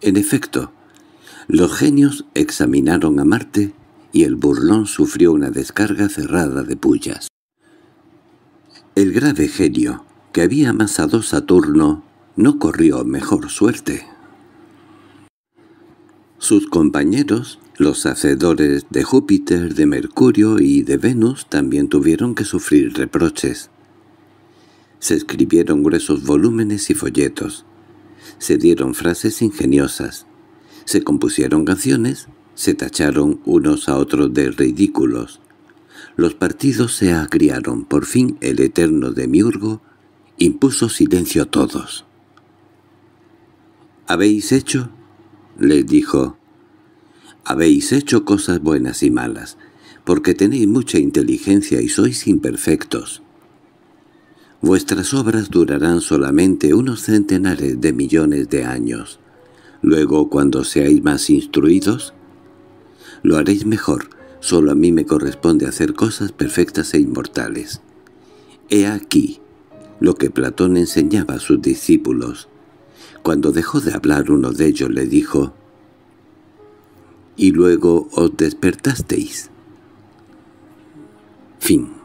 En efecto, los genios examinaron a Marte y el burlón sufrió una descarga cerrada de pullas. El grave genio, que había amasado Saturno, no corrió mejor suerte. Sus compañeros, los hacedores de Júpiter, de Mercurio y de Venus, también tuvieron que sufrir reproches. Se escribieron gruesos volúmenes y folletos. Se dieron frases ingeniosas. Se compusieron canciones. Se tacharon unos a otros de ridículos. Los partidos se agriaron. Por fin el eterno demiurgo impuso silencio a todos. —¿Habéis hecho? —les dijo. —Habéis hecho cosas buenas y malas, porque tenéis mucha inteligencia y sois imperfectos. Vuestras obras durarán solamente unos centenares de millones de años. Luego, cuando seáis más instruidos, lo haréis mejor. Solo a mí me corresponde hacer cosas perfectas e inmortales. He aquí lo que Platón enseñaba a sus discípulos. Cuando dejó de hablar uno de ellos le dijo, «Y luego os despertasteis». Fin